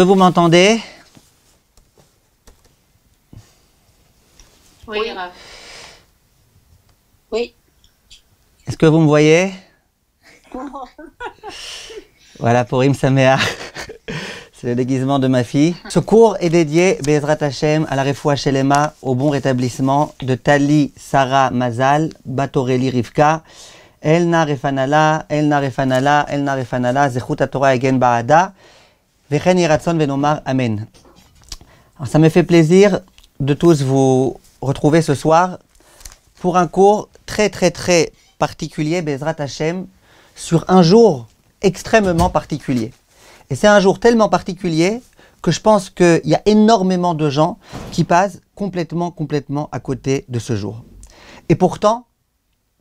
que vous m'entendez Oui. Oui. Est-ce que vous me voyez Voilà pour Im Samea. C'est le déguisement de ma fille. Ce cours est dédié, Bezrat à la Refoua Shelema, au bon rétablissement de Tali Sarah Mazal, Batoreli Rivka, Elna Refanala, Elna Refanala, Elna Refanala, Zechut Torah Egen Baada. Amen. ça me fait plaisir de tous vous retrouver ce soir pour un cours très très très particulier, Bezrat Hashem, sur un jour extrêmement particulier. Et c'est un jour tellement particulier que je pense qu'il y a énormément de gens qui passent complètement, complètement à côté de ce jour. Et pourtant,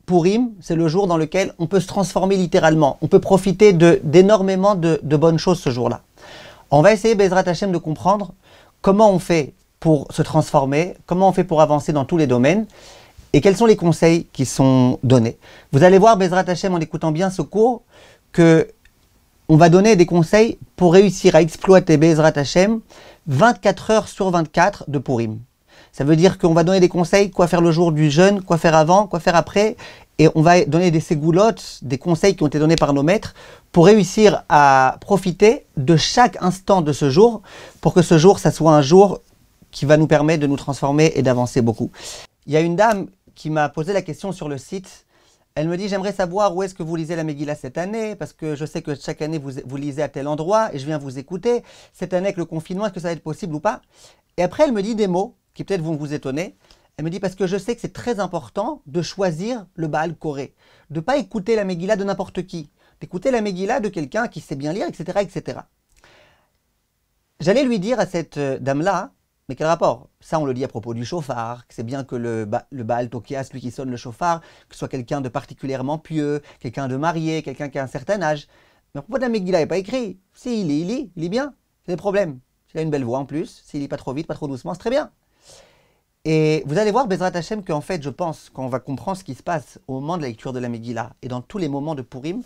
pour Purim, c'est le jour dans lequel on peut se transformer littéralement. On peut profiter d'énormément de bonnes choses ce jour-là. On va essayer, Bezrat Hashem, de comprendre comment on fait pour se transformer, comment on fait pour avancer dans tous les domaines et quels sont les conseils qui sont donnés. Vous allez voir, Bezrat Hashem, en écoutant bien ce cours, que on va donner des conseils pour réussir à exploiter Bezrat Hashem 24 heures sur 24 de Pourim. Ça veut dire qu'on va donner des conseils, quoi faire le jour du jeûne, quoi faire avant, quoi faire après, et on va donner des ségoulottes, des conseils qui ont été donnés par nos maîtres pour réussir à profiter de chaque instant de ce jour, pour que ce jour, ça soit un jour qui va nous permettre de nous transformer et d'avancer beaucoup. Il y a une dame qui m'a posé la question sur le site. Elle me dit J'aimerais savoir où est-ce que vous lisez la Megillah cette année, parce que je sais que chaque année vous, vous lisez à tel endroit et je viens vous écouter. Cette année, avec le confinement, est-ce que ça va être possible ou pas Et après, elle me dit des mots qui peut-être vont vous étonner. Elle me dit parce que je sais que c'est très important de choisir le Baal coré, de ne pas écouter la Megillah de n'importe qui, d'écouter la Megillah de quelqu'un qui sait bien lire, etc. etc. J'allais lui dire à cette euh, dame-là, mais quel rapport Ça, on le dit à propos du chauffard, que c'est bien que le, Baal Tokia, celui qui sonne le chauffard, que soit quelqu'un de particulièrement pieux, quelqu'un de marié, quelqu'un qui a un certain âge. Mais à propos de la Megillah, il n'est pas écrit. Si, il lit, il lit, il lit bien. C'est des problèmes. S'il a une belle voix en plus, s'il lit pas trop vite, pas trop doucement, c'est très bien. Et vous allez voir, Bezrat Hashem, qu'en fait, je pense, quand on va comprendre ce qui se passe au moment de la lecture de la Megillah et dans tous les moments de Purim,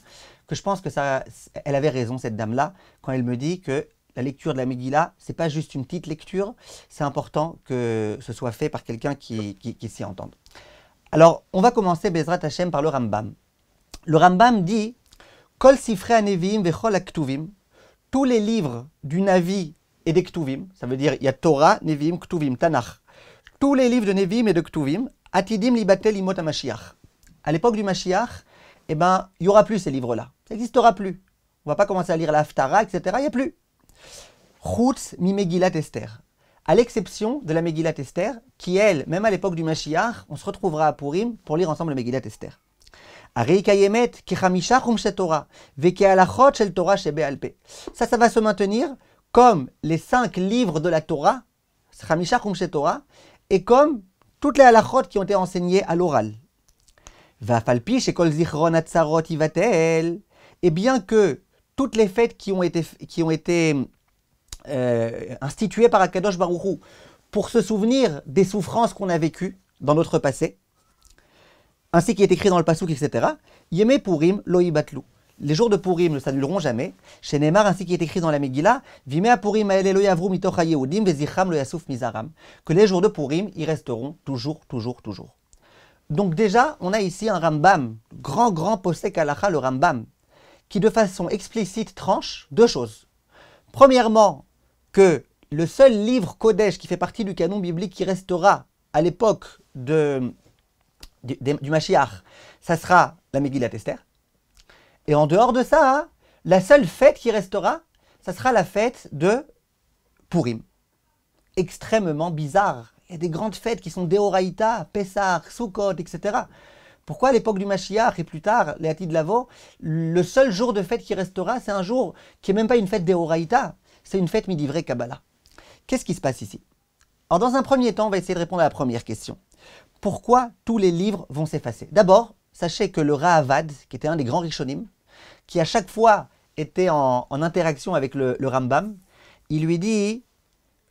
que je pense que ça, elle avait raison, cette dame-là, quand elle me dit que la lecture de la Megillah, c'est pas juste une petite lecture, c'est important que ce soit fait par quelqu'un qui, s'y entende. Alors, on va commencer Bezrat Hashem par le Rambam. Le Rambam dit Kol Tous les livres du Navi et des Ktuvim, ça veut dire il y a Torah, Nevim, Ktuvim, Tanakh tous les livres de Nevim et de Ktuvim, Atidim libatel imot À l'époque du Mashiach, eh ben, il n'y aura plus ces livres-là. Ça n'existera plus. On va pas commencer à lire la etc. Il n'y a plus. Chutz mi Esther. À l'exception de la Megillat Esther, qui elle, même à l'époque du Mashiach, on se retrouvera à Purim pour lire ensemble la Megillat Esther. Ça, ça va se maintenir comme les cinq livres de la Torah, et comme toutes les halachot qui ont été enseignées à l'oral. Va falpi zichronatzarot zichron atzarot ivatel. Et bien que toutes les fêtes qui ont été, qui ont été euh, instituées par Akadosh Baruchou pour se souvenir des souffrances qu'on a vécues dans notre passé, ainsi qu'il est écrit dans le Passouk, etc., Yeme lo batlu les jours de Purim ne s'annuleront jamais. Chez Neymar, ainsi qu'il est écrit dans la Megillah, Vimea Purim mizaram, que les jours de Purim y resteront toujours, toujours, toujours. Donc déjà, on a ici un Rambam, grand, grand possède Kalacha, le Rambam, qui de façon explicite tranche deux choses. Premièrement, que le seul livre Kodesh qui fait partie du canon biblique qui restera à l'époque du, du Mashiach, ça sera la Megillah Tester. Et en dehors de ça, hein, la seule fête qui restera, ça sera la fête de Purim. Extrêmement bizarre. Il y a des grandes fêtes qui sont Deoraita, pesar, Sukkot, etc. Pourquoi à l'époque du Mashiach et plus tard, les de Lavo, le seul jour de fête qui restera, c'est un jour qui n'est même pas une fête d'Eoraïta, c'est une fête midivrée Kabbalah. Qu'est-ce qui se passe ici Alors dans un premier temps, on va essayer de répondre à la première question. Pourquoi tous les livres vont s'effacer D'abord, sachez que le Rahavad, qui était un des grands Rishonim, qui à chaque fois était en, interaction avec le, Rambam, il lui dit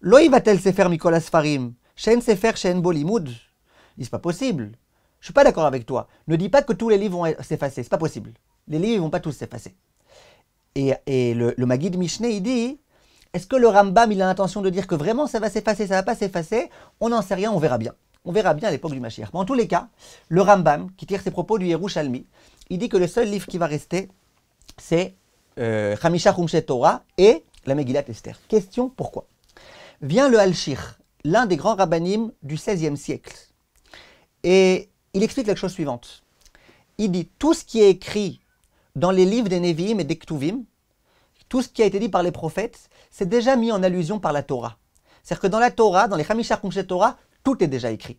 Loi va-t-elle faire Nicolas Farim Shen Sefer Shen Bolimud Il c'est pas possible. Je suis pas d'accord avec toi. Ne dis pas que tous les livres vont s'effacer. C'est pas possible. Les livres ne vont pas tous s'effacer. Et, le, le Maguid il dit Est-ce que le Rambam, il a l'intention de dire que vraiment ça va s'effacer, ça va pas s'effacer On n'en sait rien, on verra bien. On verra bien à l'époque du Machir. » Mais en tous les cas, le Rambam, qui tire ses propos du Yerushalmi, il dit que le seul livre qui va rester, c'est Hamisha euh, Torah et la Megillat Esther. Question pourquoi Vient le al l'un des grands rabbinim du XVIe siècle, et il explique la chose suivante. Il dit tout ce qui est écrit dans les livres des Nevi'im et des Ktuvim, tout ce qui a été dit par les prophètes, c'est déjà mis en allusion par la Torah. C'est-à-dire que dans la Torah, dans les Hamisha Torah, tout est déjà écrit.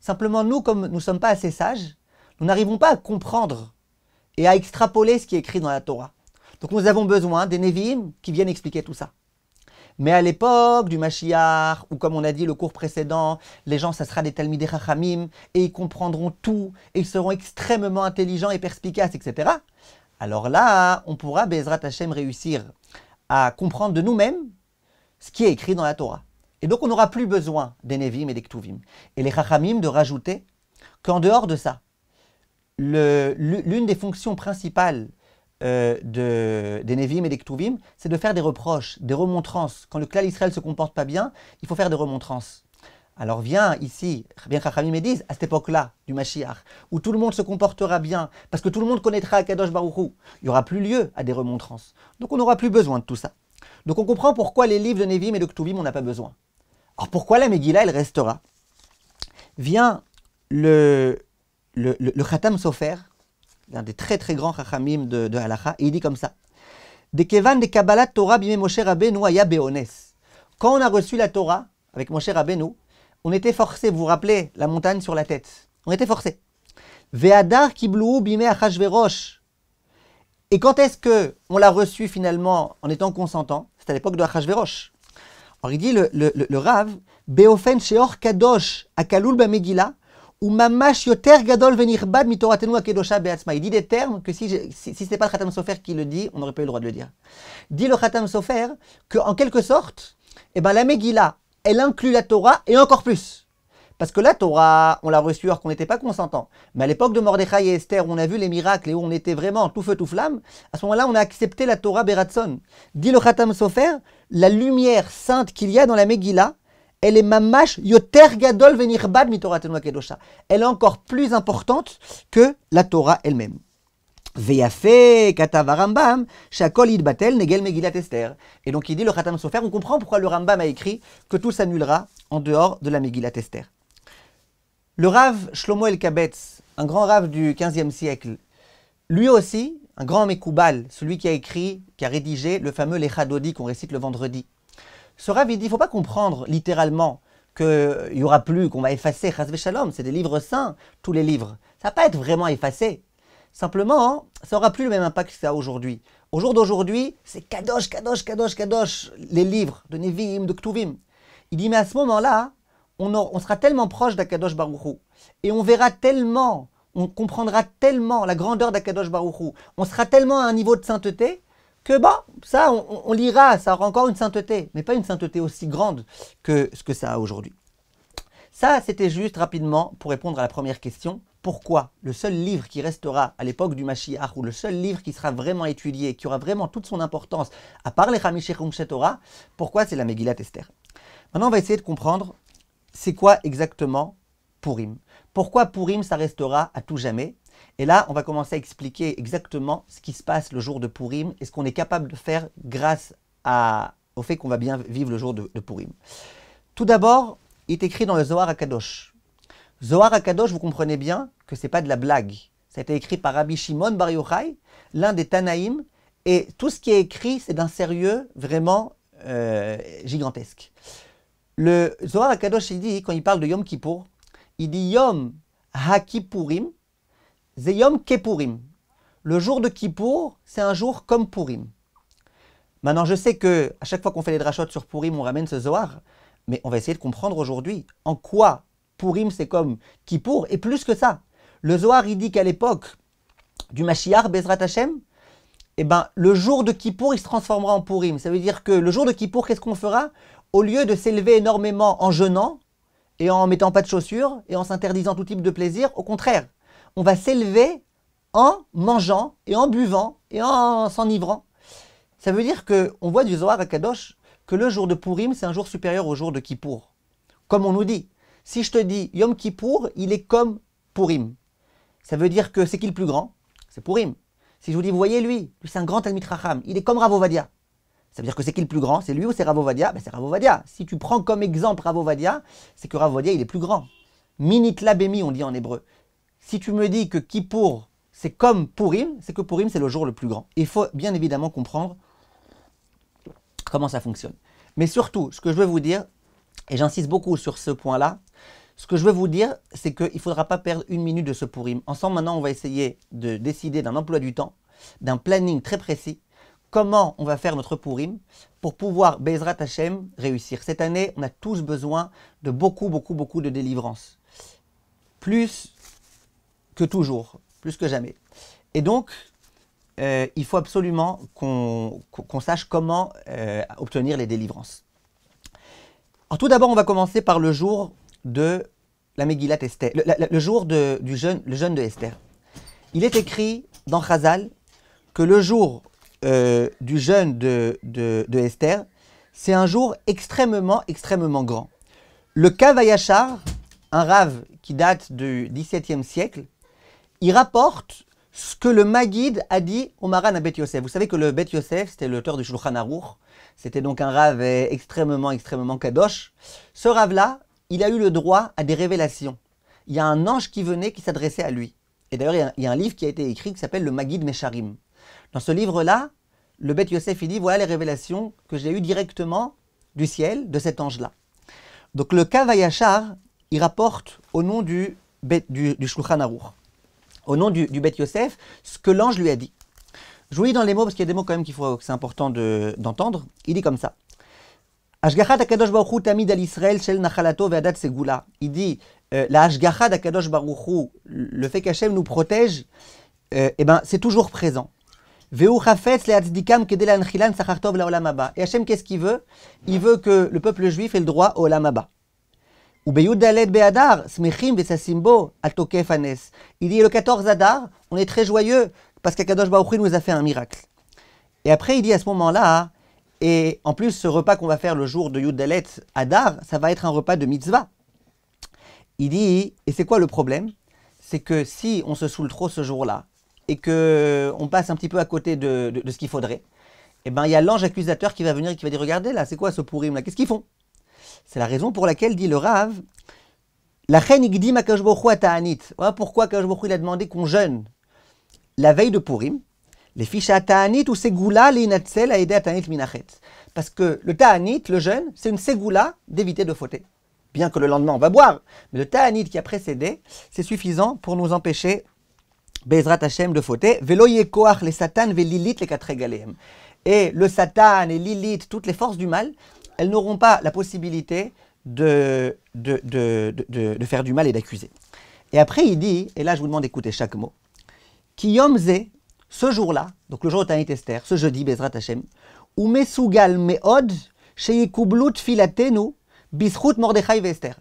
Simplement, nous, comme nous ne sommes pas assez sages, nous n'arrivons pas à comprendre et à extrapoler ce qui est écrit dans la Torah. Donc nous avons besoin des Nevim qui viennent expliquer tout ça. Mais à l'époque du Mashiach, ou comme on a dit le cours précédent, les gens, ça sera des des Chachamim, et ils comprendront tout, et ils seront extrêmement intelligents et perspicaces, etc. Alors là, on pourra, Bezrat Hashem, réussir à comprendre de nous-mêmes ce qui est écrit dans la Torah. Et donc on n'aura plus besoin des Nevim et des Ktuvim, et les Chachamim de rajouter qu'en dehors de ça, l'une des fonctions principales euh, de, des Nevim et des Ktuvim, c'est de faire des reproches, des remontrances. Quand le clan Israël ne se comporte pas bien, il faut faire des remontrances. Alors viens ici, bien Chachamim à cette époque-là du Mashiach, où tout le monde se comportera bien, parce que tout le monde connaîtra Kadosh Baruchou, il n'y aura plus lieu à des remontrances. Donc on n'aura plus besoin de tout ça. Donc on comprend pourquoi les livres de Nevim et de Ktuvim, on n'a pas besoin. Alors pourquoi la Megillah, elle restera Viens le, le, le, Khatam Sofer, l'un des très très grands Chachamim de, halacha, il dit comme ça De Kevan de Kabbalah Torah bime Moshe Rabbeinu aya beones. Quand on a reçu la Torah avec Moshe Rabbeinu, on était forcé, vous vous rappelez, la montagne sur la tête. On était forcé. Ve'adar kiblou bime verosh » Et quand est-ce que on l'a reçu finalement en étant consentant C'est à l'époque de verosh. Alors il dit le, le, le, le Rav, Beofen Sheor Kadosh Akalul Bamegila, ou mamash yoter gadol akedosha Il dit des termes que si, ce n'est pas le Khatam Sofer qui le dit, on n'aurait pas eu le droit de le dire. Dit le Khatam Sofer que, en quelque sorte, et eh ben, la Megillah, elle inclut la Torah et encore plus. Parce que la Torah, on l'a reçue alors qu'on n'était pas consentant. Mais à l'époque de Mordechai et Esther, où on a vu les miracles et où on était vraiment tout feu, tout flamme, à ce moment-là, on a accepté la Torah Beratson. Dit le Khatam Sofer, la lumière sainte qu'il y a dans la Megillah, elle est mamash yoter gadol Elle est encore plus importante que la Torah elle-même. Veyafe Rambam shakol Batel negel Esther. Et donc il dit le Khatam Sofer, on comprend pourquoi le Rambam a écrit que tout s'annulera en dehors de la Megillat Esther. Le Rav Shlomo El Kabetz, un grand Rav du 15e siècle, lui aussi, un grand Mekoubal, celui qui a écrit, qui a rédigé le fameux Lechadodi qu'on récite le vendredi, ce Rav, il dit, il ne faut pas comprendre littéralement qu'il n'y aura plus, qu'on va effacer Chazve Shalom, c'est des livres saints, tous les livres. Ça va pas être vraiment effacé. Simplement, ça n'aura plus le même impact que ça aujourd'hui. Au jour d'aujourd'hui, c'est Kadosh, Kadosh, Kadosh, Kadosh, les livres de Nevi'im, de Ktuvim. Il dit, mais à ce moment-là, on, sera tellement proche d'Akadosh Baruchou, et on verra tellement, on comprendra tellement la grandeur d'Akadosh Baruchou, on sera tellement à un niveau de sainteté que bon, bah, ça, on, lira, ça aura encore une sainteté, mais pas une sainteté aussi grande que ce que ça a aujourd'hui. Ça, c'était juste rapidement pour répondre à la première question. Pourquoi le seul livre qui restera à l'époque du Mashiach, ou le seul livre qui sera vraiment étudié, qui aura vraiment toute son importance, à part les Ramishechum Shetora, pourquoi c'est la Megillat Esther Maintenant, on va essayer de comprendre c'est quoi exactement Purim. Pourquoi Purim, ça restera à tout jamais et là, on va commencer à expliquer exactement ce qui se passe le jour de Purim et ce qu'on est capable de faire grâce au fait qu'on va bien vivre le jour de, Purim. Tout d'abord, il est écrit dans le Zohar Akadosh. Zohar Akadosh, vous comprenez bien que ce n'est pas de la blague. Ça a été écrit par Rabbi Shimon Bar Yochai, l'un des Tanaïm, et tout ce qui est écrit, c'est d'un sérieux vraiment euh, gigantesque. Le Zohar Akadosh, il dit, quand il parle de Yom Kippur, il dit Yom ha-kippurim. Zeyom Kepurim. Le jour de Kippour, c'est un jour comme Purim. Maintenant, je sais que à chaque fois qu'on fait les drachotes sur Purim, on ramène ce Zohar, mais on va essayer de comprendre aujourd'hui en quoi Purim c'est comme Kippour et plus que ça. Le Zohar il dit qu'à l'époque du Mashiach Bezrat Hashem, eh ben, le jour de Kippour il se transformera en Purim. Ça veut dire que le jour de Kippour, qu'est-ce qu'on fera Au lieu de s'élever énormément en jeûnant et en mettant pas de chaussures et en s'interdisant tout type de plaisir, au contraire, on va s'élever en mangeant et en buvant et en s'enivrant. Ça veut dire qu'on voit du Zohar à Kadosh que le jour de Purim, c'est un jour supérieur au jour de Kippour. Comme on nous dit, si je te dis Yom Kippour, il est comme Purim. Ça veut dire que c'est qui le plus grand C'est Purim. Si je vous dis, vous voyez lui, lui c'est un grand Talmud Raham, il est comme Ravovadia. Ça veut dire que c'est qui le plus grand C'est lui ou c'est Ravovadia ben, C'est Ravovadia. Si tu prends comme exemple Ravovadia, c'est que Ravovadia, il est plus grand. Minit labemi, on dit en hébreu si tu me dis que Kippour, c'est comme Pourim, c'est que Pourim, c'est le jour le plus grand. Il faut bien évidemment comprendre comment ça fonctionne. Mais surtout, ce que je veux vous dire, et j'insiste beaucoup sur ce point-là, ce que je veux vous dire, c'est qu'il ne faudra pas perdre une minute de ce Pourim. Ensemble, maintenant, on va essayer de décider d'un emploi du temps, d'un planning très précis, comment on va faire notre Pourim pour pouvoir, Bezrat Hashem, réussir. Cette année, on a tous besoin de beaucoup, beaucoup, beaucoup de délivrance. Plus que toujours, plus que jamais. Et donc, euh, il faut absolument qu'on sache comment euh, obtenir les délivrances. Alors, tout d'abord, on va commencer par le jour de la Megillat Esther, le, jour du jeûne, le jeûne de Esther. Il est écrit dans Chazal que le jour euh, du jeûne de, de, de Esther, c'est un jour extrêmement, extrêmement grand. Le Kavayachar, un rave qui date du XVIIe siècle, il rapporte ce que le Maguide a dit au Maran à Bet Yosef. Vous savez que le Bet Yosef, c'était l'auteur du Shulchan Aruch. C'était donc un rave extrêmement, extrêmement kadosh. Ce rave-là, il a eu le droit à des révélations. Il y a un ange qui venait, qui s'adressait à lui. Et d'ailleurs, il y, a un livre qui a été écrit qui s'appelle le Maguide Mesharim. Dans ce livre-là, le Beth Yosef, il dit, voilà les révélations que j'ai eues directement du ciel, de cet ange-là. Donc le Kavayachar, il rapporte au nom du, du, du Shulchan Aruch au nom du, du Beth Yosef ce que l'ange lui a dit. Je vous lis dans les mots parce qu'il y a des mots quand même qu'il faut c'est important d'entendre. il dit comme ça. Ashgachat Akadosh Baruchu Tamid al Israël Shel Nachalato Ve'adat Segula. Il dit euh, la Ashgachat Akadosh Baruchu, le fait qu'Hachem nous protège, euh, eh ben c'est toujours présent. Ve'u Et Hachem, qu'est-ce qu'il veut Il veut que le peuple juif ait le droit au ba. Il dit le 14 Adar, on est très joyeux parce qu'Akadosh Baruch nous a fait un miracle. Et après, il dit à ce moment-là, et en plus, ce repas qu'on va faire le jour de Yud Adar, ça va être un repas de mitzvah. Il dit, et c'est quoi le problème C'est que si on se saoule trop ce jour-là, et que on passe un petit peu à côté de, ce qu'il faudrait, eh ben, il y a l'ange accusateur qui va venir et qui va dire, regardez là, c'est quoi ce pourrime là Qu'est-ce qu'ils font c'est la raison pour laquelle dit le Rav, la reine Igdim a Ta'anit. Voilà pourquoi Kajbochou il a demandé qu'on jeûne la veille de Purim, les fiches Ata'anit Ta'anit ou Segula, les Inatsel, a aidé à Ta'anit Minachet. Parce que le Ta'anit, le jeûne, c'est une Segula d'éviter de fauter. Bien que le lendemain on va boire, mais le Ta'anit qui a précédé, c'est suffisant pour nous empêcher Bezrat Hashem de fauter. Velo yekoach les Satan, le les quatre Et le Satan et lilit, toutes les forces du mal, elles n'auront pas la possibilité de, de, faire du mal et d'accuser. Et après, il dit, et là je vous demande d'écouter chaque mot, qui zé, ce jour-là, donc le jour de Tanit Esther, ce jeudi, Bezrat Hashem, ou Mesugal Meod, Sheyikublut Filatenu, bisrout Mordechai Vester.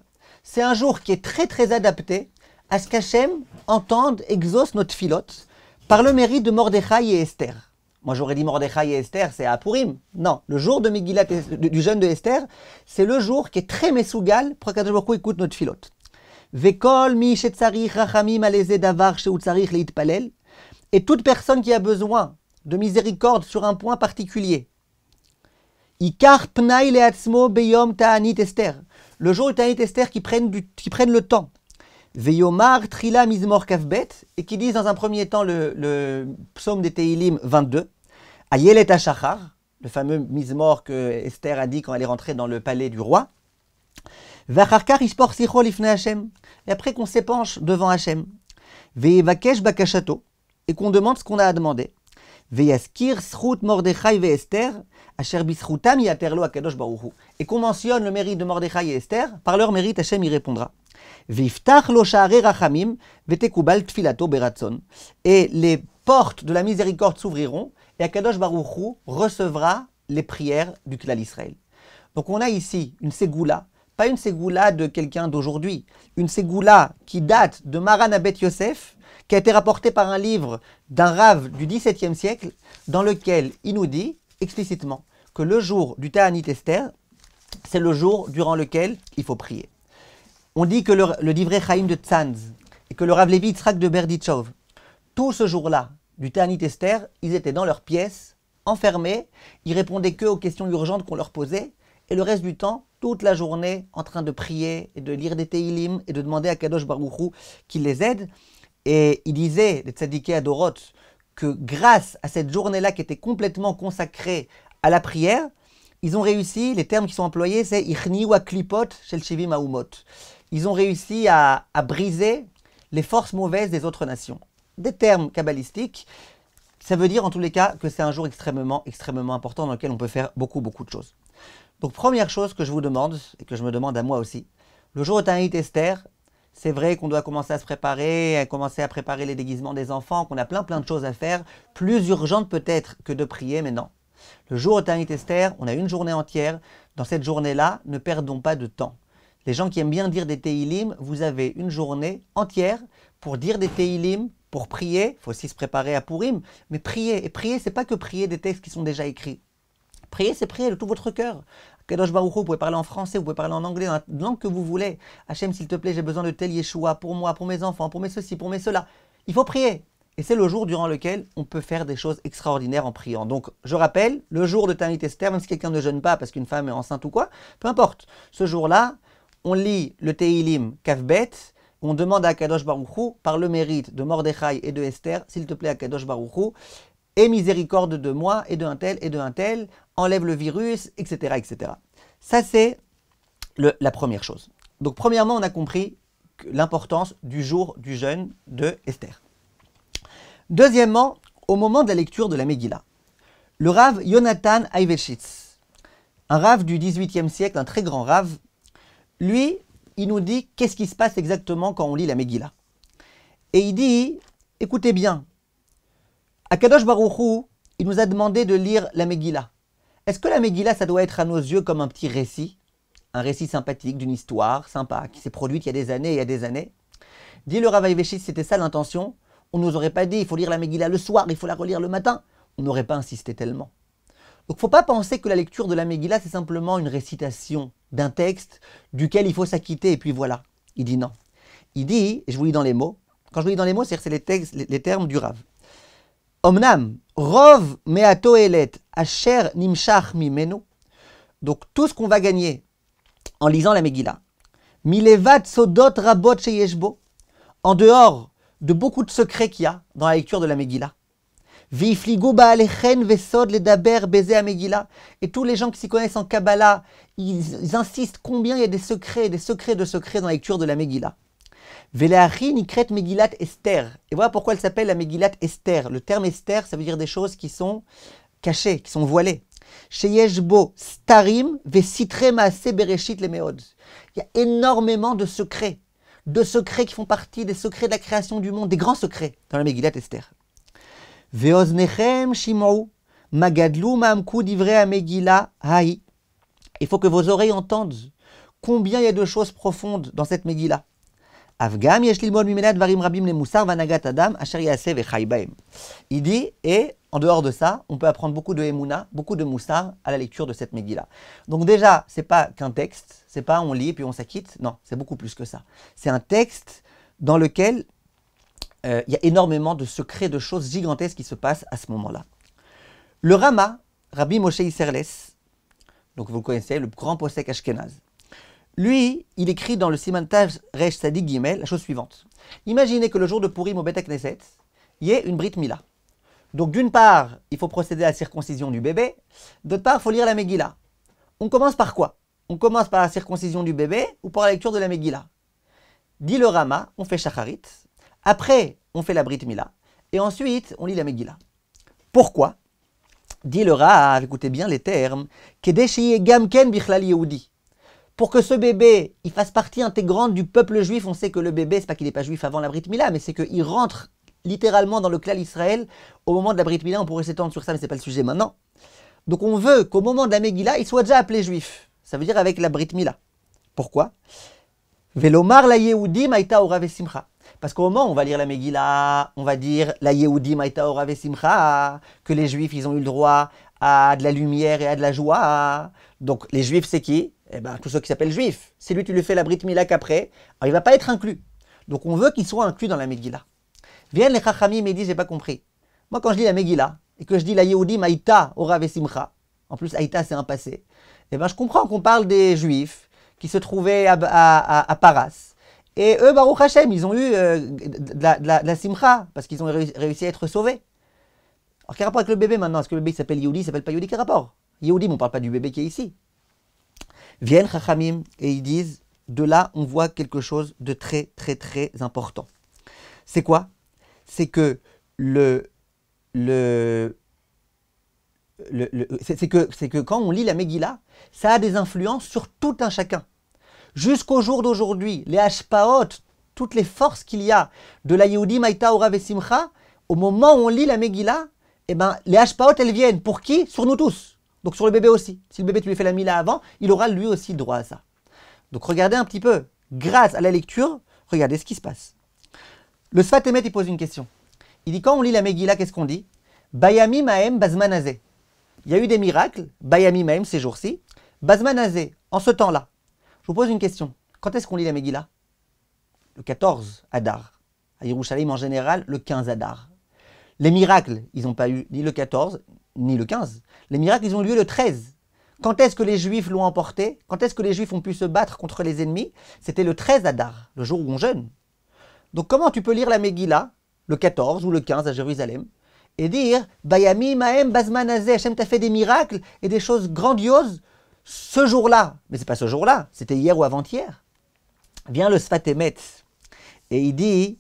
C'est un jour qui est très très adapté à ce qu'Hachem entende, exauce notre filote, par le mérite de Mordechai et Esther. Moi, j'aurais dit Mordechai et Esther, c'est à Purim. Non, le jour de du jeûne de Esther, c'est le jour qui est très mesougal pour qu'Akadosh écoute notre filote. Vekol mi rachamim davar Et toute personne qui a besoin de miséricorde sur un point particulier. Ikar beyom ta'anit Esther. Le jour de ta'anit Esther qui prennent, du, qui prennent le temps. Veyomar trila mismor kafbet. Et qui disent dans un premier temps le, le psaume des Teilim 22. Ayelet Achachar, le fameux mise-mort que Esther a dit quand elle est rentrée dans le palais du roi. Vacharkar ispor lifne Hachem. Et après qu'on s'épanche devant Hachem. Vevakesh bakashato. Et qu'on demande ce qu'on a à demander. Veyaskir srout Mordechai ve Esther. Asher bisroutam yaterlo akadosh baruchu. Et qu'on mentionne le mérite de Mordechai et Esther. Par leur mérite, Hachem y répondra. Viftach lo rachamim. Vetekubal tfilato beratzon. Et les portes de la miséricorde s'ouvriront et Akadosh Baruchou recevra les prières du Klal Israël. Donc on a ici une ségoula, pas une ségoula de quelqu'un d'aujourd'hui, une ségoula qui date de Maran Abet Yosef, qui a été rapportée par un livre d'un rave du XVIIe siècle, dans lequel il nous dit explicitement que le jour du Ta'anit Esther, c'est le jour durant lequel il faut prier. On dit que le, livret divré de Tzanz et que le Rav Levi de Berditchov, tout ce jour-là, du Tanit Esther, ils étaient dans leurs pièces, enfermés, ils répondaient que aux questions urgentes qu'on leur posait, et le reste du temps, toute la journée, en train de prier et de lire des Teilim et de demander à Kadosh Baruchou qu'il les aide. Et il disait, les tzadikés à Doroth, que grâce à cette journée-là qui était complètement consacrée à la prière, ils ont réussi, les termes qui sont employés, c'est Ichni wa klipot mahumot Ils ont réussi à briser les forces mauvaises des autres nations des termes kabbalistiques, ça veut dire en tous les cas que c'est un jour extrêmement, extrêmement important dans lequel on peut faire beaucoup, beaucoup de choses. Donc première chose que je vous demande, et que je me demande à moi aussi, le jour au Esther, c'est vrai qu'on doit commencer à se préparer, à commencer à préparer les déguisements des enfants, qu'on a plein plein de choses à faire, plus urgentes peut-être que de prier, mais non. Le jour au Esther, on a une journée entière. Dans cette journée-là, ne perdons pas de temps. Les gens qui aiment bien dire des Teilim, vous avez une journée entière pour dire des Teilim pour prier, il faut aussi se préparer à Pourim, mais prier, et prier, c'est pas que prier des textes qui sont déjà écrits. Prier, c'est prier de tout votre cœur. Kadosh Baruch vous pouvez parler en français, vous pouvez parler en anglais, dans la langue que vous voulez. Hachem, s'il te plaît, j'ai besoin de tel Yeshua pour moi, pour mes enfants, pour mes ceci, pour mes cela. Il faut prier. Et c'est le jour durant lequel on peut faire des choses extraordinaires en priant. Donc, je rappelle, le jour de Tanit Esther, même si quelqu'un ne jeûne pas parce qu'une femme est enceinte ou quoi, peu importe. Ce jour-là, on lit le Teilim Kafbet on demande à Kadosh Baruchou, par le mérite de Mordechai et de Esther, s'il te plaît à Kadosh Baruchou, et miséricorde de moi et de un tel et de un tel, enlève le virus, etc. etc. Ça, c'est la première chose. Donc, premièrement, on a compris l'importance du jour du jeûne de Esther. Deuxièmement, au moment de la lecture de la Megillah, le rave Jonathan Ayveshitz, un rave du 18e siècle, un très grand rave, lui il nous dit qu'est-ce qui se passe exactement quand on lit la Megillah. Et il dit, écoutez bien, kadosh Baruchou, il nous a demandé de lire la Megillah. Est-ce que la Megillah, ça doit être à nos yeux comme un petit récit Un récit sympathique d'une histoire sympa qui s'est produite il y a des années et il y a des années Dit le Ravaï c'était ça l'intention. On nous aurait pas dit, il faut lire la Megillah le soir, il faut la relire le matin. On n'aurait pas insisté tellement. Donc faut pas penser que la lecture de la Megillah, c'est simplement une récitation d'un texte duquel il faut s'acquitter et puis voilà. Il dit non. Il dit, et je vous lis dans les mots, quand je vous lis dans les mots, c'est les, textes, les, les termes du Rav. Omnam, rov meatoelet, asher nimshach mimenu. Donc tout ce qu'on va gagner en lisant la Megillah. Milevat sodot rabot sheyeshbo. En dehors de beaucoup de secrets qu'il y a dans la lecture de la Megillah. Et tous les gens qui s'y connaissent en Kabbalah, ils, insistent combien il y a des secrets, des secrets de secrets dans la lecture de la Megillah. Esther. Et voilà pourquoi elle s'appelle la Megillat Esther. Le terme Esther, ça veut dire des choses qui sont cachées, qui sont voilées. Sheyeshbo Starim Bereshit Lemeod. Il y a énormément de secrets, de secrets qui font partie des secrets de la création du monde, des grands secrets dans la Megillat Esther. Il faut que vos oreilles entendent combien il y a de choses profondes dans cette Megillah. Afgam rabim le Il dit, et en dehors de ça, on peut apprendre beaucoup de Emouna, beaucoup de moussar à la lecture de cette Megillah. Donc déjà, c'est pas qu'un texte, c'est pas on lit et puis on s'acquitte, non, c'est beaucoup plus que ça. C'est un texte dans lequel il euh, y a énormément de secrets, de choses gigantesques qui se passent à ce moment-là. Le Rama, Rabbi Moshe Isserles, donc vous le connaissez, le grand possèque Ashkenaz, lui, il écrit dans le Simantav Resh Sadik Gimel la chose suivante. Imaginez que le jour de Purim au Bet il y ait une Brit Mila. Donc d'une part, il faut procéder à la circoncision du bébé, d'autre part, il faut lire la Megillah. On commence par quoi On commence par la circoncision du bébé ou par la lecture de la Megillah Dit le Rama, on fait Shacharit, après, on fait la Brit Mila. Et ensuite, on lit la Megillah. Pourquoi Dit le Rav, écoutez bien les termes. Gamken Bichlal Yehudi. Pour que ce bébé, il fasse partie intégrante du peuple juif, on sait que le bébé, c'est pas qu'il n'est pas juif avant la Brit Mila, mais c'est qu'il rentre littéralement dans le clan Israël au moment de la Brit Mila. On pourrait s'étendre sur ça, mais c'est pas le sujet maintenant. Donc on veut qu'au moment de la Megillah, il soit déjà appelé juif. Ça veut dire avec la Brit Mila. Pourquoi Velomar la Yehudi maïta ora parce qu'au moment où on va lire la Megillah, on va dire la Yehudi ora Simcha, que les Juifs, ils ont eu le droit à de la lumière et à de la joie. Donc les Juifs, c'est qui Eh bien, tous ceux qui s'appellent Juifs. C'est lui, tu lui fais la Brit Milak après. Alors il va pas être inclus. Donc on veut qu'il soit inclus dans la Megillah. Viennent les Chachamim et disent, j'ai pas compris. Moi, quand je lis la Megillah, et que je dis la Yehudi Maïta Ora Simcha, en plus Aïta c'est un passé, eh ben je comprends qu'on parle des Juifs qui se trouvaient à, à, à, à Paras, et eux, Baruch Hashem, ils ont eu euh, de, la, simcha, parce qu'ils ont réussi à être sauvés. Alors, quel rapport avec le bébé maintenant Est-ce que le bébé s'appelle Yehudi, il s'appelle pas Yehudi Quel rapport Yehudi, mais on ne parle pas du bébé qui est ici. Viennent Chachamim et ils disent de là, on voit quelque chose de très, très, très important. C'est quoi C'est que le. le, le, c'est que, que quand on lit la Megillah, ça a des influences sur tout un chacun. Jusqu'au jour d'aujourd'hui, les Hashpaot, toutes les forces qu'il y a de la Yehudi Maïta Ora Vesimcha, au moment où on lit la Megillah, eh ben, les Hashpaot, elles viennent. Pour qui Sur nous tous. Donc sur le bébé aussi. Si le bébé, tu lui fais la Mila avant, il aura lui aussi droit à ça. Donc regardez un petit peu. Grâce à la lecture, regardez ce qui se passe. Le Emet il pose une question. Il dit quand on lit la Megillah, qu'est-ce qu'on dit Bayami Maem Bazmanazé. Il y a eu des miracles, Bayami Maem ces jours-ci. Bazmanazé, en ce temps-là. Je vous pose une question. Quand est-ce qu'on lit la Megillah Le 14 Adar. À Yerushalayim en général, le 15 Adar. Les miracles, ils n'ont pas eu ni le 14, ni le 15. Les miracles, ils ont eu lieu le 13. Quand est-ce que les Juifs l'ont emporté Quand est-ce que les Juifs ont pu se battre contre les ennemis C'était le 13 Adar, le jour où on jeûne. Donc comment tu peux lire la Megillah, le 14 ou le 15 à Jérusalem, et dire Bayami, Mahem, Bazmanazé, Hachem t'a fait des miracles et des choses grandioses ce jour-là, mais c'est pas ce jour-là, c'était hier ou avant-hier, vient le Sfatemet et il dit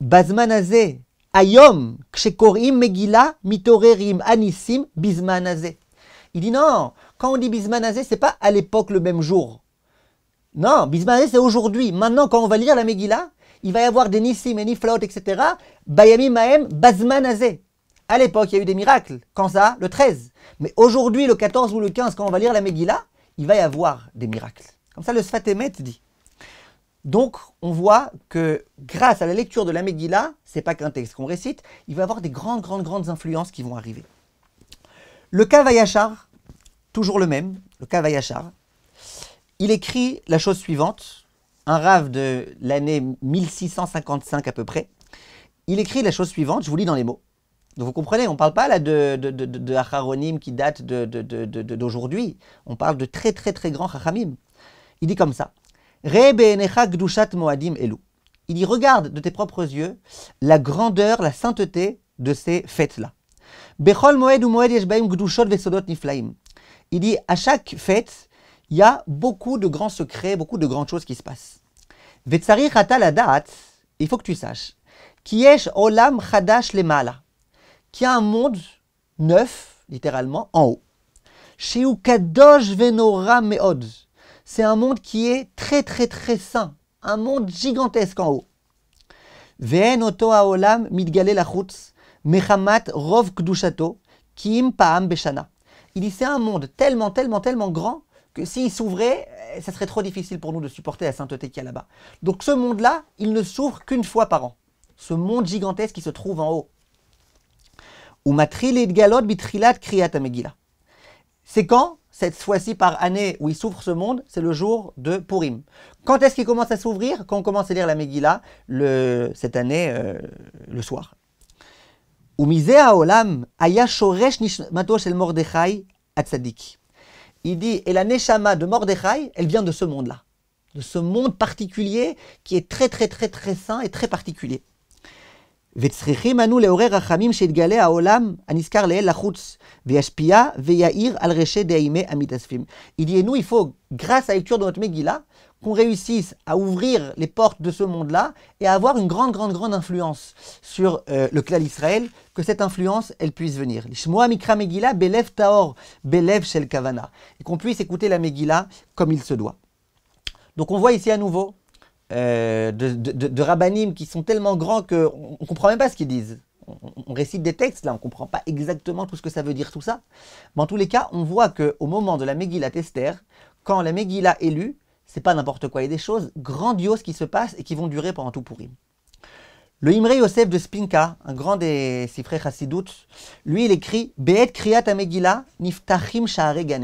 Bazmanazé, Ayom, Kshekorim Megillah, Mitorerim Anissim, bizmanazé. Il dit non, quand on dit Bismanazé, c'est pas à l'époque le même jour. Non, Bismanazé c'est aujourd'hui. Maintenant, quand on va lire la Megillah, il va y avoir des Nissim et Niflaot, etc. Bayami Maem, Bazmanazé. À l'époque, il y a eu des miracles. Quand ça Le 13. Mais aujourd'hui, le 14 ou le 15, quand on va lire la Megillah, il va y avoir des miracles. Comme ça, le Sfatémet dit. Donc, on voit que grâce à la lecture de la Megillah, c'est pas qu'un texte qu'on récite, il va y avoir des grandes, grandes, grandes influences qui vont arriver. Le Kavayachar, toujours le même, le Kavayachar, il écrit la chose suivante, un rave de l'année 1655 à peu près. Il écrit la chose suivante, je vous lis dans les mots. Donc vous comprenez, on ne parle pas là de, de, de, de qui date d'aujourd'hui. on parle de très très très grands Chachamim. Il dit comme ça. Moadim elou » Il dit regarde de tes propres yeux la grandeur, la sainteté de ces fêtes-là. Bechol Moed ou Moed Vesodot Niflaim. Il dit à chaque fête, il y a beaucoup de grands secrets, beaucoup de grandes choses qui se passent. Vetsari il faut que tu saches. Kiesh Olam Chadash Lemala qui a un monde neuf, littéralement, en haut. Chez Venora Meod. C'est un monde qui est très très très sain. Un monde gigantesque en haut. V'enoto oto haolam lachutz rov kdushato kim pa'am beshana. Il dit c'est un monde tellement tellement tellement grand que s'il s'ouvrait, eh, ça serait trop difficile pour nous de supporter la sainteté qu'il y a là-bas. Donc ce monde-là, il ne s'ouvre qu'une fois par an. Ce monde gigantesque qui se trouve en haut. C'est quand cette fois-ci par année où il s'ouvre ce monde, c'est le jour de Purim. Quand est-ce qu'il commence à s'ouvrir Quand on commence à lire la Megillah, le, cette année, euh, le soir. Il dit, et la Neshama de Mordechai, elle vient de ce monde-là, de ce monde particulier qui est très très très très saint et très particulier. Il y est nous, il faut, grâce à l'écriture de notre Megillah, qu'on réussisse à ouvrir les portes de ce monde-là et à avoir une grande, grande, grande influence sur euh, le clan d'Israël, que cette influence, elle puisse venir. Lishmoa Mikra Megillah, Shel Kavana. Et qu'on puisse écouter la Megillah comme il se doit. Donc on voit ici à nouveau euh, de, de, qui sont tellement grands qu'on ne comprend même pas ce qu'ils disent. On, récite des textes, là, on ne comprend pas exactement tout ce que ça veut dire, tout ça. Mais en tous les cas, on voit qu'au moment de la Megillah Tester, quand la Megillah est lue, c'est pas n'importe quoi, il y a des choses grandioses qui se passent et qui vont durer pendant tout pourri. Le Imre Yosef de Spinka, un grand des Sifrei Chassidoutes, lui il écrit Be'et Kriyat Megillah Niftachim Sha'are Gan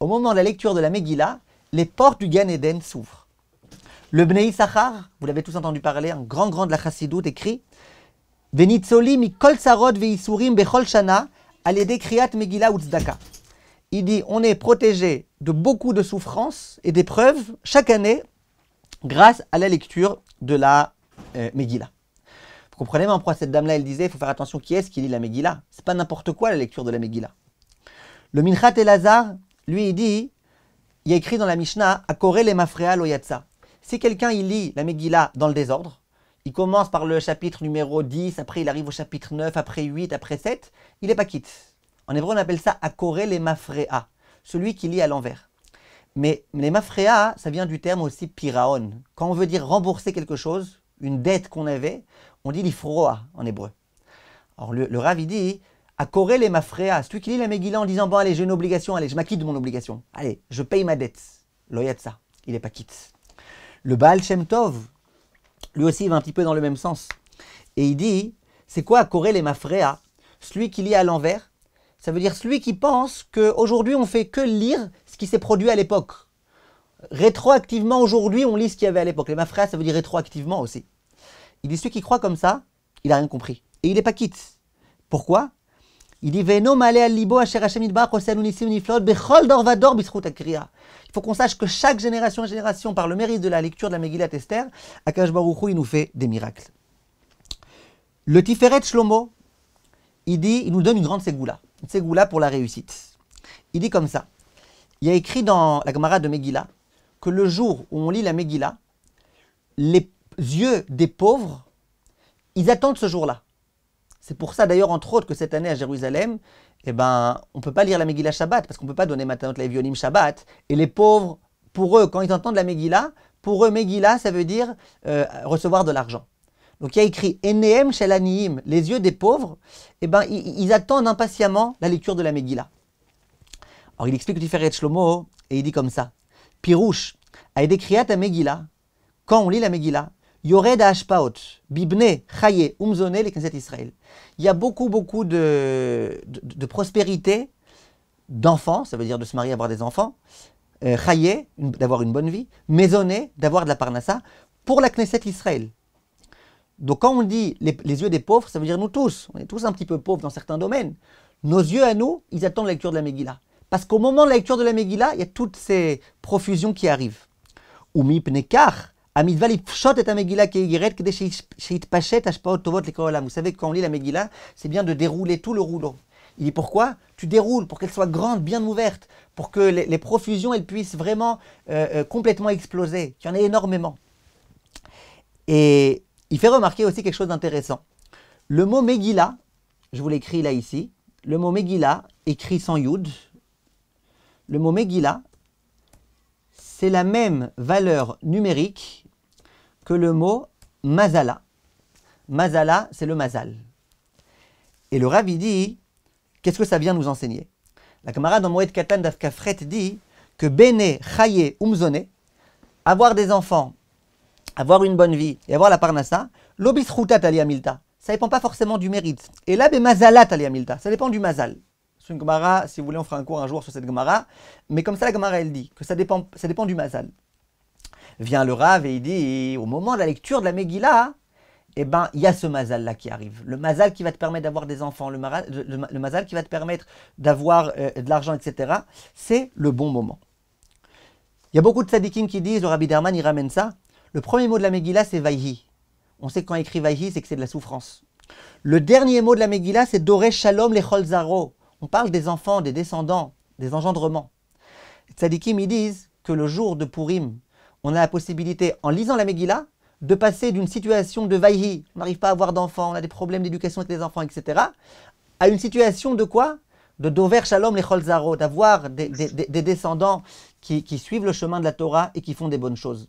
Au moment de la lecture de la Megillah, les portes du Gan Eden s'ouvrent. Le Bnei Issachar, vous l'avez tous entendu parler, un grand grand de la chassidoute écrit Venitzoli mi kol veisurim bechol shana kriyat megillah Il dit on est protégé de beaucoup de souffrances et d'épreuves chaque année grâce à la lecture de la euh, Megillah. Vous comprenez même pourquoi cette dame-là, elle disait il faut faire attention qui est-ce qui lit la Megillah. C'est pas n'importe quoi la lecture de la Megillah. Le Minchat Elazar, lui, il dit il y a écrit dans la Mishnah Akore le mafrea lo si quelqu'un il lit la Megillah dans le désordre, il commence par le chapitre numéro 10, après il arrive au chapitre 9, après 8, après 7, il n'est pas quitte. En hébreu, on appelle ça akore les mafrea, celui qui lit à l'envers. Mais les mafrea, ça vient du terme aussi piraon. Quand on veut dire rembourser quelque chose, une dette qu'on avait, on dit l'ifroa en hébreu. Alors le, ravi Rav, dit akoré les mafrea, celui qui lit la Megillah en disant bon allez j'ai une obligation, allez je m'acquitte de mon obligation, allez je paye ma dette, loyatsa, il n'est pas quitte. Le Baal Shem Tov, lui aussi, il va un petit peu dans le même sens. Et il dit, c'est quoi Corée et Mafrea Celui qui lit à l'envers, ça veut dire celui qui pense qu'aujourd'hui on fait que lire ce qui s'est produit à l'époque. Rétroactivement, aujourd'hui, on lit ce qu'il y avait à l'époque. Les Mafrea, ça veut dire rétroactivement aussi. Il dit, celui qui croit comme ça, il n'a rien compris. Et il n'est pas quitte. Pourquoi Il dit, Veno male al libo asher Hashem niflot, bechol dor vador akriya. Il faut qu'on sache que chaque génération et génération, par le mérite de la lecture de la Megillah Esther, Akash Baruch Hu, il nous fait des miracles. Le Tiferet Shlomo, il dit, il nous donne une grande ségoula, une ségoula pour la réussite. Il dit comme ça. Il y a écrit dans la Gemara de Megillah que le jour où on lit la Megillah, les yeux des pauvres, ils attendent ce jour-là. C'est pour ça d'ailleurs, entre autres, que cette année à Jérusalem, eh ben, on peut pas lire la Megillah Shabbat parce qu'on ne peut pas donner Matanot Levionim Shabbat. Et les pauvres, pour eux, quand ils entendent la Megillah, pour eux, Megillah, ça veut dire euh, recevoir de l'argent. Donc il y a écrit shel Shelaniim, les yeux des pauvres, eh ben, ils, attendent impatiemment la lecture de la Megillah. Alors il explique de Shlomo et il dit comme ça Pirouche, été créé à Megillah, quand on lit la Megillah, Yored Ashpaot, Bibne, Chaye, Umzone, les Knesset Israël. Il y a beaucoup, beaucoup de, de, prospérité d'enfants, ça veut dire de se marier, avoir des enfants. Euh, Chaye, d'avoir une bonne vie. maisonné d'avoir de la parnassa, pour la Knesset Israël. Donc quand on dit les, yeux des pauvres, ça veut dire nous tous. On est tous un petit peu pauvres dans certains domaines. Nos yeux à nous, ils attendent la lecture de la Megillah. Parce qu'au moment de la lecture de la Megillah, il y a toutes ces profusions qui arrivent. Pnekar, vous savez, quand on lit la Megillah, c'est bien de dérouler tout le rouleau. Il dit pourquoi Tu déroules pour qu'elle soit grande, bien ouverte, pour que les, profusions, elles puissent vraiment euh, euh, complètement exploser. Il y en a énormément. Et il fait remarquer aussi quelque chose d'intéressant. Le mot Megillah, je vous l'écris là ici, le mot Megillah, écrit sans Yud, le mot Megillah, c'est la même valeur numérique le mot mazala. Mazala, c'est le mazal. Et le ravi dit, qu'est-ce que ça vient nous enseigner La camarade en Moed Katan d'Afkafret dit que Bene, Chaye, Umzone, avoir des enfants, avoir une bonne vie et avoir la parnassa, l'obisruta taliamilta, ça dépend pas forcément du mérite. Et là, mazala taliamilta, ça dépend du mazal. Sur une gemara, si vous voulez, on fera un cours un jour sur cette gemara. Mais comme ça, la gemara, elle dit que ça dépend, ça dépend du mazal vient le rave et il dit, au moment de la lecture de la Megillah, eh ben, il y a ce mazal-là qui arrive. Le mazal qui va te permettre d'avoir des enfants, le, mazal qui va te permettre d'avoir euh, de l'argent, etc. C'est le bon moment. Il y a beaucoup de tzadikim qui disent, le Rabbi Derman, il ramène ça. Le premier mot de la Megillah, c'est Vaihi. On sait que quand écrit Vaihi, c'est que c'est de la souffrance. Le dernier mot de la Megillah, c'est Doré Shalom les Zaro. On parle des enfants, des descendants, des engendrements. Les tzadikim, ils disent que le jour de Purim, on a la possibilité, en lisant la Megillah, de passer d'une situation de vaïhi, on n'arrive pas à avoir d'enfants, on a des problèmes d'éducation avec les enfants, etc., à une situation de quoi De dover shalom les cholzaro, d'avoir des, descendants qui, suivent le chemin de la Torah et qui font des bonnes choses.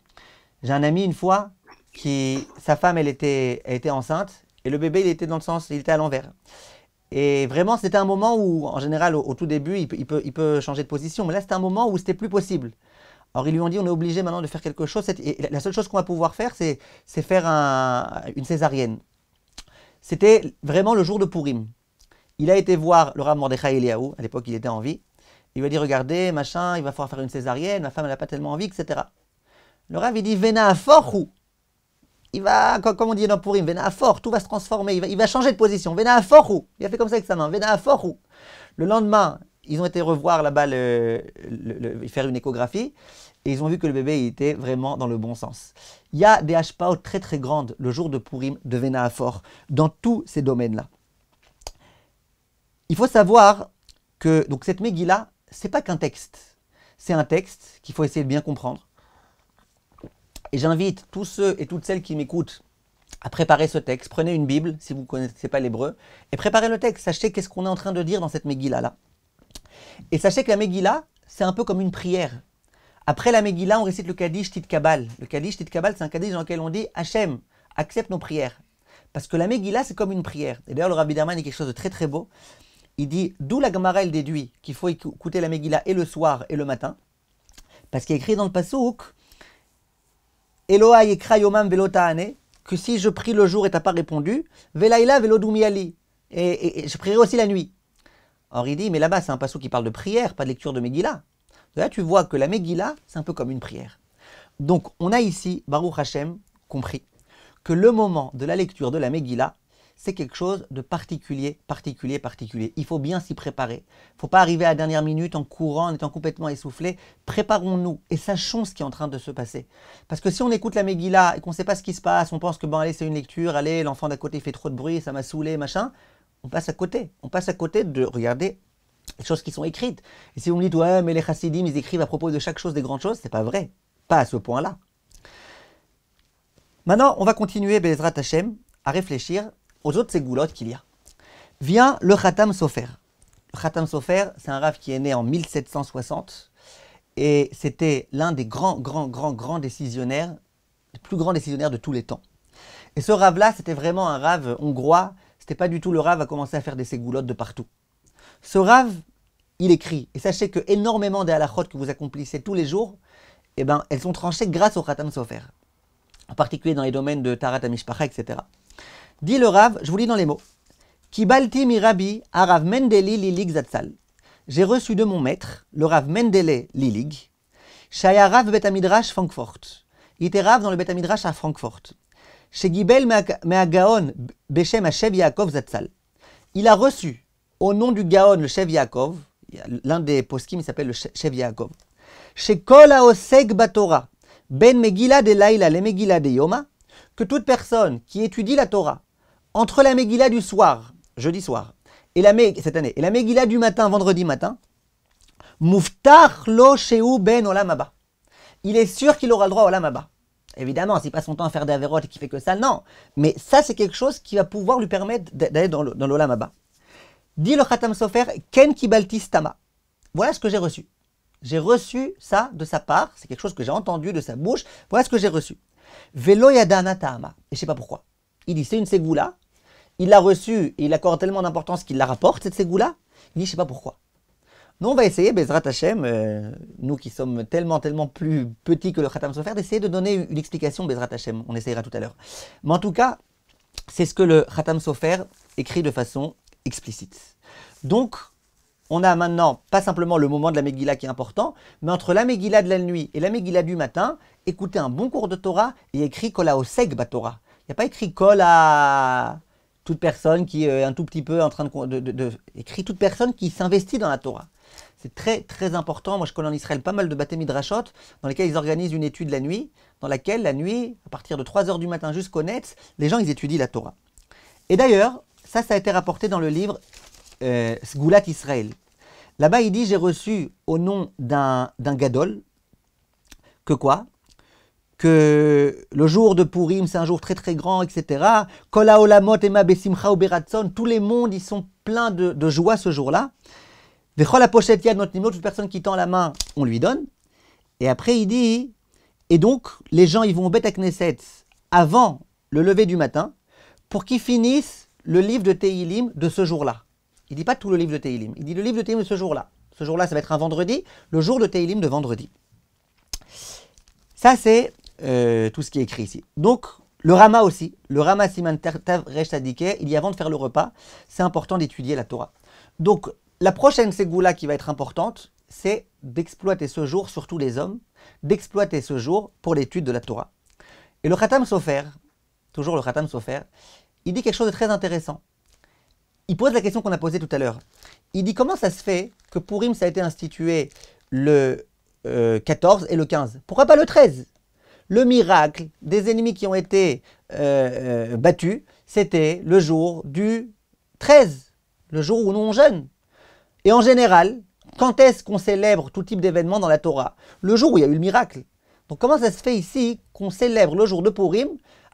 J'ai un ami une fois qui, sa femme, elle était, enceinte et le bébé, il était dans le sens, il était à l'envers. Et vraiment, c'était un moment où, en général, au, tout début, il peut, changer de position, mais là, c'était un moment où c'était plus possible. Alors ils lui ont dit on est obligé maintenant de faire quelque chose. la seule chose qu'on va pouvoir faire, c'est faire une césarienne. C'était vraiment le jour de Purim. Il a été voir le Rav Mordechai Eliaou, à l'époque il était en vie. Il lui a dit regardez, machin, il va falloir faire une césarienne, ma femme n'a pas tellement envie, etc. Le Rav il dit Vena ou Il va, comme on dit dans Purim, Vena fort, tout va se transformer, il va, changer de position. Vena forhu. Il a fait comme ça avec sa main, Vena ou Le lendemain, ils ont été revoir là-bas, le, faire une échographie, et ils ont vu que le bébé était vraiment dans le bon sens. Il y a des hashpaot très très grandes le jour de Purim de Véna-à-Fort, dans tous ces domaines-là. Il faut savoir que donc cette Megillah, c'est pas qu'un texte. C'est un texte qu'il faut essayer de bien comprendre. Et j'invite tous ceux et toutes celles qui m'écoutent à préparer ce texte. Prenez une Bible, si vous ne connaissez pas l'hébreu, et préparez le texte. Sachez qu'est-ce qu'on est en train de dire dans cette Megillah-là. Et sachez que la Megillah, c'est un peu comme une prière. Après la Megillah, on récite le Kaddish Tit Kabbal. Le Kaddish Tit Kabbal, c'est un Kaddish dans lequel on dit Hachem, accepte nos prières. Parce que la Megillah, c'est comme une prière. Et d'ailleurs, le Rabbi Derman dit quelque chose de très très beau. Il dit D'où la Gemara, elle déduit qu'il faut écouter la Megillah et le soir et le matin. Parce qu'il est écrit dans le Passouk Elohai yekra yomam que si je prie le jour et t'as pas répondu, velaila velo et, et je prierai aussi la nuit. Henri dit, mais là-bas, c'est un passage qui parle de prière, pas de lecture de Megillah. Là, tu vois que la Megillah, c'est un peu comme une prière. Donc, on a ici, Baruch Hashem, compris que le moment de la lecture de la Megillah, c'est quelque chose de particulier, particulier, particulier. Il faut bien s'y préparer. Il ne faut pas arriver à la dernière minute en courant, en étant complètement essoufflé. Préparons-nous et sachons ce qui est en train de se passer. Parce que si on écoute la Megillah et qu'on ne sait pas ce qui se passe, on pense que bon, allez, c'est une lecture, allez, l'enfant d'à côté fait trop de bruit, ça m'a saoulé, machin on passe à côté. On passe à côté de regarder les choses qui sont écrites. Et si vous me dites, ouais, mais les chassidim, ils écrivent à propos de chaque chose des grandes choses, c'est pas vrai. Pas à ce point-là. Maintenant, on va continuer, Bezrat Hashem, à réfléchir aux autres ségoulottes qu'il y a. Vient le Khatam Sofer. Le Khatam Sofer, c'est un rave qui est né en 1760 et c'était l'un des grands, grands, grands, grands décisionnaires, les plus grands décisionnaires de tous les temps. Et ce rave-là, c'était vraiment un rave hongrois pas du tout le rave à commencer à faire des ségoulottes de partout. Ce rave, il écrit. Et sachez que énormément des halachot que vous accomplissez tous les jours, eh ben, elles sont tranchées grâce au Khatam Sofer. En particulier dans les domaines de Tarat Amishpacha, etc. Dit le Rav, je vous lis dans les mots. Kibalti mirabi arav mendeli lilig zatzal. J'ai reçu de mon maître, le Rav Mendele lilig, Rav betamidrash Frankfurt. Il était Rav dans le betamidrash à Francfort chez Gibel Meagaon Beshem Hashem Yaakov Zatzal. Il a reçu, au nom du Gaon, le chef Yaakov, l'un des poskim, il s'appelle le chef Yaakov, chez Kol oseg Batora, Ben Megillah de Laila, le Megillah de Yoma, que toute personne qui étudie la Torah, entre la Megillah du soir, jeudi soir, et la, cette année, et la Megillah du matin, vendredi matin, Muftar lo sheu ben olam Il est sûr qu'il aura le droit au Olamaba. Évidemment, s'il passe son temps à faire des avérotes et qui fait que ça, non. Mais ça, c'est quelque chose qui va pouvoir lui permettre d'aller dans l'Olam Abba. Dit le Khatam Sofer, Ken Kibaltis Tama. Voilà ce que j'ai reçu. J'ai reçu ça de sa part, c'est quelque chose que j'ai entendu de sa bouche, voilà ce que j'ai reçu. Velo Yadana Et je sais pas pourquoi. Il dit, c'est une ségoula. Il l'a reçu et il accorde tellement d'importance qu'il la rapporte, cette ségoula. Il dit, je sais pas pourquoi. Nous, on va essayer, Bezrat Hashem, euh, nous qui sommes tellement, tellement plus petits que le Khatam Sofer, d'essayer de donner une explication, Bezrat Hashem. On essayera tout à l'heure. Mais en tout cas, c'est ce que le Khatam Sofer écrit de façon explicite. Donc, on a maintenant pas simplement le moment de la Megillah qui est important, mais entre la Megillah de la nuit et la Megillah du matin, écoutez un bon cours de Torah et écrire Kola Oseg Torah. Il n'y a pas écrit Kola toute personne qui est euh, un tout petit peu en train de, de, de écrit toute personne qui s'investit dans la Torah. C'est très très important. Moi, je connais en Israël pas mal de baptêmes Drachot dans lesquels ils organisent une étude la nuit, dans laquelle la nuit, à partir de 3 h du matin jusqu'au net, les gens ils étudient la Torah. Et d'ailleurs, ça, ça a été rapporté dans le livre euh, Sgoulat Israël. Là-bas, il dit J'ai reçu au nom d'un gadol que quoi que le jour de Purim, c'est un jour très très grand, etc. Kola olamot ema besimcha tous les mondes, ils sont pleins de joie ce jour-là la pochette yad notre toute personne qui tend la main, on lui donne. Et après, il dit, et donc, les gens, ils vont au Bet avant le lever du matin pour qu'ils finissent le livre de Tehilim de ce jour-là. Il dit pas tout le livre de Tehilim. il dit le livre de Tehilim de ce jour-là. Ce jour-là, ça va être un vendredi, le jour de Tehilim de vendredi. Ça, c'est euh, tout ce qui est écrit ici. Donc, le Rama aussi, le Rama Siman Tav Resh il dit avant de faire le repas, c'est important d'étudier la Torah. Donc, la prochaine Ségoula qui va être importante, c'est d'exploiter ce jour, surtout les hommes, d'exploiter ce jour pour l'étude de la Torah. Et le Khatam Sofer, toujours le Khatam Sofer, il dit quelque chose de très intéressant. Il pose la question qu'on a posée tout à l'heure. Il dit comment ça se fait que Purim, ça a été institué le 14 euh, et le 15 Pourquoi pas le 13 Le miracle des ennemis qui ont été euh, euh, battus, c'était le jour du 13, le jour où nous on jeûne. Et en général, quand est-ce qu'on célèbre tout type d'événement dans la Torah Le jour où il y a eu le miracle. Donc comment ça se fait ici qu'on célèbre le jour de Purim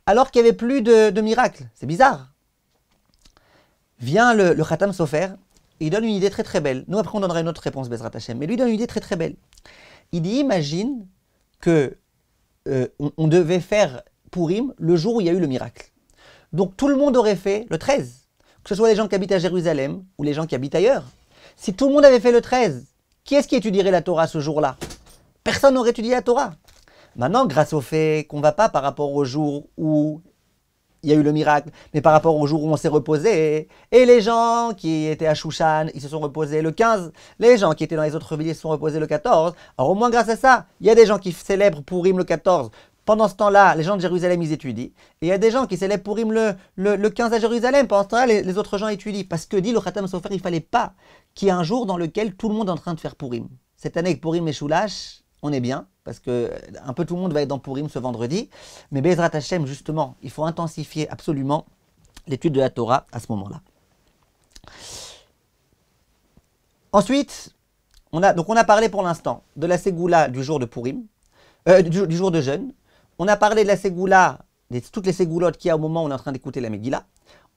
alors qu'il n'y avait plus de, miracle C'est bizarre. Vient le, le Khatam Sofer, il donne une idée très très belle. Nous après on donnera une autre réponse, Bezrat Hashem, mais lui donne une idée très très belle. Il dit, imagine que euh, on, devait faire Purim le jour où il y a eu le miracle. Donc tout le monde aurait fait le 13, que ce soit les gens qui habitent à Jérusalem ou les gens qui habitent ailleurs. Si tout le monde avait fait le 13, qui est-ce qui étudierait la Torah ce jour-là Personne n'aurait étudié la Torah. Maintenant, grâce au fait qu'on ne va pas par rapport au jour où il y a eu le miracle, mais par rapport au jour où on s'est reposé, et les gens qui étaient à Shushan, ils se sont reposés le 15, les gens qui étaient dans les autres villes se sont reposés le 14, alors au moins grâce à ça, il y a des gens qui célèbrent Purim le 14 pendant ce temps-là, les gens de Jérusalem, ils étudient. Et il y a des gens qui célèbrent Purim le, 15 à Jérusalem. Pendant ce temps-là, les, autres gens étudient. Parce que dit le Khatam Sofer, il ne fallait pas qu'il y ait un jour dans lequel tout le monde est en train de faire Purim. Cette année avec Purim et Choulash, on est bien, parce que un peu tout le monde va être dans Purim ce vendredi. Mais Bezrat Hashem, justement, il faut intensifier absolument l'étude de la Torah à ce moment-là. Ensuite, on a, donc on a parlé pour l'instant de la Ségoula du jour de Purim, euh, du jour de jeûne. On a parlé de la Ségoula, de toutes les Ségoulottes qu'il y a au moment où on est en train d'écouter la Megillah.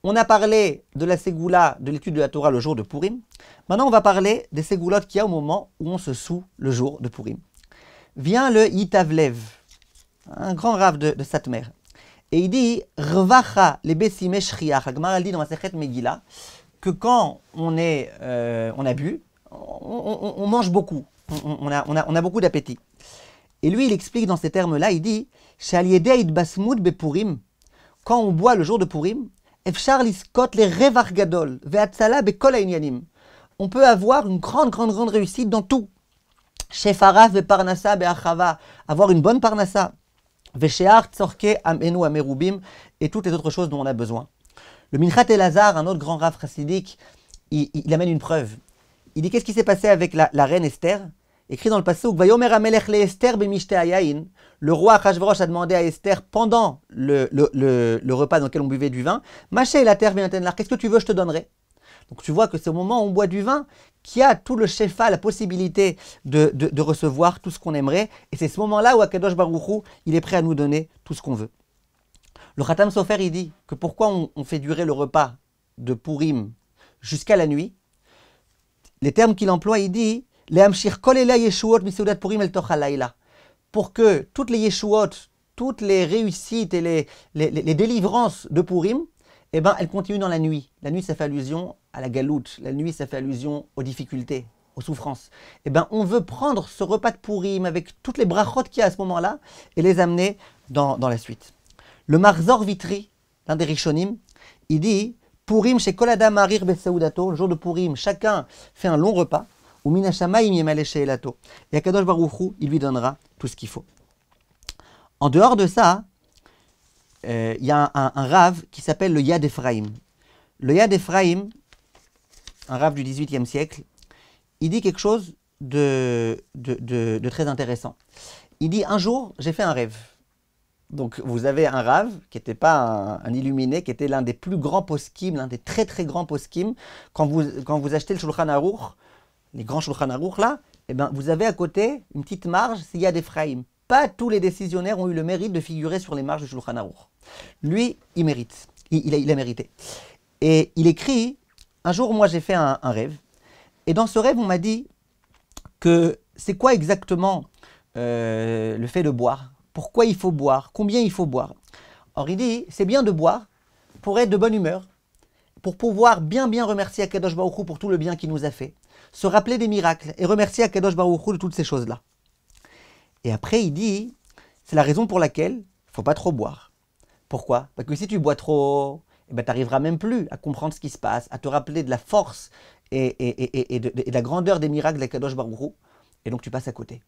On a parlé de la Ségoula, de l'étude de la Torah le jour de Purim. Maintenant, on va parler des Ségoulottes qu'il y a au moment où on se soue le jour de Purim. Vient le Yitavlev, un grand rave de, Satmer. Et il dit Rvacha le Shriach. dit dans la Sechet Megillah que quand on, est, euh, on a bu, on, mange beaucoup. On, a, beaucoup d'appétit. Et lui, il explique dans ces termes-là il dit quand on boit le jour de Purim, on peut avoir une grande, grande, grande réussite dans tout. Avoir une bonne parnassa. Et toutes les autres choses dont on a besoin. Le Minchat elazar, un autre grand raf chassidique, il, amène une preuve. Il dit qu'est-ce qui s'est passé avec la reine Esther écrit dans le passé, « le roi Achashverosh a demandé à Esther pendant le, repas dans lequel on buvait du vin, Maché la terre qu'est-ce que tu veux, je te donnerai. Donc tu vois que c'est au moment où on boit du vin qui a tout le shefa, la possibilité de, recevoir tout ce qu'on aimerait. Et c'est ce moment-là où Akadosh Baruchou, il est prêt à nous donner tout ce qu'on veut. Le Khatam Sofer, il dit que pourquoi on, on fait durer le repas de Purim jusqu'à la nuit Les termes qu'il emploie, il dit pour que toutes les Yeshuot, toutes les réussites et les, délivrances de Purim, eh ben, elles continuent dans la nuit. La nuit, ça fait allusion à la galoute. La nuit, ça fait allusion aux difficultés, aux souffrances. Eh ben, on veut prendre ce repas de Purim avec toutes les brachotes qu'il y a à ce moment-là et les amener dans, la suite. Le Marzor Vitri, l'un des Rishonim, il dit Purim chez Kolada Marir le jour de Purim, chacun fait un long repas. Ou Et il lui donnera tout ce qu'il faut. En dehors de ça, euh, il y a un, rave qui s'appelle le Yad Ephraim. Le Yad Ephraim, un rave du XVIIIe siècle, il dit quelque chose de, très intéressant. Il dit Un jour, j'ai fait un rêve. Donc vous avez un rave qui n'était pas un, illuminé, qui était l'un des plus grands poskim, l'un des très très grands poskim. Quand vous, quand vous achetez le Shulchan Aruch, les grands Shulchan Aruch là, eh ben, vous avez à côté une petite marge s'il y a des frames Pas tous les décisionnaires ont eu le mérite de figurer sur les marges du Shulchan Aruch. Lui, il mérite. Il, a, mérité. Et il écrit Un jour, moi, j'ai fait un, rêve. Et dans ce rêve, on m'a dit que c'est quoi exactement euh, le fait de boire Pourquoi il faut boire Combien il faut boire Or, il dit C'est bien de boire pour être de bonne humeur, pour pouvoir bien, bien remercier Akadosh Baruch pour tout le bien qu'il nous a fait se rappeler des miracles et remercier Akadosh Baruch Hu de toutes ces choses-là. Et après, il dit, c'est la raison pour laquelle il faut pas trop boire. Pourquoi Parce que si tu bois trop, eh ben, tu n'arriveras même plus à comprendre ce qui se passe, à te rappeler de la force et, de, la grandeur des miracles d'Akadosh Baruch Hu, et donc tu passes à côté.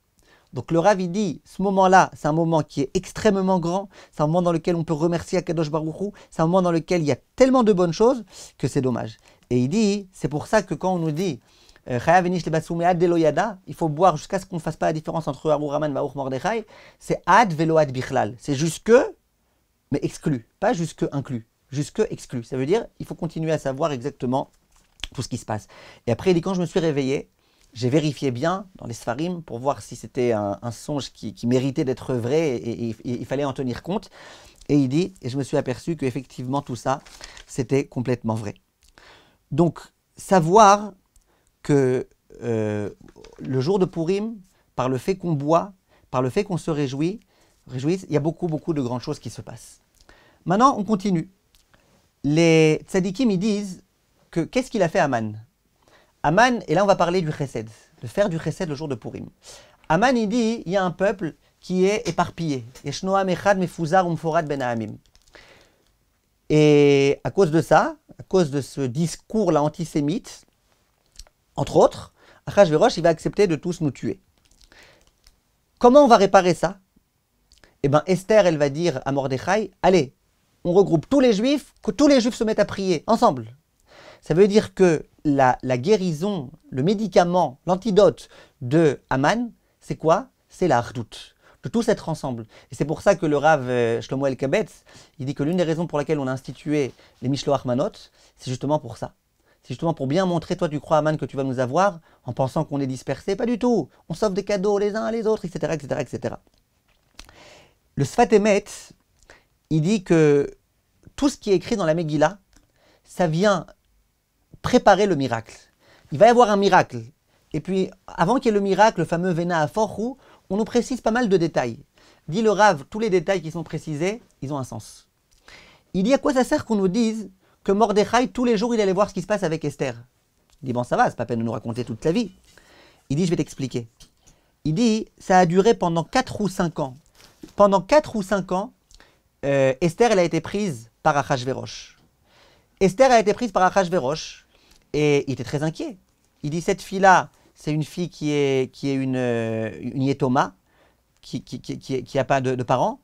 Donc le Rav, dit, ce moment-là, c'est un moment qui est extrêmement grand, c'est un moment dans lequel on peut remercier Akadosh Baruchou, c'est un moment dans lequel il y a tellement de bonnes choses que c'est dommage. Et il dit, c'est pour ça que quand on nous dit, il faut boire jusqu'à ce qu'on ne fasse pas la différence entre Aruraman, Maour, Mordechai. C'est ad velo bichlal. C'est jusque, mais exclu. Pas jusque inclus. Jusque exclu. Ça veut dire, il faut continuer à savoir exactement tout ce qui se passe. Et après, il dit quand je me suis réveillé, j'ai vérifié bien dans les Sfarim pour voir si c'était un, songe qui, méritait d'être vrai et, et il fallait en tenir compte. Et il dit, et je me suis aperçu qu'effectivement tout ça, c'était complètement vrai. Donc, savoir que euh, le jour de Purim, par le fait qu'on boit, par le fait qu'on se réjouit, réjouisse, il y a beaucoup, beaucoup de grandes choses qui se passent. Maintenant, on continue. Les tzadikim, ils disent que qu'est-ce qu'il a fait Aman Aman, et là on va parler du chesed, de faire du chesed le jour de Purim. Aman, il dit, il y a un peuple qui est éparpillé. Ben et à cause de ça, à cause de ce discours-là antisémite, entre autres, Achashverosh, il va accepter de tous nous tuer. Comment on va réparer ça Eh ben Esther, elle va dire à Mordechai, allez, on regroupe tous les juifs, que tous les juifs se mettent à prier, ensemble. Ça veut dire que la, guérison, le médicament, l'antidote de Aman, c'est quoi C'est la redoute de tous être ensemble. Et c'est pour ça que le Rav euh, Shlomo El Kabetz, il dit que l'une des raisons pour laquelle on a institué les Mishloach Armanot, c'est justement pour ça c'est justement pour bien montrer, toi tu crois, Aman, que tu vas nous avoir en pensant qu'on est dispersé. Pas du tout. On s'offre des cadeaux les uns les autres, etc. etc., etc. Le Sfatemet, il dit que tout ce qui est écrit dans la Megillah, ça vient préparer le miracle. Il va y avoir un miracle. Et puis, avant qu'il y ait le miracle, le fameux Vena à Forhu, on nous précise pas mal de détails. Dit le Rav, tous les détails qui sont précisés, ils ont un sens. Il dit à quoi ça sert qu'on nous dise que Mordechai, tous les jours, il allait voir ce qui se passe avec Esther. Il dit, bon, ça va, c'est pas peine de nous raconter toute la vie. Il dit, je vais t'expliquer. Il dit, ça a duré pendant 4 ou 5 ans. Pendant 4 ou 5 ans, euh, Esther, elle a été prise par Achashverosh. Esther a été prise par Achashverosh et il était très inquiet. Il dit, cette fille-là, c'est une fille qui est, qui est une, euh, une qui n'a qui, qui, qui a pas de, parents.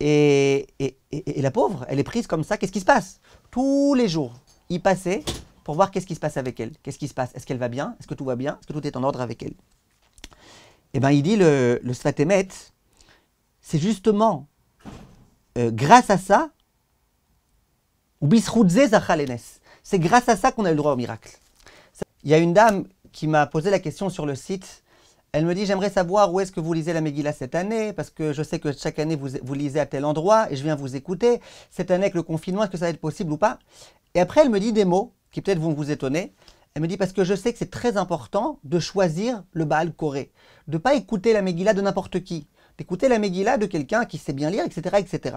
et, et, la pauvre, elle est prise comme ça, qu'est-ce qui se passe tous les jours y passer pour voir qu'est-ce qui se passe avec elle. Qu'est-ce qui se passe Est-ce qu'elle va bien Est-ce que tout va bien Est-ce que tout est en ordre avec elle Eh bien, il dit le, le c'est justement euh, grâce à ça, c'est grâce à ça qu'on a eu le droit au miracle. Il y a une dame qui m'a posé la question sur le site elle me dit J'aimerais savoir où est-ce que vous lisez la Megillah cette année, parce que je sais que chaque année vous, vous lisez à tel endroit et je viens vous écouter. Cette année, avec le confinement, est-ce que ça va être possible ou pas Et après, elle me dit des mots qui peut-être vont vous étonner. Elle me dit Parce que je sais que c'est très important de choisir le Baal Corée, de ne pas écouter la Megillah de n'importe qui, d'écouter la Megillah de quelqu'un qui sait bien lire, etc. etc.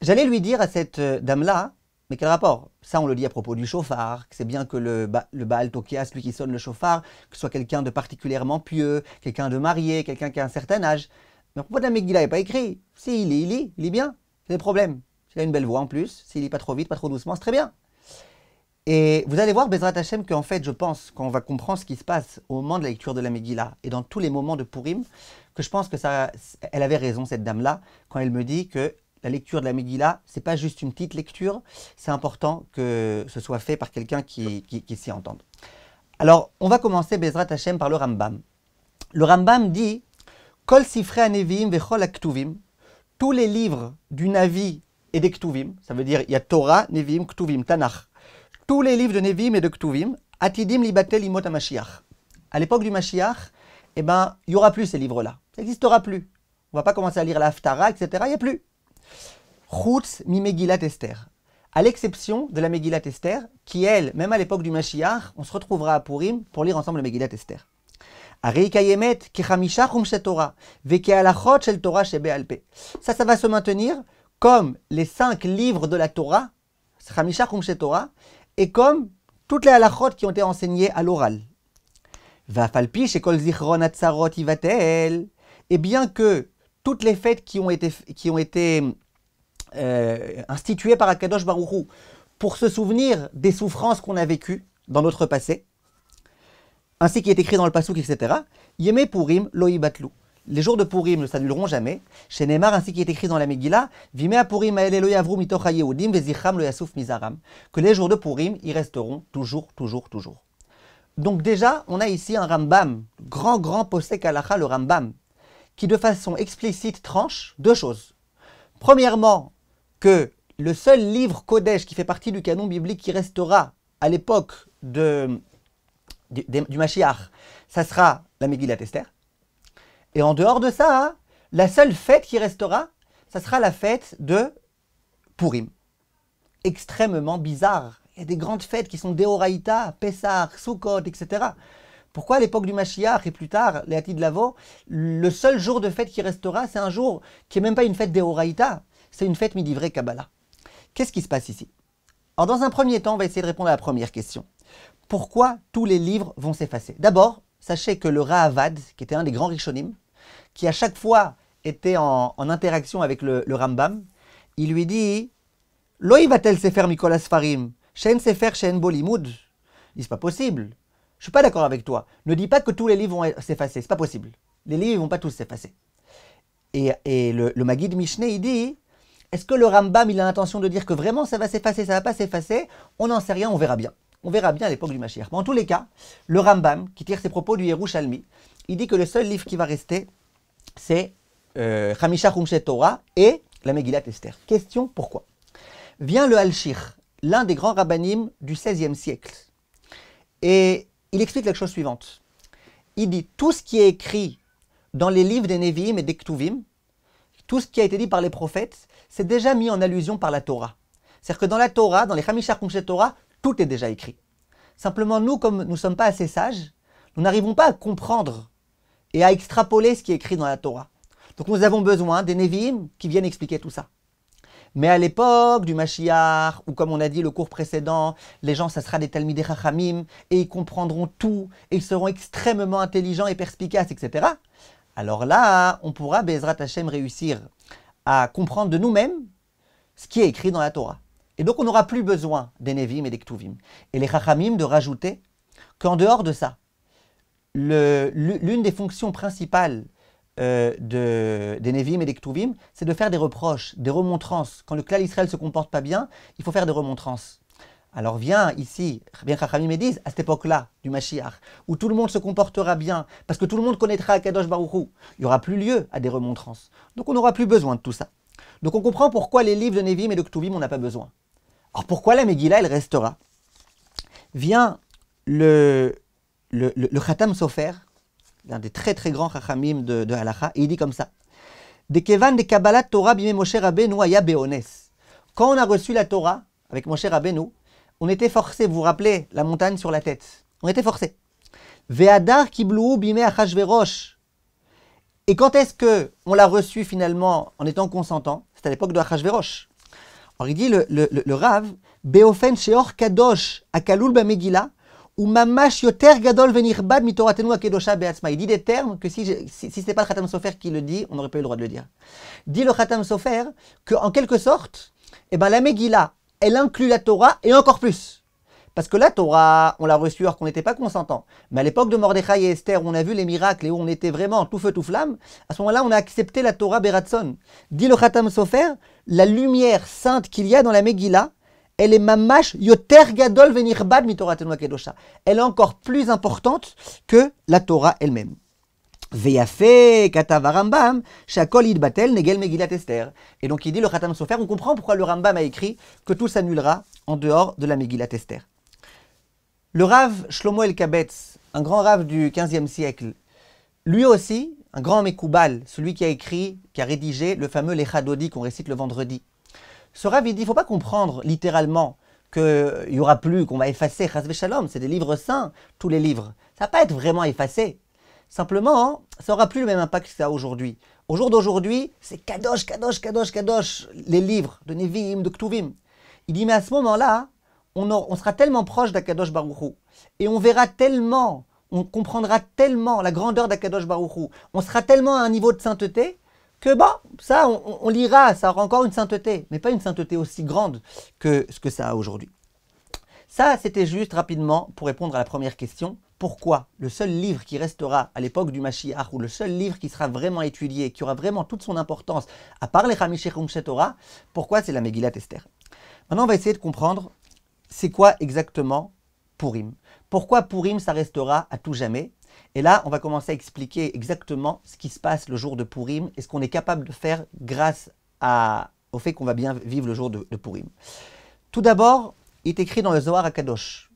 J'allais lui dire à cette euh, dame-là mais quel rapport Ça, on le dit à propos du chauffard, c'est bien que le, le Baal Tokias, lui qui sonne le chauffard, que soit quelqu'un de particulièrement pieux, quelqu'un de marié, quelqu'un qui a un certain âge. Mais de la Megillah n'est pas écrit Si, il lit, il lit, il lit bien, c'est des problèmes. S'il a une belle voix en plus, s'il lit pas trop vite, pas trop doucement, c'est très bien. Et vous allez voir, Bezrat Hashem, qu'en fait, je pense, quand on va comprendre ce qui se passe au moment de la lecture de la Megillah et dans tous les moments de Purim, que je pense que ça, elle avait raison, cette dame-là, quand elle me dit que la lecture de la Megillah, c'est pas juste une petite lecture, c'est important que ce soit fait par quelqu'un qui, s'y entende. Alors, on va commencer Bezrat Hashem par le Rambam. Le Rambam dit Kol Sifre nevim Vechol tous les livres du Navi et des Ktuvim, ça veut dire il y a Torah, Nevim, Ktuvim, Tanach, tous les livres de Nevim et de Ktuvim, Atidim Libatel Imot À l'époque du Mashiach, eh ben, il n'y aura plus ces livres-là. Ça n'existera plus. On ne va pas commencer à lire l'Aftara, etc. Il n'y a plus. Chutz mi Megillat Esther. À l'exception de la Megillat Esther, qui elle, même à l'époque du Mashiach, on se retrouvera à Purim pour lire ensemble la Megillat Esther. Ça, ça va se maintenir comme les cinq livres de la Torah, et comme toutes les alachot qui ont été enseignées à l'oral. Va falpi Et bien que toutes les fêtes qui ont été, euh, instituées par Akadosh Baruchou pour se souvenir des souffrances qu'on a vécues dans notre passé, ainsi qu'il est écrit dans le Passouk, etc. Yemé Purim, Batlou »« Les jours de Purim ne s'annuleront jamais. Chez Neymar, ainsi qu'il est écrit dans la Megillah, Vimea Purim Vezicham Mizaram. Que les jours de Purim, y resteront toujours, toujours, toujours. Donc déjà, on a ici un Rambam, grand, grand à Kalacha, le Rambam, qui de façon explicite tranche deux choses. Premièrement, que le seul livre Kodesh qui fait partie du canon biblique qui restera à l'époque de, du, Mashiach, ça sera la Megillat Esther. Et en dehors de ça, la seule fête qui restera, ça sera la fête de Purim. Extrêmement bizarre. Il y a des grandes fêtes qui sont Deoraïta, Pessah, Sukkot, etc. Pourquoi à l'époque du Mashiach et plus tard, les Hatid Lavo, le seul jour de fête qui restera, c'est un jour qui n'est même pas une fête des c'est une fête midivrée Kabbalah. Qu'est-ce qui se passe ici Alors dans un premier temps, on va essayer de répondre à la première question. Pourquoi tous les livres vont s'effacer D'abord, sachez que le Rahavad, qui était un des grands Rishonim, qui à chaque fois était en, interaction avec le, Rambam, il lui dit « Loi va-t-elle se faire Mikolas Farim Shen Sefer Shen Bolimud ?» Il c'est pas possible. Je suis pas d'accord avec toi. Ne dis pas que tous les livres vont s'effacer. C'est pas possible. Les livres ne vont pas tous s'effacer. Et, et, le, le Magid Mishneh, il dit est-ce que le Rambam, il a l'intention de dire que vraiment ça va s'effacer, ça va pas s'effacer On n'en sait rien, on verra bien. On verra bien à l'époque du Mashiach. Mais en tous les cas, le Rambam, qui tire ses propos du Yerushalmi, il dit que le seul livre qui va rester, c'est euh, Hamisha Khumchet Torah et la Megillat Esther. Question pourquoi Vient le Halchir, l'un des grands rabbinim du XVIe siècle. Et il explique la chose suivante. Il dit tout ce qui est écrit dans les livres des Nevi'im et des Ktuvim, tout ce qui a été dit par les prophètes, c'est déjà mis en allusion par la Torah. C'est-à-dire que dans la Torah, dans les Hamishah Kumshet Torah, tout est déjà écrit. Simplement, nous, comme nous ne sommes pas assez sages, nous n'arrivons pas à comprendre et à extrapoler ce qui est écrit dans la Torah. Donc nous avons besoin des Nevi'im qui viennent expliquer tout ça. Mais à l'époque du Mashiach, ou comme on a dit le cours précédent, les gens, ça sera des des rachamim et ils comprendront tout, et ils seront extrêmement intelligents et perspicaces, etc. Alors là, on pourra, Bezrat Hashem, réussir à comprendre de nous-mêmes ce qui est écrit dans la Torah. Et donc, on n'aura plus besoin des Nevim et des Ktuvim. Et les Chachamim de rajouter qu'en dehors de ça, l'une des fonctions principales euh, de, des Nevim et des Ktuvim, c'est de faire des reproches, des remontrances. Quand le clan Israël se comporte pas bien, il faut faire des remontrances. Alors viens ici, bien Chachamim me disent, à cette époque-là du Mashiach, où tout le monde se comportera bien, parce que tout le monde connaîtra Kadosh Hu, il n'y aura plus lieu à des remontrances. Donc on n'aura plus besoin de tout ça. Donc on comprend pourquoi les livres de Nevim et de Ktuvim, on n'a pas besoin. Alors pourquoi la Megillah, elle restera Vient le, le, le Khatam Sofer, l'un des très très grands chachamim de, de et il dit comme ça. De Kevan de Kabbalat Torah bime Moshe Rabbeinu aya beones. Quand on a reçu la Torah avec Moshe Rabbeinu, on était forcé, vous vous rappelez, la montagne sur la tête. On était forcé. Ve'adar kiblou bime achashverosh. Et quand est-ce que on l'a reçu finalement en étant consentant C'est à l'époque de Achashverosh. Alors il dit le, le, le, Rav, Beofen sheor kadosh akalul bamegila ou mamash yoter gadol akedosha beatzma. Il dit des termes que si, si, ce n'est pas le Khatam Sofer qui le dit, on n'aurait pas eu le droit de le dire. Dit le Khatam Sofer que, en quelque sorte, et eh ben, la Megillah, elle inclut la Torah et encore plus. Parce que la Torah, on l'a reçue alors qu'on n'était pas consentant. Mais à l'époque de Mordechai et Esther, on a vu les miracles et où on était vraiment tout feu, tout flamme, à ce moment-là, on a accepté la Torah Beratson. Dit le Khatam Sofer, la lumière sainte qu'il y a dans la Megillah, elle est mamash yoter gadol venirbad Elle est encore plus importante que la Torah elle-même. Veyafe shakol negel megillat Esther. Et donc il dit le Khatam Sofer, on comprend pourquoi le Rambam a écrit que tout s'annulera en dehors de la Megillat Esther. Le Rav Shlomo El Kabetz, un grand Rav du 15e siècle, lui aussi, un grand Mekoubal, celui qui a écrit, qui a rédigé le fameux Lechadodi qu'on récite le vendredi, ce Rav, il dit, il ne faut pas comprendre littéralement qu'il n'y aura plus, qu'on va effacer Chazve Shalom. C'est des livres saints, tous les livres. Ça ne va pas être vraiment effacé. Simplement, ça n'aura plus le même impact que ça aujourd'hui. Au jour d'aujourd'hui, c'est Kadosh, Kadosh, Kadosh, Kadosh, les livres de Nevi'im, de Ktuvim. Il dit, mais à ce moment-là, on, sera tellement proche d'Akadosh Baruchou. Et on verra tellement, on comprendra tellement la grandeur d'Akadosh Baruchou. On sera tellement à un niveau de sainteté bon, bah, ça, on, l'ira, ça aura encore une sainteté, mais pas une sainteté aussi grande que ce que ça a aujourd'hui. Ça, c'était juste rapidement pour répondre à la première question. Pourquoi le seul livre qui restera à l'époque du Mashiach, ou le seul livre qui sera vraiment étudié, qui aura vraiment toute son importance, à part les Hamishechum Torah, pourquoi c'est la Megillat Esther Maintenant, on va essayer de comprendre c'est quoi exactement Pourim. Pourquoi Pourim, ça restera à tout jamais et là, on va commencer à expliquer exactement ce qui se passe le jour de Purim et ce qu'on est capable de faire grâce à, au fait qu'on va bien vivre le jour de, de Purim. Tout d'abord, il est écrit dans le Zohar Akadosh.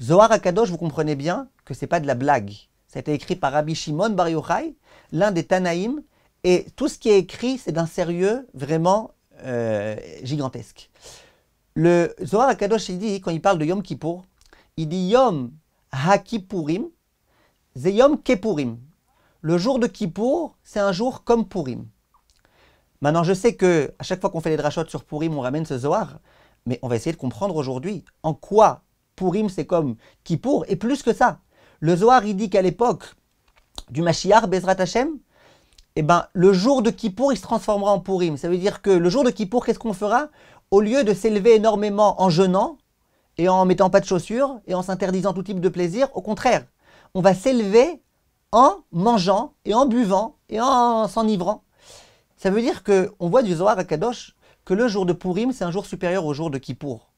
Zohar Akadosh, vous comprenez bien que ce n'est pas de la blague. Ça a été écrit par Rabbi Shimon Bar Yochai, l'un des Tanaïm, et tout ce qui est écrit, c'est d'un sérieux vraiment euh, gigantesque. Le Zohar Akadosh, il dit, quand il parle de Yom Kippur, il dit Yom HaKippurim. Zeyom Kepurim. Le jour de Kippour, c'est un jour comme Purim. Maintenant, je sais que à chaque fois qu'on fait les drachotes sur Purim, on ramène ce Zohar, mais on va essayer de comprendre aujourd'hui en quoi Purim c'est comme Kippour, et plus que ça. Le Zohar, il dit qu'à l'époque du Mashiach, Bezrat Hashem, eh ben, le jour de Kippour, il se transformera en Purim. Ça veut dire que le jour de Kippour, qu'est-ce qu'on fera Au lieu de s'élever énormément en jeûnant, et en mettant pas de chaussures, et en s'interdisant tout type de plaisir, au contraire, on va s'élever en mangeant et en buvant et en s'enivrant. Ça veut dire qu'on voit du Zohar à Kadosh que le jour de Purim, c'est un jour supérieur au jour de Kippour.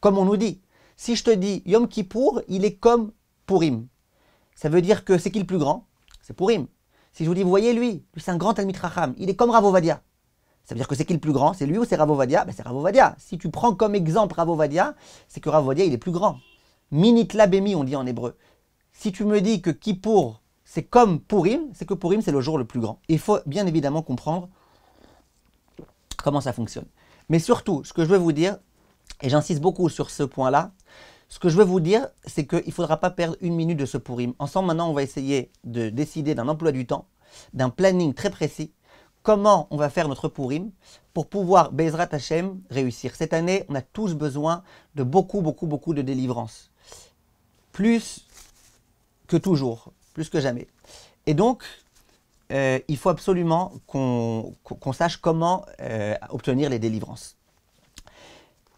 Comme on nous dit, si je te dis Yom Kippour, il est comme Purim. Ça veut dire que c'est qui le plus grand C'est Purim. Si je vous dis, vous voyez lui, lui c'est un grand Talmud Raham, il est comme Ravovadia. Ça veut dire que c'est qui le plus grand C'est lui ou c'est Ravovadia ben, C'est Ravovadia. Si tu prends comme exemple Ravovadia, c'est que Ravovadia, il est plus grand. Minit labemi, on dit en hébreu si tu me dis que pour c'est comme Pourim, c'est que Pourim c'est le jour le plus grand. Il faut bien évidemment comprendre comment ça fonctionne. Mais surtout, ce que je veux vous dire, et j'insiste beaucoup sur ce point-là, ce que je veux vous dire, c'est qu'il ne faudra pas perdre une minute de ce Pourim. Ensemble, maintenant, on va essayer de décider d'un emploi du temps, d'un planning très précis, comment on va faire notre Pourim pour pouvoir, Bezrat Hashem, réussir. Cette année, on a tous besoin de beaucoup, beaucoup, beaucoup de délivrance. Plus que toujours, plus que jamais. Et donc, euh, il faut absolument qu'on sache comment euh, obtenir les délivrances.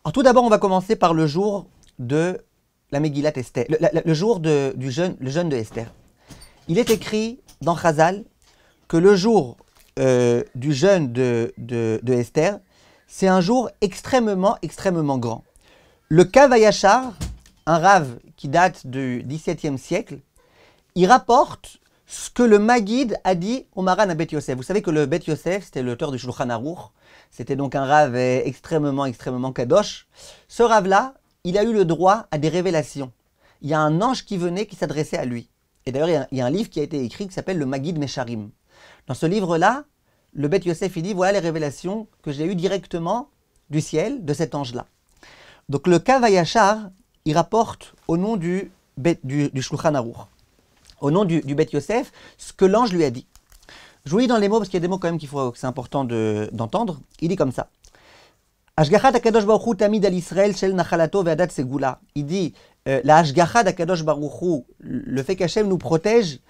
Alors tout d'abord, on va commencer par le jour de la Megillat Esther, le, jour du jeûne, le jeûne de Esther. Il est écrit dans Chazal que le jour euh, du jeûne de, de Esther, c'est un jour extrêmement, extrêmement grand. Le Kavayachar, un rave qui date du XVIIe siècle, il rapporte ce que le Maguid a dit au Maran à Bet Yosef. Vous savez que le Bet Yosef, c'était l'auteur du Shulchan Aruch. C'était donc un rave extrêmement, extrêmement kadosh. Ce rave-là, il a eu le droit à des révélations. Il y a un ange qui venait, qui s'adressait à lui. Et d'ailleurs, il y, a un livre qui a été écrit qui s'appelle le Maguid Mesharim. Dans ce livre-là, le Bet Yosef, il dit, voilà les révélations que j'ai eues directement du ciel, de cet ange-là. Donc le Kavayachar, il rapporte au nom du, du, du Shulchan Aruch au nom du, du Beth Yosef, ce que l'ange lui a dit. Je vous lis dans les mots parce qu'il y a des mots quand même qu'il faut c'est important d'entendre. Il dit comme ça. Il dit euh, la akadosh d'Akadosh Baruchu, le fait qu'Hachem nous protège,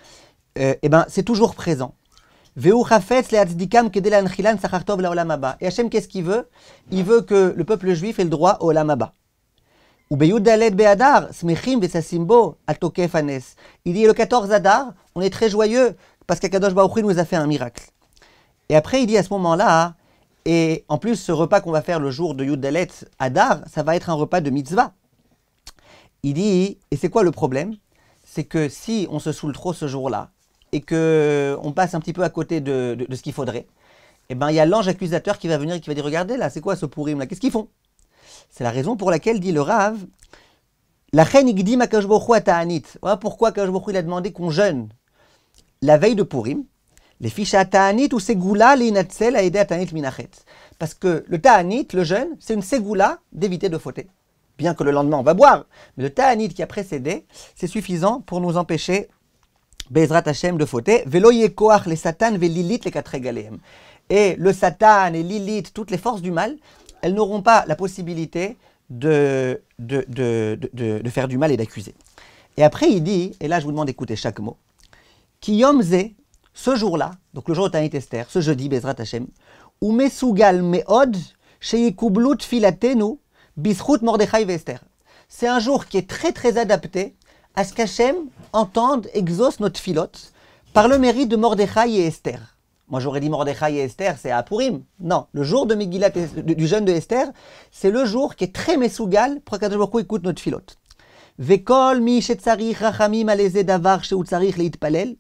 euh, eh ben, c'est toujours présent. kedel Et Hachem, qu'est-ce qu'il veut Il veut que le peuple juif ait le droit au ba il dit le 14 Adar, on est très joyeux parce qu'Akadosh Baruch nous a fait un miracle. Et après, il dit à ce moment-là, et en plus, ce repas qu'on va faire le jour de Yudalet Adar, ça va être un repas de mitzvah. Il dit, et c'est quoi le problème C'est que si on se saoule trop ce jour-là, et que on passe un petit peu à côté de, ce qu'il faudrait, eh ben il y a l'ange accusateur qui va venir et qui va dire, regardez là, c'est quoi ce pourim là Qu'est-ce qu'ils font c'est la raison pour laquelle dit le Rav, la igdima igdim à Voilà pourquoi Kajbochou il a demandé qu'on jeûne la veille de Purim, les fiches à Ta'anit ou Segula, les Inatsel, a aidé à Ta'anit Minachet. Parce que le Ta'anit, le jeûne, c'est une Segula d'éviter de fauter. Bien que le lendemain on va boire, mais le Ta'anit qui a précédé, c'est suffisant pour nous empêcher Bezrat Hashem de fauter. Velo yekoach les Satan, ve les quatre Et le Satan et Lilit, toutes les forces du mal, elles n'auront pas la possibilité de, de, de, de faire du mal et d'accuser. Et après, il dit, et là je vous demande d'écouter chaque mot, Qui zé, ce jour-là, donc le jour de Tanit Esther, ce jeudi, Bezrat Hashem, ou Mesugal Meod, Sheyekublut Filatenu, Bishrut Mordechai Vester. C'est un jour qui est très très adapté à ce qu'Hachem entende, exauce notre filote, par le mérite de Mordechai et Esther. Moi, j'aurais dit Mordechai et Esther, c'est à Purim. Non, le jour de Megillat, du jeûne de Esther, c'est le jour qui est très mesougal pour que écoute notre filote. Vekol mi rachamim davar leitpalel.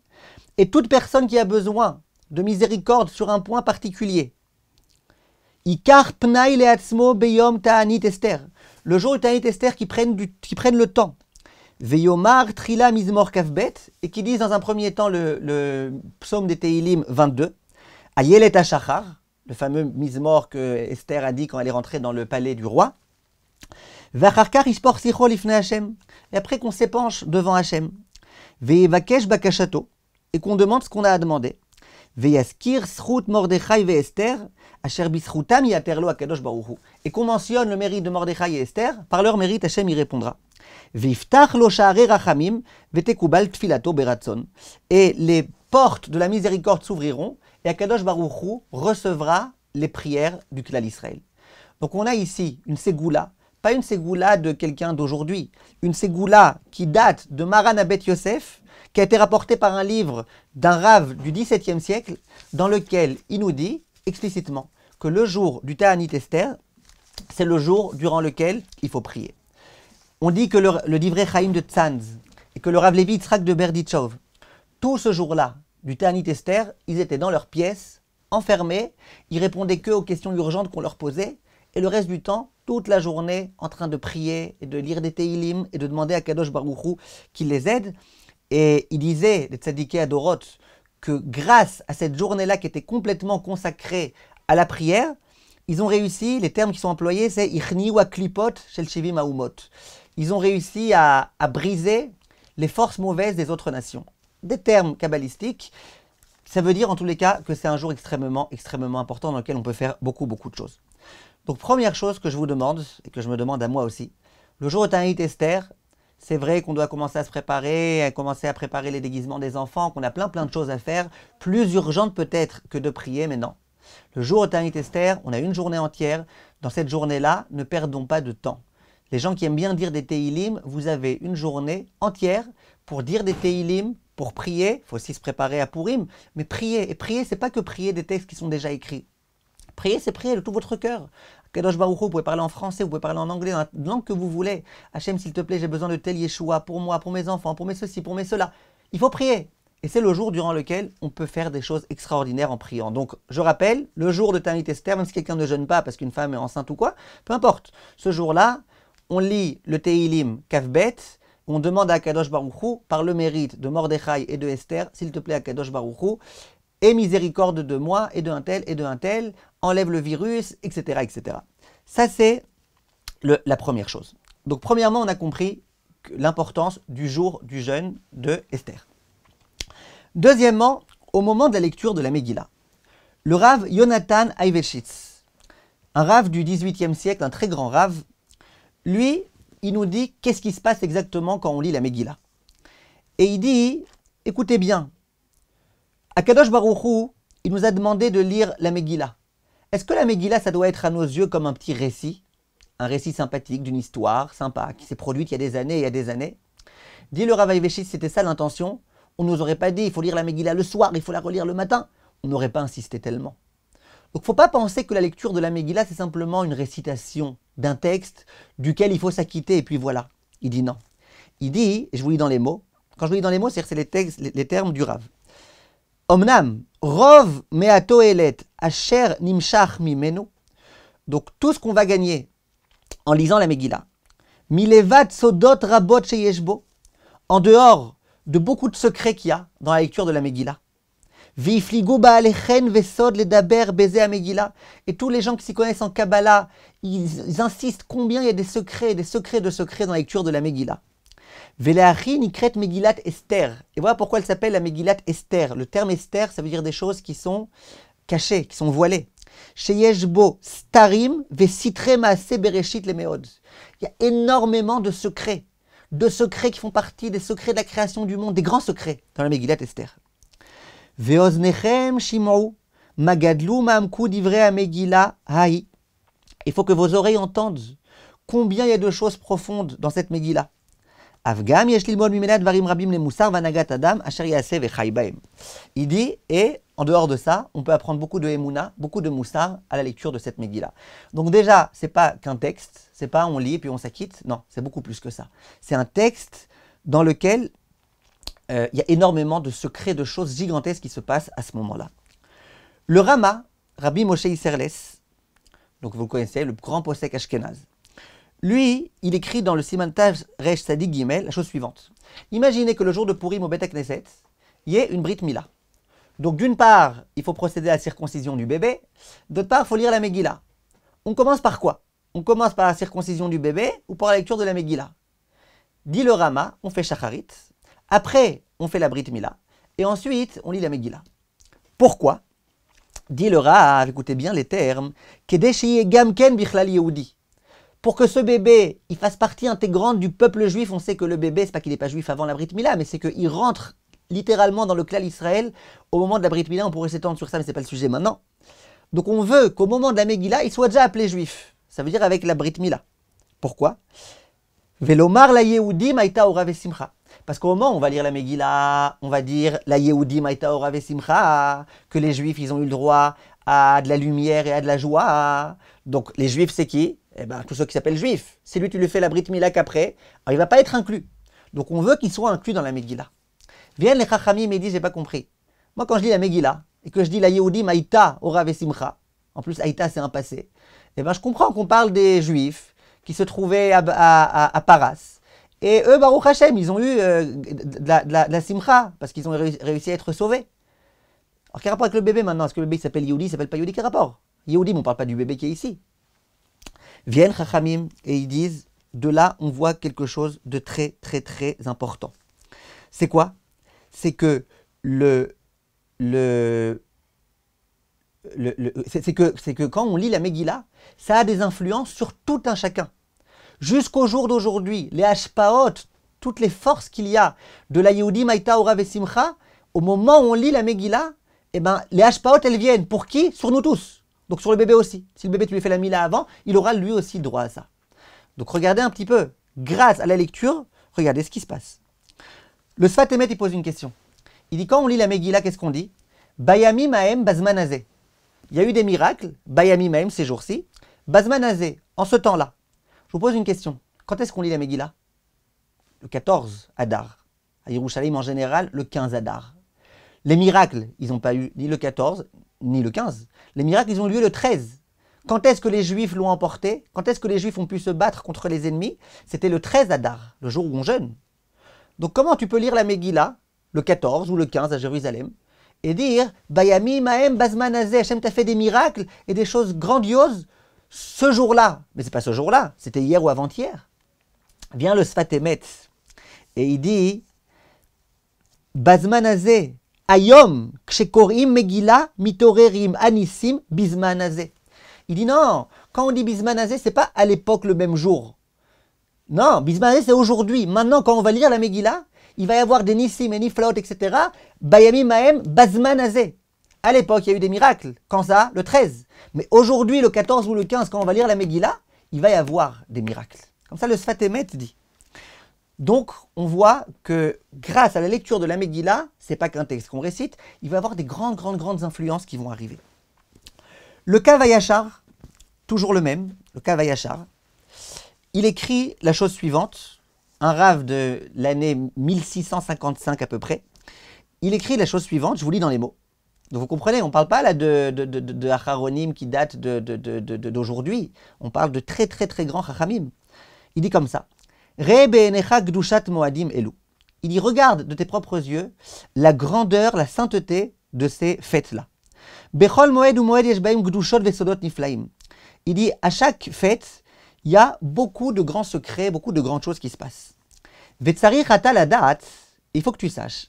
Et toute personne qui a besoin de miséricorde sur un point particulier. Ikar pnai leatzmo beyom ta'anit Esther. Le jour où ta'anit Esther qui prennent, qui prennent le temps Veyomar Trila Mizmor Kafbet, et qui disent dans un premier temps le, psaume des Teilim 22, Ayelet le fameux Mizmor que Esther a dit quand elle est rentrée dans le palais du roi, Vacharkar Ispor Sichol et après qu'on s'épanche devant Hachem Bakashato, et qu'on demande ce qu'on a à demander. Mordechai Esther, Yaterlo Akadosh Baruchu, et qu'on mentionne le mérite de Mordechai et Esther, par leur mérite Hachem y répondra. Et les portes de la miséricorde s'ouvriront et Akadosh Baruchou recevra les prières du Tlal d'Israël. Donc on a ici une ségoula, pas une ségoula de quelqu'un d'aujourd'hui, une ségoula qui date de Maran Abet Yosef, qui a été rapportée par un livre d'un rave du XVIIe siècle, dans lequel il nous dit explicitement que le jour du Ta'anit Esther, c'est le jour durant lequel il faut prier on dit que le, le livret Chaim de Tzanz et que le Rav Levi Tzrak de Berditchov, tout ce jour-là, du Tanit Esther, ils étaient dans leur pièce, enfermés, ils répondaient que aux questions urgentes qu'on leur posait, et le reste du temps, toute la journée, en train de prier et de lire des Teilim et de demander à Kadosh Baruchou qu'il les aide. Et il disait, les tzadikés à Doroth, que grâce à cette journée-là qui était complètement consacrée à la prière, ils ont réussi, les termes qui sont employés, c'est « ichni wa klipot shel shivim ils ont réussi à, briser les forces mauvaises des autres nations. Des termes kabbalistiques, ça veut dire en tous les cas que c'est un jour extrêmement, extrêmement important dans lequel on peut faire beaucoup, beaucoup de choses. Donc première chose que je vous demande, et que je me demande à moi aussi, le jour au tu Esther, c'est vrai qu'on doit commencer à se préparer, à commencer à préparer les déguisements des enfants, qu'on a plein plein de choses à faire, plus urgentes peut-être que de prier, mais non. Le jour où Esther, on a une journée entière. Dans cette journée-là, ne perdons pas de temps les gens qui aiment bien dire des Teilim, vous avez une journée entière pour dire des Teilim, pour prier. Il faut aussi se préparer à Purim. Mais prier, et prier, c'est pas que prier des textes qui sont déjà écrits. Prier, c'est prier de tout votre cœur. Kadosh Baruch vous pouvez parler en français, vous pouvez parler en anglais, dans la langue que vous voulez. Hachem, s'il te plaît, j'ai besoin de tel Yeshua pour moi, pour mes enfants, pour mes ceci, pour mes cela. Il faut prier. Et c'est le jour durant lequel on peut faire des choses extraordinaires en priant. Donc, je rappelle, le jour de Tanit Esther, même si quelqu'un ne jeûne pas parce qu'une femme est enceinte ou quoi, peu importe. Ce jour-là, on lit le Teilim Kafbet, on demande à Kadosh Baruchou, par le mérite de Mordechai et de Esther, s'il te plaît, à Kadosh Baruchou, et miséricorde de moi et de un tel et de un tel, enlève le virus, etc. etc. Ça, c'est la première chose. Donc, premièrement, on a compris l'importance du jour du jeûne de Esther. Deuxièmement, au moment de la lecture de la Megillah, le rave Jonathan Aiveshitz, un rave du XVIIIe siècle, un très grand rave lui, il nous dit qu'est-ce qui se passe exactement quand on lit la Megillah. Et il dit, écoutez bien, à Kadosh Baruchou, il nous a demandé de lire la Megillah. Est-ce que la Megillah, ça doit être à nos yeux comme un petit récit Un récit sympathique d'une histoire sympa qui s'est produite il y a des années et il y a des années Dit le Ravaï si c'était ça l'intention. On nous aurait pas dit, il faut lire la Megillah le soir, il faut la relire le matin. On n'aurait pas insisté tellement. Donc il ne faut pas penser que la lecture de la Megillah, c'est simplement une récitation d'un texte duquel il faut s'acquitter et puis voilà. Il dit non. Il dit, et je vous lis dans les mots, quand je vous lis dans les mots, c'est à les, textes, les, les, termes du Rav. Omnam, rov meatoelet, asher nimshach mimenu. Donc tout ce qu'on va gagner en lisant la Megillah, milevat sodot rabot sheyeshbo, en dehors de beaucoup de secrets qu'il y a dans la lecture de la Megillah, et tous les gens qui s'y connaissent en Kabbalah, ils, insistent combien il y a des secrets, des secrets de secrets dans la lecture de la Megillah. Megillat Esther. Et voilà pourquoi elle s'appelle la Megillat Esther. Le terme Esther, ça veut dire des choses qui sont cachées, qui sont voilées. Sheyeshbo Starim Bereshit Il y a énormément de secrets, de secrets qui font partie des secrets de la création du monde, des grands secrets dans la Megillat Esther. Il faut que vos oreilles entendent combien il y a de choses profondes dans cette Megillah. Afgam le adam Il dit, et en dehors de ça, on peut apprendre beaucoup de Emouna, beaucoup de Moussar à la lecture de cette Megillah. Donc déjà, c'est pas qu'un texte, c'est pas on lit et puis on s'acquitte, non, c'est beaucoup plus que ça. C'est un texte dans lequel euh, il y a énormément de secrets, de choses gigantesques qui se passent à ce moment-là. Le Rama, Rabbi Moshe Isserles, donc vous le connaissez, le grand possèque Ashkenaz, lui, il écrit dans le Simantav Rech Sadi Gimel la chose suivante. Imaginez que le jour de Purim au Bet il y ait une Brit Mila. Donc d'une part, il faut procéder à la circoncision du bébé, d'autre part, il faut lire la Megillah. On commence par quoi On commence par la circoncision du bébé ou par la lecture de la Megillah Dit le Rama, on fait Shacharit, après, on fait la Brit Mila. Et ensuite, on lit la Megillah. Pourquoi Dit le Rav, écoutez bien les termes, Gamken Bichlal Yehudi. Pour que ce bébé, il fasse partie intégrante du peuple juif, on sait que le bébé, c'est pas qu'il n'est pas juif avant la Brit Mila, mais c'est qu'il rentre littéralement dans le clan Israël au moment de la Brit Mila. On pourrait s'étendre sur ça, mais c'est pas le sujet maintenant. Donc on veut qu'au moment de la Megillah, il soit déjà appelé juif. Ça veut dire avec la Brit Mila. Pourquoi Velomar la Yehudi maïta Ora Vesimcha. Parce qu'au moment où on va lire la Megillah, on va dire la Yehudi Ora Simcha, que les Juifs, ils ont eu le droit à de la lumière et à de la joie. Donc les Juifs, c'est qui Eh bien, tous ceux qui s'appellent Juifs. C'est lui, tu lui fais la Brit Milak après. Alors il va pas être inclus. Donc on veut qu'il soit inclus dans la Megillah. Viennent les Chachamim et disent, j'ai pas compris. Moi, quand je lis la Megillah et que je dis la Yehudi Maïta Ora Simcha, en plus, Aïta, c'est un passé. Eh ben je comprends qu'on parle des Juifs qui se trouvaient à, à, à Paras et eux, Baruch Hashem, ils ont eu euh, de, la, simcha parce qu'ils ont réussi à être sauvés. Alors, quel rapport avec le bébé maintenant Est-ce que le bébé s'appelle Yehudi, il s'appelle pas Yehudi Quel rapport Yehudi, on ne parle pas du bébé qui est ici. Viennent Chachamim et ils disent de là, on voit quelque chose de très, très, très important. C'est quoi C'est que le. le le, c'est que quand on lit la Megillah, ça a des influences sur tout un chacun jusqu'au jour d'aujourd'hui, les Ashpaot, toutes les forces qu'il y a de la Yehudi Maïta Ora Vesimcha, au moment où on lit la Megillah, eh ben, les Ashpaot, elles viennent. Pour qui Sur nous tous. Donc sur le bébé aussi. Si le bébé, tu lui fais la Mila avant, il aura lui aussi le droit à ça. Donc regardez un petit peu. Grâce à la lecture, regardez ce qui se passe. Le Sfat Emet, il pose une question. Il dit, quand on lit la Megillah, qu'est-ce qu'on dit Bayami Maem Bazmanazé. Il y a eu des miracles. Bayami Maem, ces jours-ci. Bazmanazé, en ce temps-là vous pose une question. Quand est-ce qu'on lit la Megillah Le 14 Adar. À Yerushalayim en général, le 15 Adar. Les miracles, ils n'ont pas eu ni le 14, ni le 15. Les miracles, ils ont eu lieu le 13. Quand est-ce que les Juifs l'ont emporté Quand est-ce que les Juifs ont pu se battre contre les ennemis C'était le 13 Adar, le jour où on jeûne. Donc comment tu peux lire la Megillah, le 14 ou le 15 à Jérusalem, et dire Bayami, Mahem, Bazmanazé, Hachem fait des miracles et des choses grandioses ce jour-là, mais c'est pas ce jour-là, c'était hier ou avant-hier, vient le Sfatémet et il dit Bazmanazé, Ayom, Kshekorim, Megillah, Mitorerim, Anissim, Bismanazé. Il dit non, quand on dit Bismanazé, c'est pas à l'époque le même jour. Non, Bismanazé c'est aujourd'hui. Maintenant, quand on va lire la Megillah, il va y avoir des Nissim et Niflaot, etc. Bayami Maem, Bazmanazé. À l'époque, il y a eu des miracles. Quand ça Le 13. Mais aujourd'hui, le 14 ou le 15, quand on va lire la Megillah, il va y avoir des miracles. Comme ça, le Sfatémet dit. Donc, on voit que grâce à la lecture de la Megillah, c'est pas qu'un texte qu'on récite, il va y avoir des grandes, grandes, grandes influences qui vont arriver. Le Kavayachar, toujours le même, le Kavayachar, il écrit la chose suivante, un rave de l'année 1655 à peu près. Il écrit la chose suivante, je vous lis dans les mots. Donc vous comprenez, on ne parle pas là de, de, de, de qui date d'aujourd'hui. on parle de très très très grands Chachamim. Il dit comme ça. moadim Il dit regarde de tes propres yeux la grandeur, la sainteté de ces fêtes-là. moed niflaim. Il dit à chaque fête, il y a beaucoup de grands secrets, beaucoup de grandes choses qui se passent. il faut que tu saches.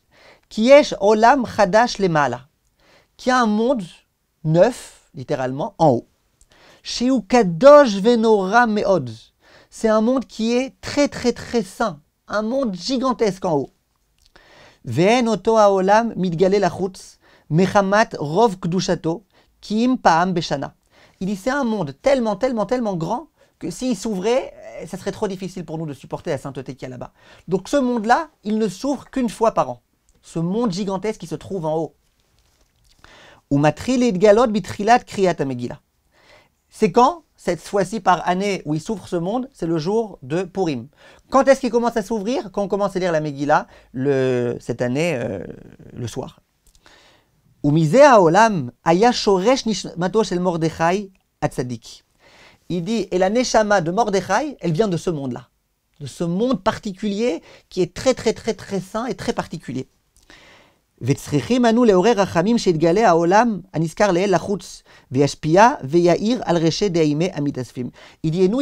Kiesh olam chadash lemala qui a un monde neuf, littéralement, en haut. C'est un monde qui est très très très sain. Un monde gigantesque en haut. mechamat rov kim pa'am beshana. Il dit c'est un monde tellement tellement tellement grand que s'il s'ouvrait, eh, ça serait trop difficile pour nous de supporter la sainteté qu'il y a là-bas. Donc ce monde-là, il ne s'ouvre qu'une fois par an. Ce monde gigantesque qui se trouve en haut ou bitrilat C'est quand Cette fois-ci par année où il s'ouvre ce monde, c'est le jour de Purim. Quand est-ce qu'il commence à s'ouvrir Quand on commence à lire la Megillah, cette année, euh, le soir. olam el Mordechai atzadik. Il dit, et la Neshama de Mordechai, elle vient de ce monde-là. De ce monde particulier qui est très très très très saint et très particulier. Il dit, nous, il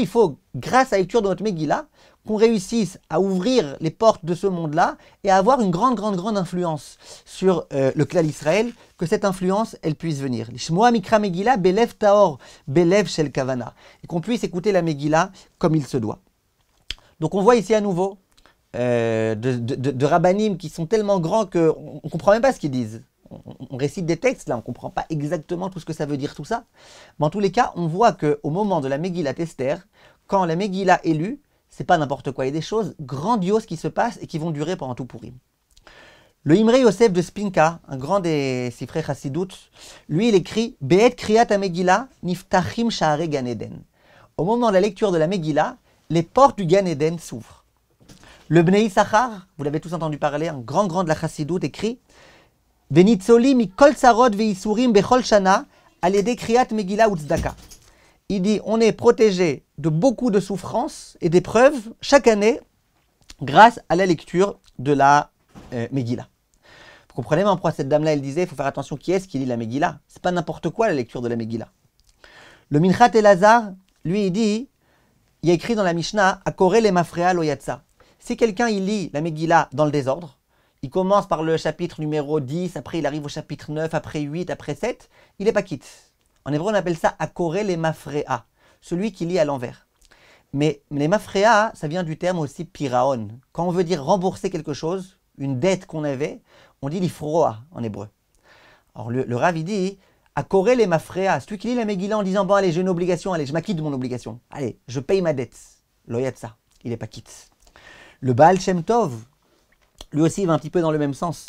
faut, grâce à l'écriture de notre Megillah, qu'on réussisse à ouvrir les portes de ce monde-là et à avoir une grande, grande, grande influence sur euh, le clan d'Israël, que cette influence, elle puisse venir. Et qu'on puisse écouter la Megillah comme il se doit. Donc on voit ici à nouveau euh, de, de, rabbinim qui sont tellement grands que on comprend même pas ce qu'ils disent. On, récite des textes, là, on ne comprend pas exactement tout ce que ça veut dire, tout ça. Mais en tous les cas, on voit que au moment de la Megillah Tester, quand la Megillah est lue, c'est pas n'importe quoi. Il y a des choses grandioses qui se passent et qui vont durer pendant tout pourri. Le Imre Yosef de Spinka, un grand des frères Chassidoutes, lui, il écrit Be'et Kriyat Megillah Niftachim Sha'are Ganeden. Au moment de la lecture de la Megillah, les portes du Eden s'ouvrent. Le Bnei Sachar, vous l'avez tous entendu parler, un grand grand de la chassidoute écrit shana, Il dit on est protégé de beaucoup de souffrances et d'épreuves chaque année grâce à la lecture de la euh, Megila. » Vous comprenez pourquoi cette dame-là, elle disait il faut faire attention qui est-ce qui lit la Megillah. C'est pas n'importe quoi la lecture de la Megillah. Le Minchat Elazar, lui, il dit il y a écrit dans la Mishnah Akore le mafrea lo si quelqu'un il lit la Megillah dans le désordre, il commence par le chapitre numéro 10, après il arrive au chapitre 9, après 8, après 7, il n'est pas quitte. En hébreu, on appelle ça akore les mafrea, celui qui lit à l'envers. Mais les mafrea, ça vient du terme aussi piraon. Quand on veut dire rembourser quelque chose, une dette qu'on avait, on dit l'ifroa en hébreu. Alors le, ravi Rav, dit akore les mafrea, celui qui lit la Megillah en disant bon allez j'ai une obligation, allez je m'acquitte de mon obligation, allez je paye ma dette. ça, il n'est pas quitte. Le Baal Shem Tov, lui aussi, il va un petit peu dans le même sens.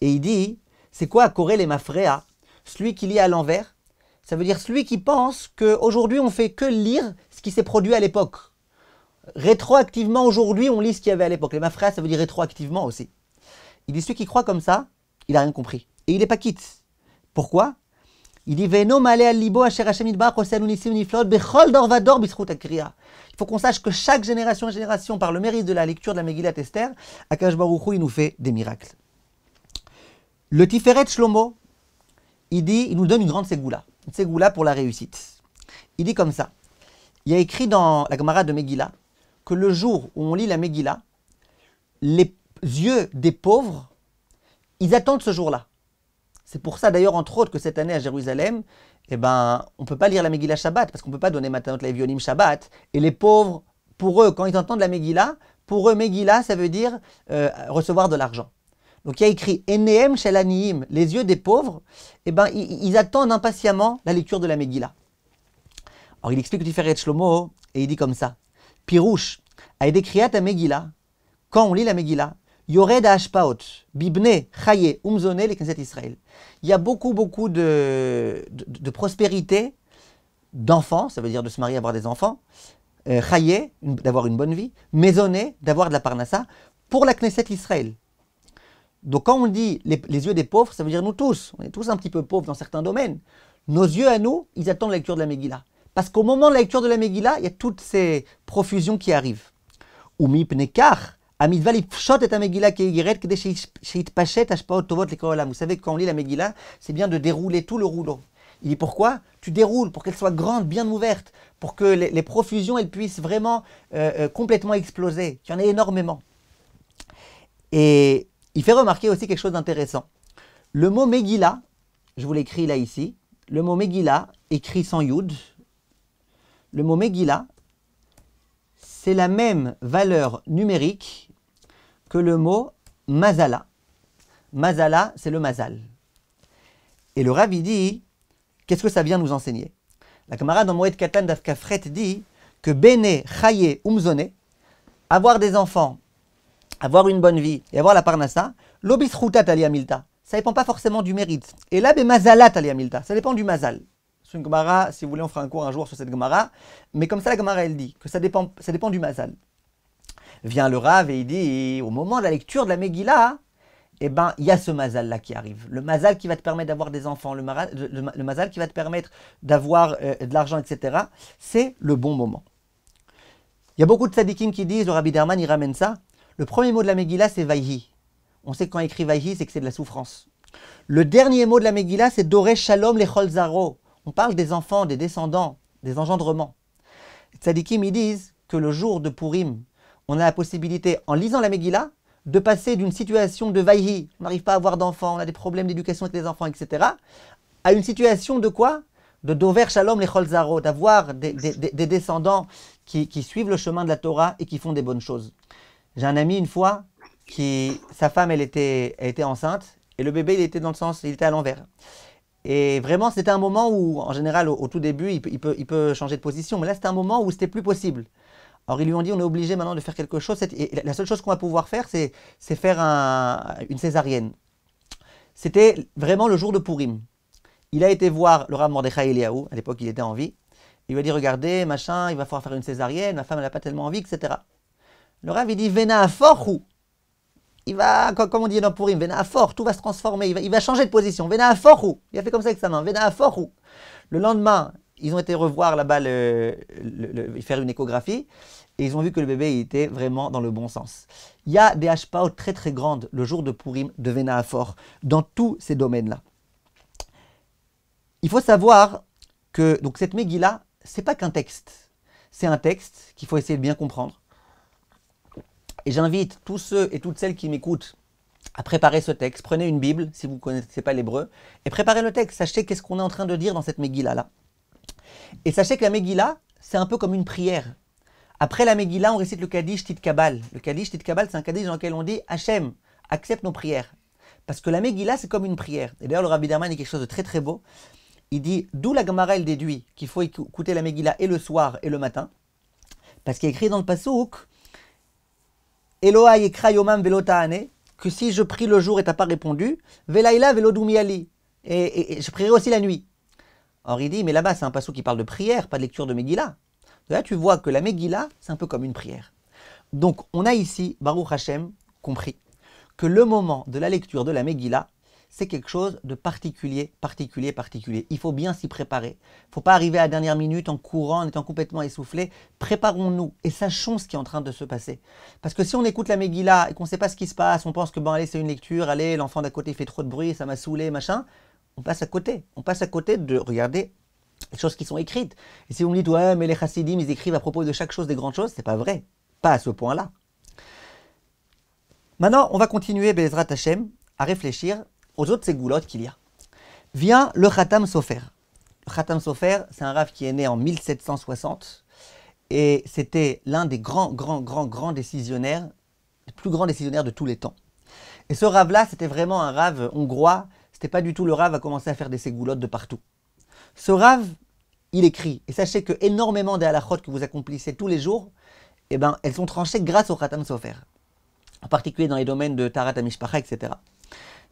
Et il dit, c'est quoi Corée les Mafrea Celui qui lit à l'envers, ça veut dire celui qui pense qu'aujourd'hui, on fait que lire ce qui s'est produit à l'époque. Rétroactivement, aujourd'hui, on lit ce qu'il y avait à l'époque. Les mafréas, ça veut dire rétroactivement aussi. Il dit, celui qui croit comme ça, il n'a rien compris. Et il n'est pas quitte. Pourquoi il dit, faut qu'on sache que chaque génération et génération, par le mérite de la lecture de la Megillat Esther, Akash Baruchou, il nous fait des miracles. Le Tiferet Shlomo, il dit, il nous donne une grande ségoula, une ségoula pour la réussite. Il dit comme ça. Il y a écrit dans la Gemara de Megillah que le jour où on lit la Megillah, les yeux des pauvres, ils attendent ce jour-là. C'est pour ça d'ailleurs, entre autres, que cette année à Jérusalem, eh ben, on ne peut pas lire la Megillah Shabbat, parce qu'on ne peut pas donner maintenant la Vionim Shabbat. Et les pauvres, pour eux, quand ils entendent la Megillah, pour eux, Megillah, ça veut dire euh, recevoir de l'argent. Donc il y a écrit shel Shelaniim, les yeux des pauvres, eh ben, ils, attendent impatiemment la lecture de la Megillah. Alors il explique Tiferet Shlomo, et il dit comme ça Pirouche, à Megillah, quand on lit la Megillah, Yored Ashpaot, Bibne, Chaye, Umzone, les Knesset Israël. Il y a beaucoup, beaucoup de, prospérité d'enfants, ça veut dire de se marier, avoir des enfants. Euh, Chaye, d'avoir une bonne vie. Maisonné, d'avoir de la parnassa, pour la Knesset Israël. Donc quand on dit les, yeux des pauvres, ça veut dire nous tous. On est tous un petit peu pauvres dans certains domaines. Nos yeux à nous, ils attendent la lecture de la Megillah. Parce qu'au moment de la lecture de la Megillah, il y a toutes ces profusions qui arrivent. Umipnekar. Vous savez, quand on lit la Megillah, c'est bien de dérouler tout le rouleau. Il dit pourquoi Tu déroules pour qu'elle soit grande, bien ouverte, pour que les, profusions elles puissent vraiment euh, euh, complètement exploser. Il y en a énormément. Et il fait remarquer aussi quelque chose d'intéressant. Le mot Megillah, je vous l'écris là ici, le mot Megillah, écrit sans Yud, le mot Megillah, c'est la même valeur numérique que le mot mazala. Mazala, c'est le mazal. Et le ravi dit, qu'est-ce que ça vient nous enseigner La camarade dans Moed Katan d'Afkafret dit que Bene, Chaye, Umzone, avoir des enfants, avoir une bonne vie et avoir la parnassa, l'obisruta amilta », ça dépend pas forcément du mérite. Et là, mazala amilta », ça dépend du mazal. Sur une gemara, si vous voulez, on fera un cours un jour sur cette gemara, mais comme ça, la gamara elle dit que ça dépend, ça dépend du mazal vient le Rav et il dit, au moment de la lecture de la Megillah, eh ben, il y a ce mazal-là qui arrive. Le mazal qui va te permettre d'avoir des enfants, le, mazal qui va te permettre d'avoir euh, de l'argent, etc. C'est le bon moment. Il y a beaucoup de tzadikim qui disent, le Rabbi Derman, il ramène ça. Le premier mot de la Megillah, c'est Vaihi. On sait que quand écrit Vaihi, c'est que c'est de la souffrance. Le dernier mot de la Megillah, c'est Doré Shalom les Zaro. On parle des enfants, des descendants, des engendrements. Les tzadikim, ils disent que le jour de Purim, on a la possibilité, en lisant la Megillah, de passer d'une situation de vaïhi, on n'arrive pas à avoir d'enfants, on a des problèmes d'éducation avec les enfants, etc., à une situation de quoi De dover shalom les zarot, d'avoir des, descendants qui, suivent le chemin de la Torah et qui font des bonnes choses. J'ai un ami une fois qui, sa femme, elle était, était enceinte et le bébé, il était dans le sens, il était à l'envers. Et vraiment, c'était un moment où, en général, au, tout début, il peut, il, peut, changer de position, mais là, c'était un moment où c'était plus possible. Alors ils lui ont dit, on est obligé maintenant de faire quelque chose. Et la seule chose qu'on va pouvoir faire, c'est faire une césarienne. C'était vraiment le jour de Purim. Il a été voir le Rav Mordechai Eliaou, à l'époque il était en vie. Il lui a dit, regardez, machin, il va falloir faire une césarienne, ma femme elle n'a pas tellement envie, etc. Le Rav il dit, Vena forhu. Il va, comme on dit dans Purim, Vena fort, tout va se transformer, il va, changer de position. Vena forhu. Il a fait comme ça avec sa main, Vena forhu. Le lendemain, ils ont été revoir là-bas, faire une échographie et ils ont vu que le bébé était vraiment dans le bon sens. Il y a des hashpaot très très grandes le jour de Purim de Vénahafor dans tous ces domaines-là. Il faut savoir que donc cette Megillah, c'est pas qu'un texte. C'est un texte qu'il faut essayer de bien comprendre. Et j'invite tous ceux et toutes celles qui m'écoutent à préparer ce texte. Prenez une Bible, si vous ne connaissez pas l'hébreu, et préparez le texte. Sachez qu'est-ce qu'on est en train de dire dans cette Megillah-là. Et sachez que la Megillah, c'est un peu comme une prière. Après la Megillah, on récite le Kaddish Tit Kabbal. Le Kaddish Tit Kabbal, c'est un Kaddish dans lequel on dit Hachem, accepte nos prières. Parce que la Megillah, c'est comme une prière. Et d'ailleurs, le Rabbi Derman est quelque chose de très très beau. Il dit D'où la Gemara, déduit qu'il faut écouter la Megillah et le soir et le matin. Parce qu'il est écrit dans le Passouk Eloha yekra yomam velotaane, que si je prie le jour et t'as pas répondu, velaila et, et, je prierai aussi la nuit. Or il dit, mais là-bas c'est un Passouk qui parle de prière, pas de lecture de Megillah. Là, tu vois que la Megillah, c'est un peu comme une prière. Donc, on a ici, Baruch Hashem, compris que le moment de la lecture de la Megillah, c'est quelque chose de particulier, particulier, particulier. Il faut bien s'y préparer. Il ne faut pas arriver à la dernière minute en courant, en étant complètement essoufflé. Préparons-nous et sachons ce qui est en train de se passer. Parce que si on écoute la Megillah et qu'on ne sait pas ce qui se passe, on pense que bon, allez, c'est une lecture, allez, l'enfant d'à côté fait trop de bruit, ça m'a saoulé, machin, on passe à côté. On passe à côté de regarder choses qui sont écrites. Et si on me dites, ouais, mais les chassidim, ils écrivent à propos de chaque chose des grandes choses, c'est pas vrai. Pas à ce point-là. Maintenant, on va continuer, Bezrat Hashem, à réfléchir aux autres ségoulottes qu'il y a. Vient le Khatam Sofer. Le Khatam Sofer, c'est un rave qui est né en 1760 et c'était l'un des grands, grands, grands, grands décisionnaires, les plus grands décisionnaires de tous les temps. Et ce rave-là, c'était vraiment un rave hongrois. C'était pas du tout le rave à commencer à faire des ségoulottes de partout. Ce Rav, il écrit, et sachez que énormément des halachot que vous accomplissez tous les jours, eh ben, elles sont tranchées grâce au Khatam Sofer, en particulier dans les domaines de Tarat Amishpacha, etc.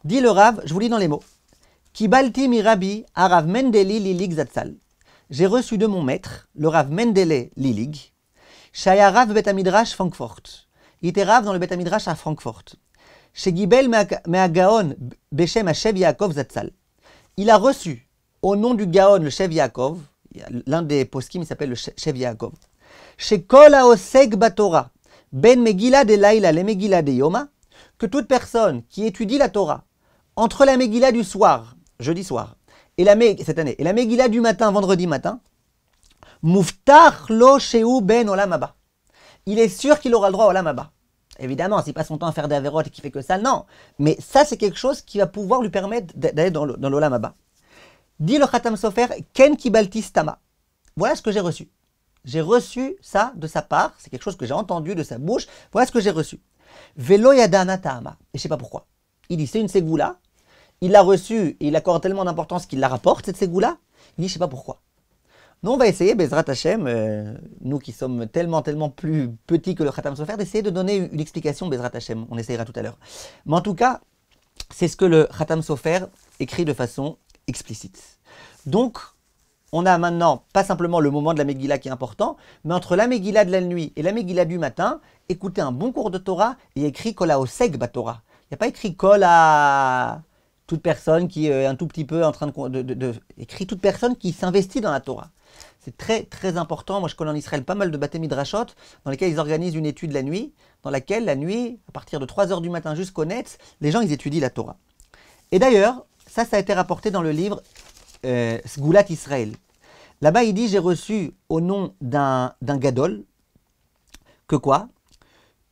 Dit le Rav, je vous lis dans les mots. Kibalti mirabi arav mendeli lilig Zatsal J'ai reçu de mon maître, le Rav Mendele lilig, Shayarav betamidrash Frankfurt. Il était Rav dans le betamidrash à Francfort. Chez Gibel meagaon beshem Hashem Yaakov zatzal. Il a reçu au nom du Gaon, le chef Yaakov, l'un des poskim, il s'appelle le chef Yaakov. Chez Batora, Ben Megillah de Laila, le Megillah de Yoma, que toute personne qui étudie la Torah entre la Megillah du soir, jeudi soir, et la cette année, et la Megillah du matin, vendredi matin, Muftar lo shehu ben olamaba. » Il est sûr qu'il aura le droit au lamaba. Évidemment, s'il passe son temps à faire des avérotes et qu'il fait que ça, non. Mais ça, c'est quelque chose qui va pouvoir lui permettre d'aller dans le Dit le Khatam Sofer, Ken kibaltis tama. Voilà ce que j'ai reçu. J'ai reçu ça de sa part, c'est quelque chose que j'ai entendu de sa bouche, voilà ce que j'ai reçu. Velo Yadana Tama. Et je sais pas pourquoi. Il dit, c'est une ségoula. Il l'a reçue et il accorde tellement d'importance qu'il la rapporte, cette ségoula. Il dit, je sais pas pourquoi. Nous, on va essayer, Bezrat Hashem, euh, nous qui sommes tellement, tellement plus petits que le Khatam Sofer, d'essayer de donner une explication, Bezrat Hashem. On essayera tout à l'heure. Mais en tout cas, c'est ce que le Khatam Sofer écrit de façon explicite. Donc, on a maintenant pas simplement le moment de la Megillah qui est important, mais entre la Megillah de la nuit et la Megillah du matin, écoutez un bon cours de Torah et écrit Kol Oseg Torah. Il n'y a pas écrit Kol à toute personne qui est euh, un tout petit peu en train de, de, toute personne qui s'investit dans la Torah. C'est très très important. Moi, je connais en Israël pas mal de de Rachot dans lesquels ils organisent une étude la nuit, dans laquelle la nuit, à partir de 3 h du matin jusqu'au net, les gens ils étudient la Torah. Et d'ailleurs, ça, ça a été rapporté dans le livre euh, Sgoulat Israël. Là-bas, il dit J'ai reçu au nom d'un gadol que quoi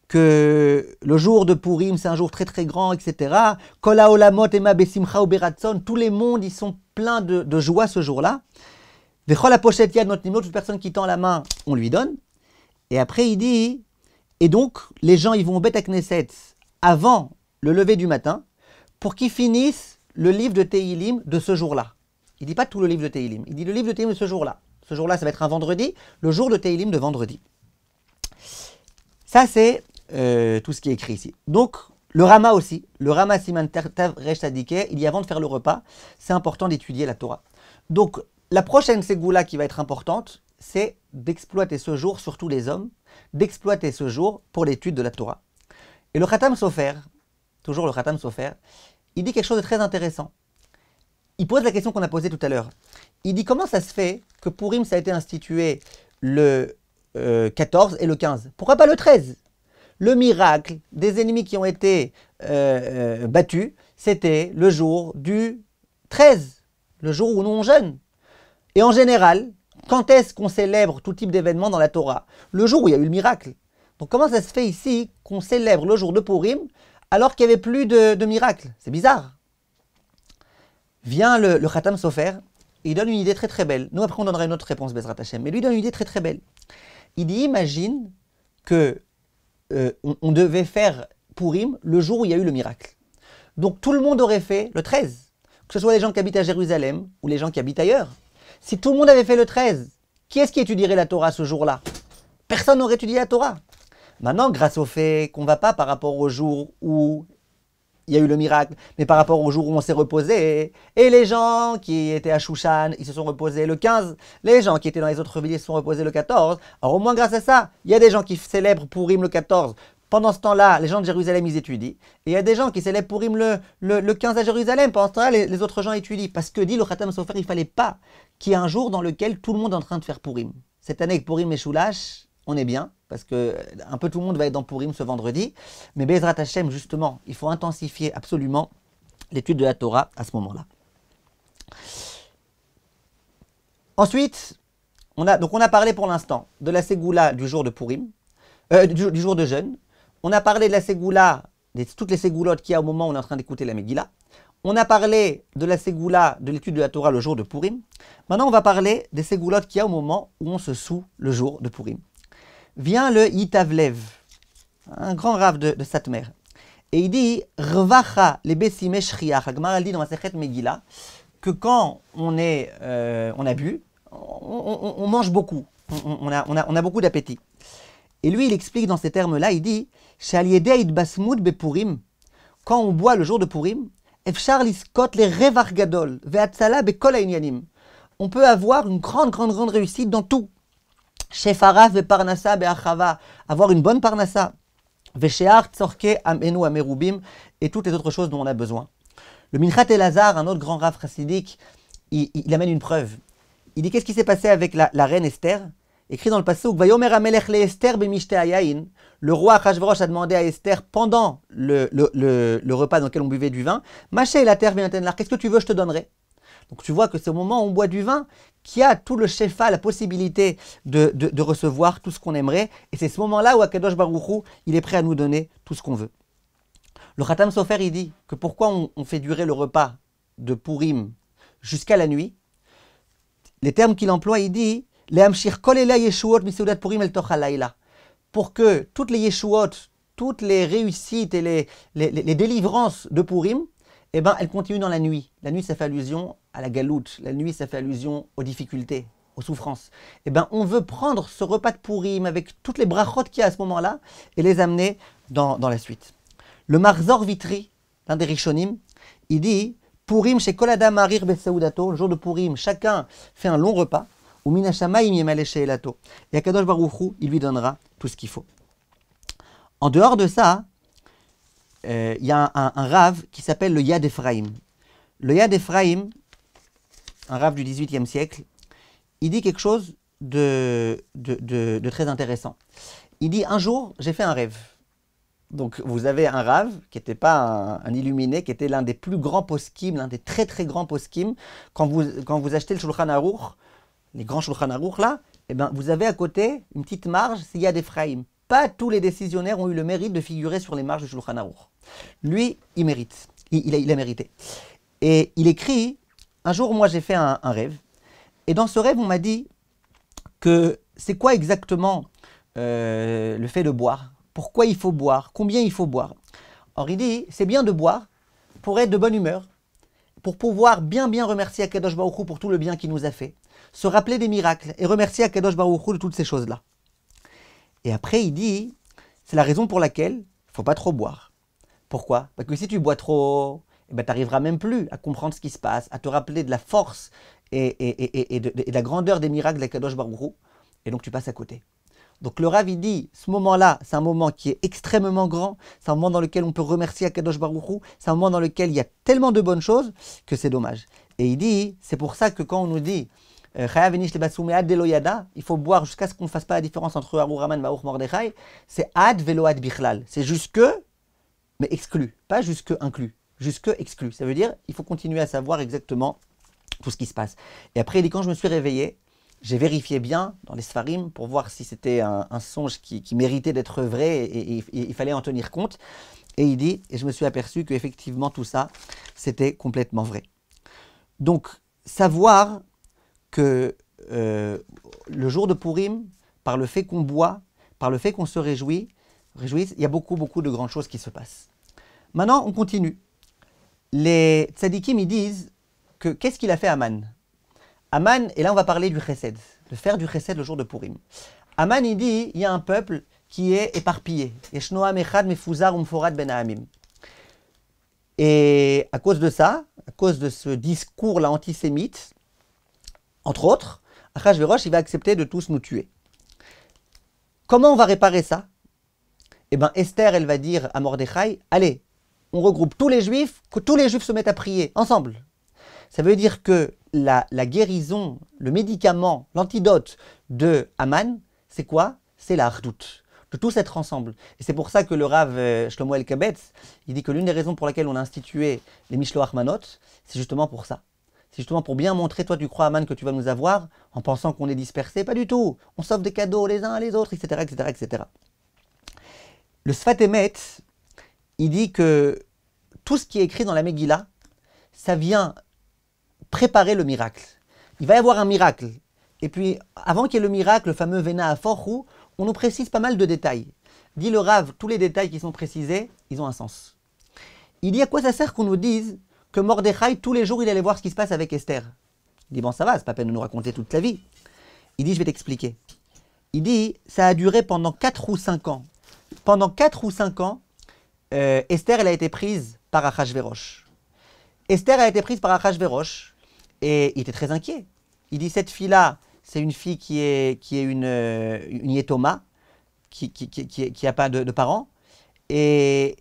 que le jour de Purim, c'est un jour très très grand, etc. Kola olamot ma besimcha uberatson, tous les mondes, ils sont pleins de, joie ce jour-là. Vecholapochetia la pochette a notre toute personne qui tend la main, on lui donne. Et après, il dit, et donc, les gens, ils vont au Bet avant le lever du matin, pour qu'ils finissent le livre de Tehilim de ce jour-là. Il ne dit pas tout le livre de Tehilim, il dit le livre de Tehilim de ce jour-là. Ce jour-là, ça va être un vendredi, le jour de Tehilim de vendredi. Ça, c'est euh, tout ce qui est écrit ici. Donc, le Rama aussi, le Rama Siman Tav il dit avant de faire le repas, c'est important d'étudier la Torah. Donc, la prochaine Ségoula qui va être importante, c'est d'exploiter ce jour, surtout les hommes, d'exploiter ce jour pour l'étude de la Torah. Et le Khatam Sofer, toujours le Khatam Sofer, il dit quelque chose de très intéressant. Il pose la question qu'on a posée tout à l'heure. Il dit comment ça se fait que Purim, ça a été institué le 14 euh, et le 15 Pourquoi pas le 13 Le miracle des ennemis qui ont été euh, euh, battus, c'était le jour du 13, le jour où nous on jeûne. Et en général, quand est-ce qu'on célèbre tout type d'événement dans la Torah Le jour où il y a eu le miracle. Donc comment ça se fait ici qu'on célèbre le jour de Purim alors qu'il n'y avait plus de, miracles. C'est bizarre. Vient le, le Khatam Sofer, il donne une idée très très belle. Nous, après, on donnerait une autre réponse, Bezrat Mais lui, donne une idée très très belle. Il dit Imagine que euh, on, devait faire pour Purim le jour où il y a eu le miracle. Donc tout le monde aurait fait le 13, que ce soit les gens qui habitent à Jérusalem ou les gens qui habitent ailleurs. Si tout le monde avait fait le 13, qui est-ce qui étudierait la Torah ce jour-là Personne n'aurait étudié la Torah. Maintenant, grâce au fait qu'on ne va pas par rapport au jour où il y a eu le miracle, mais par rapport au jour où on s'est reposé, et les gens qui étaient à Shushan, ils se sont reposés le 15, les gens qui étaient dans les autres villes, ils se sont reposés le 14. Alors au moins grâce à ça, il y a des gens qui célèbrent Purim le 14. Pendant ce temps-là, les gens de Jérusalem, ils étudient. Et il y a des gens qui célèbrent Purim le, le, 15 à Jérusalem. Pendant ce temps-là, les, autres gens étudient. Parce que dit le Khatam Sofer, il fallait pas qu'il y ait un jour dans lequel tout le monde est en train de faire Purim. Cette année, Pourim et Shulash, on est bien, parce que un peu tout le monde va être dans Purim ce vendredi. Mais Bezrat Hashem, justement, il faut intensifier absolument l'étude de la Torah à ce moment-là. Ensuite, on a, donc on a parlé pour l'instant de la Ségoula du jour de Purim, euh, du, jour de jeûne. On a parlé de la Ségoula, de toutes les Ségoulottes qu'il y a au moment où on est en train d'écouter la Megillah. On a parlé de la Ségoula, de l'étude de la Torah le jour de Purim. Maintenant, on va parler des Ségoulottes qu'il y a au moment où on se soue le jour de Purim vient le Yitavlev, un grand rave de, de Satmer. Et il dit Rvacha les Bessimeshriach, La Gemara dit dans Masechet Megillah que quand on, est, euh, on a bu, on, mange beaucoup. On a, on, a, on a beaucoup d'appétit. Et lui, il explique dans ces termes-là il dit Bepurim. Quand on boit le jour de Purim, les gadol, On peut avoir une grande, grande, grande réussite dans tout ve avoir une bonne Parnassa. Amenu, Amerubim, et toutes les autres choses dont on a besoin. Le Minchat El Lazar, un autre grand raf chassidique, il, amène une preuve. Il dit qu'est-ce qui s'est passé avec la, reine Esther Écrit dans le passage, le roi Achashverosh a demandé à Esther pendant le, repas dans lequel on buvait du vin, la terre qu'est-ce que tu veux, je te donnerai donc tu vois que c'est au moment où on boit du vin qui a tout le shefa, la possibilité de, recevoir tout ce qu'on aimerait. Et c'est ce moment-là où Akadosh Baruchou, il est prêt à nous donner tout ce qu'on veut. Le Khatam Sofer, il dit que pourquoi on, fait durer le repas de Purim jusqu'à la nuit Les termes qu'il emploie, il dit pour que toutes les yeshuot, toutes les réussites et les, délivrances de Purim, eh ben, elles continuent dans la nuit. La nuit, ça fait allusion à la galoute. La nuit, ça fait allusion aux difficultés, aux souffrances. Eh bien, on veut prendre ce repas de Pourim avec toutes les brachotes qu'il y a à ce moment-là et les amener dans, la suite. Le Marzor Vitri, l'un des Rishonim, il dit Pourim chez Kolada Marir Bessaudato, le jour de Pourim, chacun fait un long repas. Ou Minashamaim Yemaleche Elato. Et à Kadosh il lui donnera tout ce qu'il faut. En dehors de ça, euh, il y a un, rave qui s'appelle le Yad Ephraim. Le Yad Ephraim, un rave du XVIIIe siècle, il dit quelque chose de, très intéressant. Il dit un jour, j'ai fait un rêve. Donc vous avez un rave qui n'était pas un, illuminé, qui était l'un des plus grands poskim, l'un des très très grands poskim. Quand vous, achetez le Shulchan Aruch, les grands Shulchan Aruch là, eh ben, vous avez à côté une petite marge s'il y a des frames. Pas tous les décisionnaires ont eu le mérite de figurer sur les marges du Shulchan Aruch. Lui, il mérite. Il, il a mérité. Et il écrit un jour, moi, j'ai fait un, rêve. Et dans ce rêve, on m'a dit que c'est quoi exactement euh, le fait de boire Pourquoi il faut boire Combien il faut boire Or, il dit, c'est bien de boire pour être de bonne humeur, pour pouvoir bien bien remercier Akadosh Baruch pour tout le bien qu'il nous a fait, se rappeler des miracles et remercier Akadosh Baruch de toutes ces choses-là. Et après, il dit, c'est la raison pour laquelle il faut pas trop boire. Pourquoi Parce que si tu bois trop, eh ben, tu n'arriveras même plus à comprendre ce qui se passe, à te rappeler de la force et, de, la grandeur des miracles de Kadosh Baruch et donc tu passes à côté. Donc le Rav, il dit, ce moment-là, c'est un moment qui est extrêmement grand, c'est un moment dans lequel on peut remercier Akadosh Hu. c'est un moment dans lequel il y a tellement de bonnes choses que c'est dommage. Et il dit, c'est pour ça que quand on nous dit, euh, il faut boire jusqu'à ce qu'on ne fasse pas la différence entre Raman, Maour Mordechai, c'est ad velo ad bichlal, c'est jusque, mais exclu, pas jusque inclus jusque exclu. Ça veut dire il faut continuer à savoir exactement tout ce qui se passe. Et après, il dit quand je me suis réveillé, j'ai vérifié bien dans les Sfarim pour voir si c'était un, songe qui, méritait d'être vrai et, il fallait en tenir compte. Et il dit, et je me suis aperçu qu'effectivement tout ça, c'était complètement vrai. Donc, savoir que euh, le jour de Purim, par le fait qu'on boit, par le fait qu'on se réjouit, réjouisse, il y a beaucoup, beaucoup de grandes choses qui se passent. Maintenant, on continue les tzadikim, ils disent que qu'est-ce qu'il a fait Aman Aman, et là on va parler du chesed, de faire du chesed le jour de Purim. Aman, il dit, il y a un peuple qui est éparpillé. Ben et à cause de ça, à cause de ce discours-là antisémite, entre autres, Achashverosh, il va accepter de tous nous tuer. Comment on va réparer ça Eh ben Esther, elle va dire à Mordechai, allez, on regroupe tous les juifs, que tous les juifs se mettent à prier ensemble. Ça veut dire que la, guérison, le médicament, l'antidote de Aman, c'est quoi C'est la redoute de tous être ensemble. Et c'est pour ça que le Rav euh, Shlomo El Kabetz, il dit que l'une des raisons pour laquelle on a institué les Mishloach Manot, c'est justement pour ça. C'est justement pour bien montrer, toi tu crois Aman que tu vas nous avoir en pensant qu'on est dispersé, pas du tout. On s'offre des cadeaux les uns à les autres, etc., etc., etc. Le Sfatemet, il dit que tout ce qui est écrit dans la Megillah, ça vient préparer le miracle. Il va y avoir un miracle. Et puis, avant qu'il y ait le miracle, le fameux Vena Forhu, on nous précise pas mal de détails. Dit le Rav, tous les détails qui sont précisés, ils ont un sens. Il dit à quoi ça sert qu'on nous dise que Mordechai, tous les jours, il allait voir ce qui se passe avec Esther Il dit, bon, ça va, c'est pas peine de nous raconter toute la vie. Il dit, je vais t'expliquer. Il dit, ça a duré pendant 4 ou 5 ans. Pendant 4 ou 5 ans, euh, Esther, elle a été prise par Achashverosh. Esther a été prise par Achashverosh et il était très inquiet. Il dit cette fille-là, c'est une fille qui est, qui est une, euh, une yétoma, qui n'a qui, pas de, parents. Et,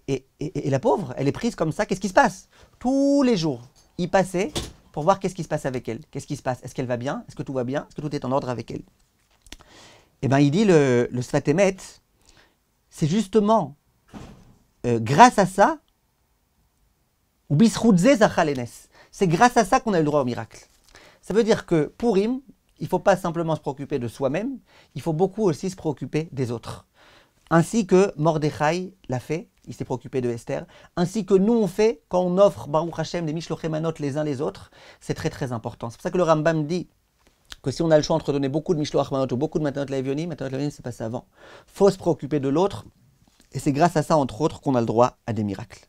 la pauvre, elle est prise comme ça. Qu'est-ce qui se passe Tous les jours, il passait pour voir qu'est-ce qui se passe avec elle. Qu'est-ce qui se passe Est-ce qu'elle va bien Est-ce que tout va bien Est-ce que tout est en ordre avec elle Eh bien, il dit le, le c'est justement euh, grâce à ça, c'est grâce à ça qu'on a eu le droit au miracle. Ça veut dire que pour Im, il ne faut pas simplement se préoccuper de soi-même, il faut beaucoup aussi se préoccuper des autres. Ainsi que Mordechai l'a fait, il s'est préoccupé de Esther, ainsi que nous on fait quand on offre Baruch Hashem des Mishlochemanot les uns les autres, c'est très très important. C'est pour ça que le Rambam dit que si on a le choix entre donner beaucoup de Mishlochemanot ou beaucoup de Matanot Levionim, Matanot Levionim c'est passé avant. faut se préoccuper de l'autre et c'est grâce à ça, entre autres, qu'on a le droit à des miracles.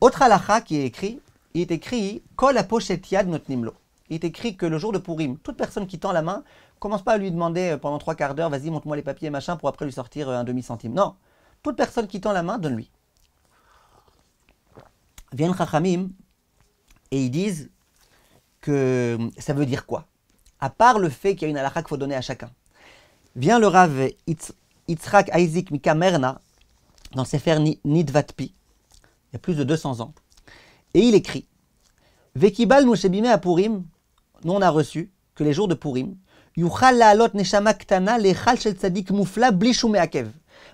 Autre halakha qui est écrit, il est écrit Kol pochetiad notnimlo. Il est écrit que le jour de Purim, toute personne qui tend la main, commence pas à lui demander euh, pendant trois quarts d'heure, vas-y, montre-moi les papiers, machin, pour après lui sortir euh, un demi-centime. Non. Toute personne qui tend la main, donne-lui. Viennent Chachamim et ils disent que ça veut dire quoi À part le fait qu'il y a une halakha qu'il faut donner à chacun. Vient le Rav Itz, Yitzhak Isaac Mikamerna, dans le Sefer Nidvatpi, il y a plus de 200 ans. Et il écrit Vekibal Moshebime à Purim, nous on a reçu que les jours de Purim, Yuchal Laalot Neshama Ktana, Lechal Shel Tzadik Moufla, Blishume Akev.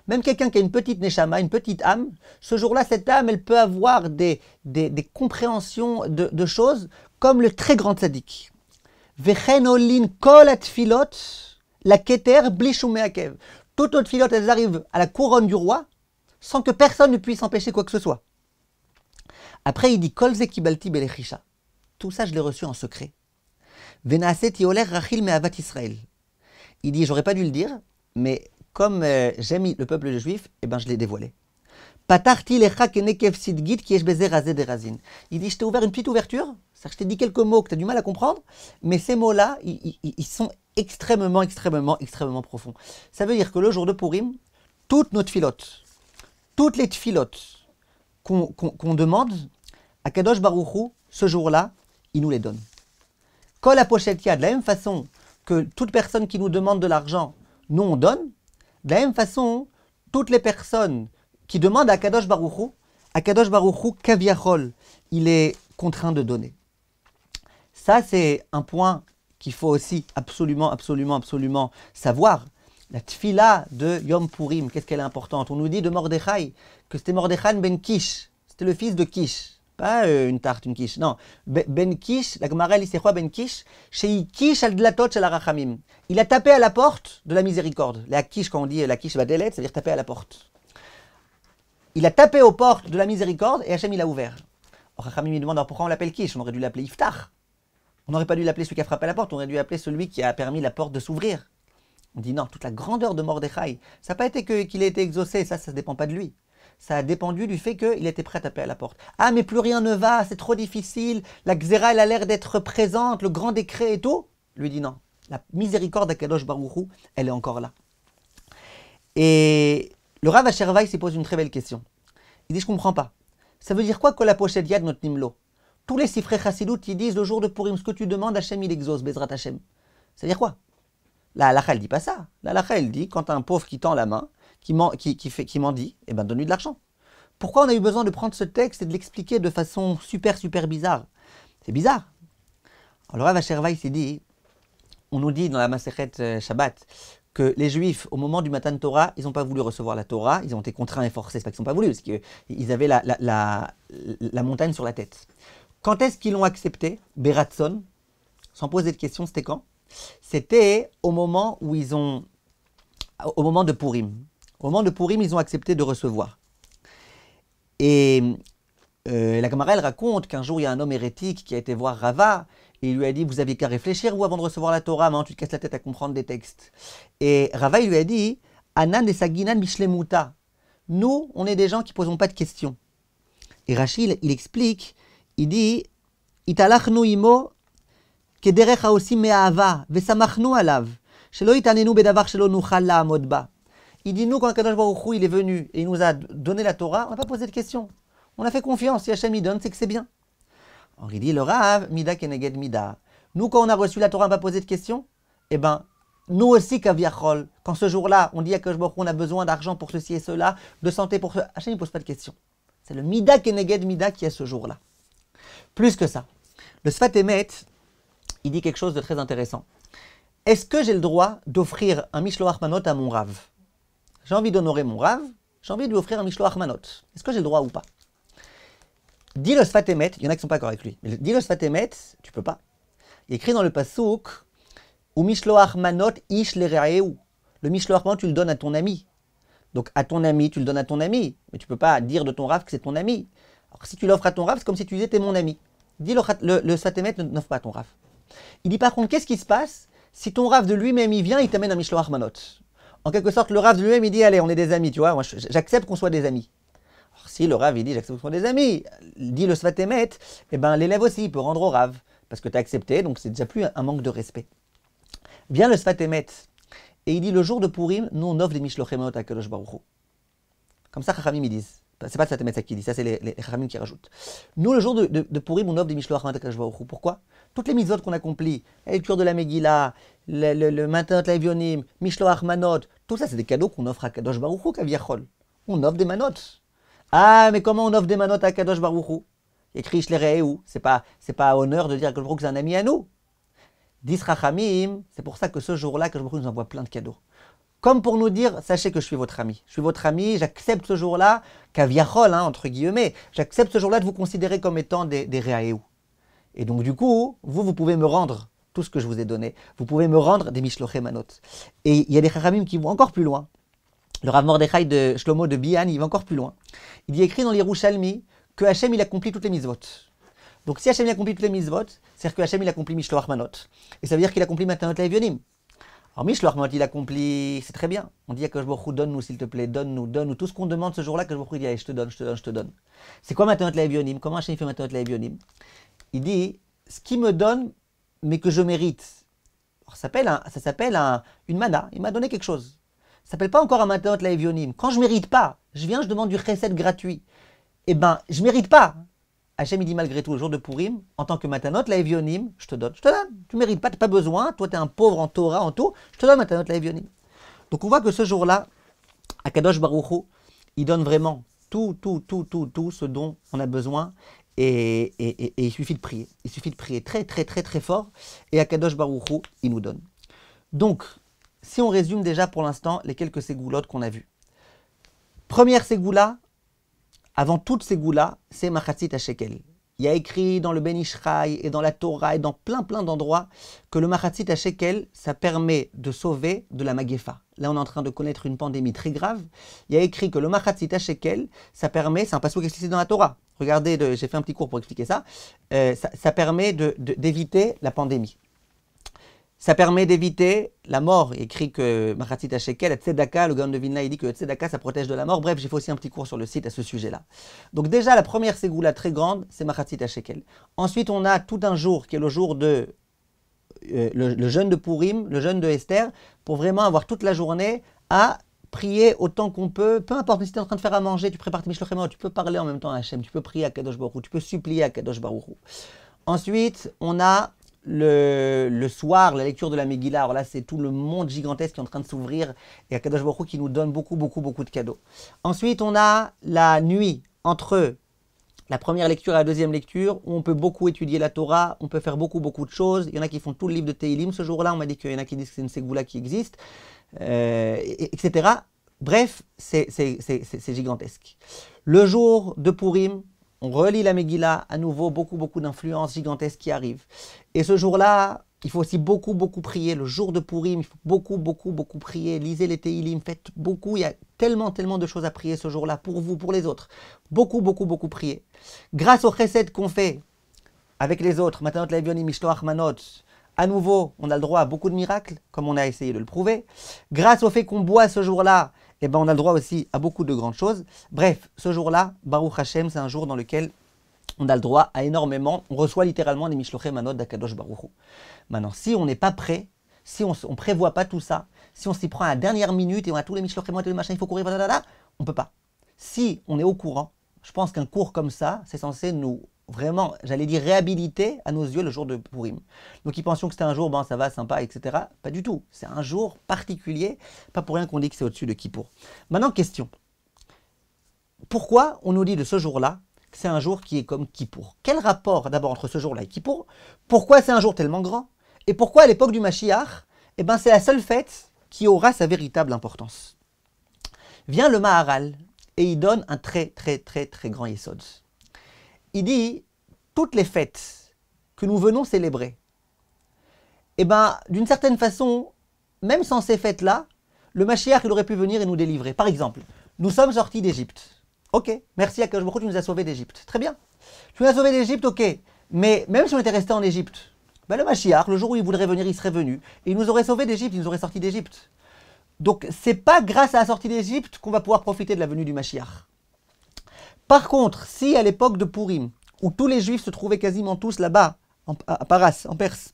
Même quelqu'un qui a une petite neshama, une petite âme, ce jour-là, cette âme, elle peut avoir des, des, compréhensions de, choses comme le très grand tzaddik. Vechen olin kol la keter toutes nos filottes, elles arrivent à la couronne du roi sans que personne ne puisse empêcher quoi que ce soit. Après, il dit Kolze kibalti belechisha. Tout ça, je l'ai reçu en secret. Venaset oler rachil meavat Israël. Il dit J'aurais pas dû le dire, mais comme euh, j'aime le peuple juif, et eh ben, je l'ai dévoilé. Patarti lecha kenekev sidgit qui derazin. Il dit Je t'ai ouvert une petite ouverture, Ça, je t'ai dit quelques mots que tu as du mal à comprendre, mais ces mots-là, ils, ils sont extrêmement, extrêmement, extrêmement profond. Ça veut dire que le jour de Purim, toutes nos tfilotes, toutes les tfilotes qu'on demande, à Kadosh Baruchou, ce jour-là, il nous les donne. la y yad, de la même façon que toute personne qui nous demande de l'argent, nous on donne, de la même façon, toutes les personnes qui demandent à Kadosh Baruchou, à Kadosh Baruchou, Kaviarol, il est contraint de donner. Ça, c'est un point qu'il faut aussi absolument, absolument, absolument savoir. La tfila de Yom Purim, qu'est-ce qu'elle est importante On nous dit de Mordechai que c'était Mordechai ben Kish, c'était le fils de Kish. Pas euh, une tarte, une Kish. non. Ben Kish, la Gemara, c'est quoi Ben Kish Chez Kish al al Rachamim. Il a tapé à la porte de la miséricorde. La Kish, quand on dit la Kish delet, cest à dire taper à la porte. Il a tapé aux portes de la miséricorde et Hachem, il a ouvert. Rachamim, il demande alors pourquoi on l'appelle Kish On aurait dû l'appeler Iftar. On n'aurait pas dû l'appeler celui qui a frappé à la porte, on aurait dû appeler celui qui a permis la porte de s'ouvrir. On dit non, toute la grandeur de Mordechai, ça n'a pas été qu'il ait été exaucé, ça, ça ne dépend pas de lui. Ça a dépendu du fait qu'il était prêt à taper à la porte. Ah, mais plus rien ne va, c'est trop difficile, la xéra, elle a l'air d'être présente, le grand décret et tout. Lui dit non, la miséricorde d'Akadosh Baruchou, elle est encore là. Et le Rav Ashervaï s'y pose une très belle question. Il dit, je comprends pas. Ça veut dire quoi que la pochette de notre Nimlo tous les frères chassidoutes, qui disent le jour de Purim, ce que tu demandes, Hachem, il exauce, Bezrat Hachem. C'est-à-dire quoi La halakha, elle dit pas ça. La elle dit quand un pauvre qui tend la main, qui, mendie, qui, eh ben donne-lui de l'argent. Pourquoi on a eu besoin de prendre ce texte et de l'expliquer de façon super, super bizarre C'est bizarre. Alors, Rav il s'est dit on nous dit dans la Maserhet euh, Shabbat que les Juifs, au moment du matin de Torah, ils n'ont pas voulu recevoir la Torah, ils ont été contraints et forcés, c'est pas qu'ils n'ont pas voulu, parce qu'ils avaient la montagne sur la tête. Quand est-ce qu'ils l'ont accepté, Beratson Sans poser de questions, c'était quand C'était au moment où ils ont, au moment de Purim. Au moment de Purim, ils ont accepté de recevoir. Et euh, la Gamarelle raconte qu'un jour, il y a un homme hérétique qui a été voir Rava il lui a dit Vous avez qu'à réfléchir, ou avant de recevoir la Torah, maintenant tu te casses la tête à comprendre des textes. Et Rava, lui a dit Anan et Saginan Nous, on est des gens qui ne posons pas de questions. Et Rachid, il explique il dit imo Il dit, nous, quand Kadosh Baruch Hu, il est venu et il nous a donné la Torah, on n'a pas posé de questions. On a fait confiance. Si Hachem, lui donne, c'est que c'est bien. Or, il dit, le Rav, Mida Keneged Mida. Nous, quand on a reçu la Torah, on n'a pas posé de questions. Eh bien, nous aussi, Kaviachol, quand ce jour-là, on dit à Kadosh on a besoin d'argent pour ceci et cela, de santé pour ce... Hachem, ne pose pas de questions. C'est le Mida Keneged Mida qui est ce jour-là. Plus que ça, le Sfat il dit quelque chose de très intéressant. Est-ce que j'ai le droit d'offrir un Mishloach Manot à mon rave J'ai envie d'honorer mon rave, j'ai envie de lui offrir un Mishloach Manot. Est-ce que j'ai le droit ou pas Dit le Sfat il y en a qui sont pas d'accord avec lui, mais dit le Sfat Emet, tu peux pas. Il écrit dans le Passouk, « ou Manot ish le Le Mishloach Manot, tu le donnes à ton ami. Donc à ton ami, tu le donnes à ton ami, mais tu peux pas dire de ton rave que c'est ton ami. Alors si tu l'offres à ton raf, c'est comme si tu disais t'es mon ami. Dis le, le, ne n'offre pas ton raf. Il dit par contre qu'est-ce qui se passe si ton raf de lui-même il vient, il t'amène à Mishloach Manot. En quelque sorte, le raf de lui-même il dit allez, on est des amis, tu vois, moi j'accepte qu'on soit des amis. si le raf il dit j'accepte qu'on soit des amis, dit le Svatemet, eh ben l'élève aussi il peut rendre au rave parce que tu as accepté, donc c'est déjà plus un manque de respect. Bien le Svatemet et il dit le jour de Purim, nous on offre des Mishloach Manot à Kadosh Comme ça, Chachamim disent. C'est pas le Satemetza qui dit, ça c'est les, les, qui rajoutent. Nous, le jour de, de, Purim, on offre des Mishloach Hu. Pourquoi Toutes les mitzvot qu'on accomplit, la lecture de la Megillah, le, le, le la Evionim, Mishloach Manot, tout ça c'est des cadeaux qu'on offre à Kadosh Baruchou, Kaviachol. On offre des manotes. Ah, mais comment on offre des manotes à Kadosh Baruchou Écrit les ou c'est pas, c'est pas honneur de dire que Baruch c'est un ami à nous. Rachamim. c'est pour ça que ce jour-là, Kadosh Baruchou nous envoie plein de cadeaux. Comme pour nous dire, sachez que je suis votre ami. Je suis votre ami, j'accepte ce jour-là, caviarole, hein, entre guillemets, j'accepte ce jour-là de vous considérer comme étant des, des Et donc, du coup, vous, vous pouvez me rendre tout ce que je vous ai donné. Vous pouvez me rendre des Mishloché Manot. Et il y a des Chachamim qui vont encore plus loin. Le Rav Mordechai de Shlomo de Bihan, il va encore plus loin. Il y a écrit dans les Rouchalmi que Hachem, il accomplit toutes les mitzvot. Donc si Hachem il accomplit toutes les mitzvot, c'est-à-dire que Hachem il accomplit Mishloach Et ça veut dire qu'il accomplit maintenant la alors Mishlochmot, il accomplit, c'est très bien. On dit à vous donne-nous s'il te plaît, donne-nous, donne-nous. Tout ce qu'on demande ce jour-là, Kajbochou dit, allez, je te donne, je te donne, je te donne. C'est quoi maintenant la bionim Comment Hachem fait maintenant la bionim Il dit, ce qui me donne, mais que je mérite. ça s'appelle, un, une mana, il m'a donné quelque chose. Ça s'appelle pas encore un maintenant la Quand je mérite pas, je viens, je demande du recette gratuit. Eh ben, je mérite pas. Hachem, il dit malgré tout, le jour de Purim, en tant que matanot, la Evionim, je te donne. Je te donne. Tu ne mérites pas, tu n'as pas besoin. Toi, tu es un pauvre en Torah, en tout. Je te donne matanot, la Evionim. Donc, on voit que ce jour-là, Akadosh Kadosh Baruchou, il donne vraiment tout, tout, tout, tout, tout ce dont on a besoin. Et, et, et, il suffit de prier. Il suffit de prier très, très, très, très fort. Et à Kadosh il nous donne. Donc, si on résume déjà pour l'instant les quelques ségoulottes qu'on a vues. Première ségoula, avant toutes ces goûts-là, c'est Machatzit Shekel. Il y a écrit dans le Benishraï et dans la Torah et dans plein plein d'endroits que le Machatzit Shekel, ça permet de sauver de la Magéfa. Là, on est en train de connaître une pandémie très grave. Il y a écrit que le Machatzit Shekel, ça permet, c'est un passage est dans la Torah. Regardez, j'ai fait un petit cours pour expliquer ça. Euh, ça, permet d'éviter la pandémie. Ça permet d'éviter la mort. Il écrit que Mahatit Shekel, Tzedaka, le Gaon de Vilna, il dit que Tzedaka, ça protège de la mort. Bref, j'ai fait aussi un petit cours sur le site à ce sujet-là. Donc déjà, la première ségoula très grande, c'est Mahatit Shekel. Ensuite, on a tout un jour qui est le jour de euh, le, jeûne de Purim, le jeûne de Esther, pour vraiment avoir toute la journée à prier autant qu'on peut, peu importe si tu es en train de faire à manger, tu prépares tes tu peux parler en même temps à Hachem, tu peux prier à Kadosh Baruch tu peux supplier à Kadosh Baruch Ensuite, on a le, soir, la lecture de la Megillah. Alors là, c'est tout le monde gigantesque qui est en train de s'ouvrir et Akadosh Baruch qui nous donne beaucoup, beaucoup, beaucoup de cadeaux. Ensuite, on a la nuit entre la première lecture et la deuxième lecture, où on peut beaucoup étudier la Torah, on peut faire beaucoup, beaucoup de choses. Il y en a qui font tout le livre de Tehilim ce jour-là. On m'a dit qu'il y en a qui disent que c'est une Segula qui existe, euh, etc. Bref, c'est gigantesque. Le jour de Purim, on relit la Megillah, à nouveau beaucoup beaucoup d'influences gigantesques qui arrivent. Et ce jour-là, il faut aussi beaucoup beaucoup prier. Le jour de Purim, il faut beaucoup beaucoup beaucoup prier. Lisez les Tehillim, faites beaucoup. Il y a tellement tellement de choses à prier ce jour-là pour vous, pour les autres. Beaucoup beaucoup beaucoup prier. Grâce aux recettes qu'on fait avec les autres, maintenant Levionim, Mishloach Manot, à nouveau, on a le droit à beaucoup de miracles, comme on a essayé de le prouver. Grâce au fait qu'on boit ce jour-là eh ben, on a le droit aussi à beaucoup de grandes choses. Bref, ce jour-là, Baruch Hashem, c'est un jour dans lequel on a le droit à énormément, on reçoit littéralement des Mishlochim Manot d'Akadosh Baruch Maintenant, si on n'est pas prêt, si on ne prévoit pas tout ça, si on s'y prend à la dernière minute et on a tous les manot et le machin, il faut courir, on ne peut pas. Si on est au courant, je pense qu'un cours comme ça, c'est censé nous vraiment, j'allais dire, réhabiliter à nos yeux le jour de Purim. Donc ils pensions que c'était un jour, bon, ça va, sympa, etc. Pas du tout. C'est un jour particulier. Pas pour rien qu'on dit que c'est au-dessus de Kippour. Maintenant, question. Pourquoi on nous dit de ce jour-là que c'est un jour qui est comme Kippour Quel rapport d'abord entre ce jour-là et Kippour Pourquoi c'est un jour tellement grand Et pourquoi à l'époque du Mashiach, eh ben, c'est la seule fête qui aura sa véritable importance Vient le Maharal et il donne un très très très très grand Yesod il dit toutes les fêtes que nous venons célébrer, eh ben, d'une certaine façon, même sans ces fêtes-là, le Mashiach, aurait pu venir et nous délivrer. Par exemple, nous sommes sortis d'Égypte. Ok, merci à Kadosh tu nous as sauvés d'Égypte. Très bien. Tu nous as sauvés d'Égypte, ok. Mais même si on était resté en Égypte, ben, le Mashiach, le jour où il voudrait venir, il serait venu. Et il nous aurait sauvés d'Égypte, il nous aurait sortis d'Égypte. Donc, c'est pas grâce à la sortie d'Égypte qu'on va pouvoir profiter de la venue du Mashiach. Par contre, si à l'époque de Purim, où tous les juifs se trouvaient quasiment tous là-bas, à Paras, en Perse,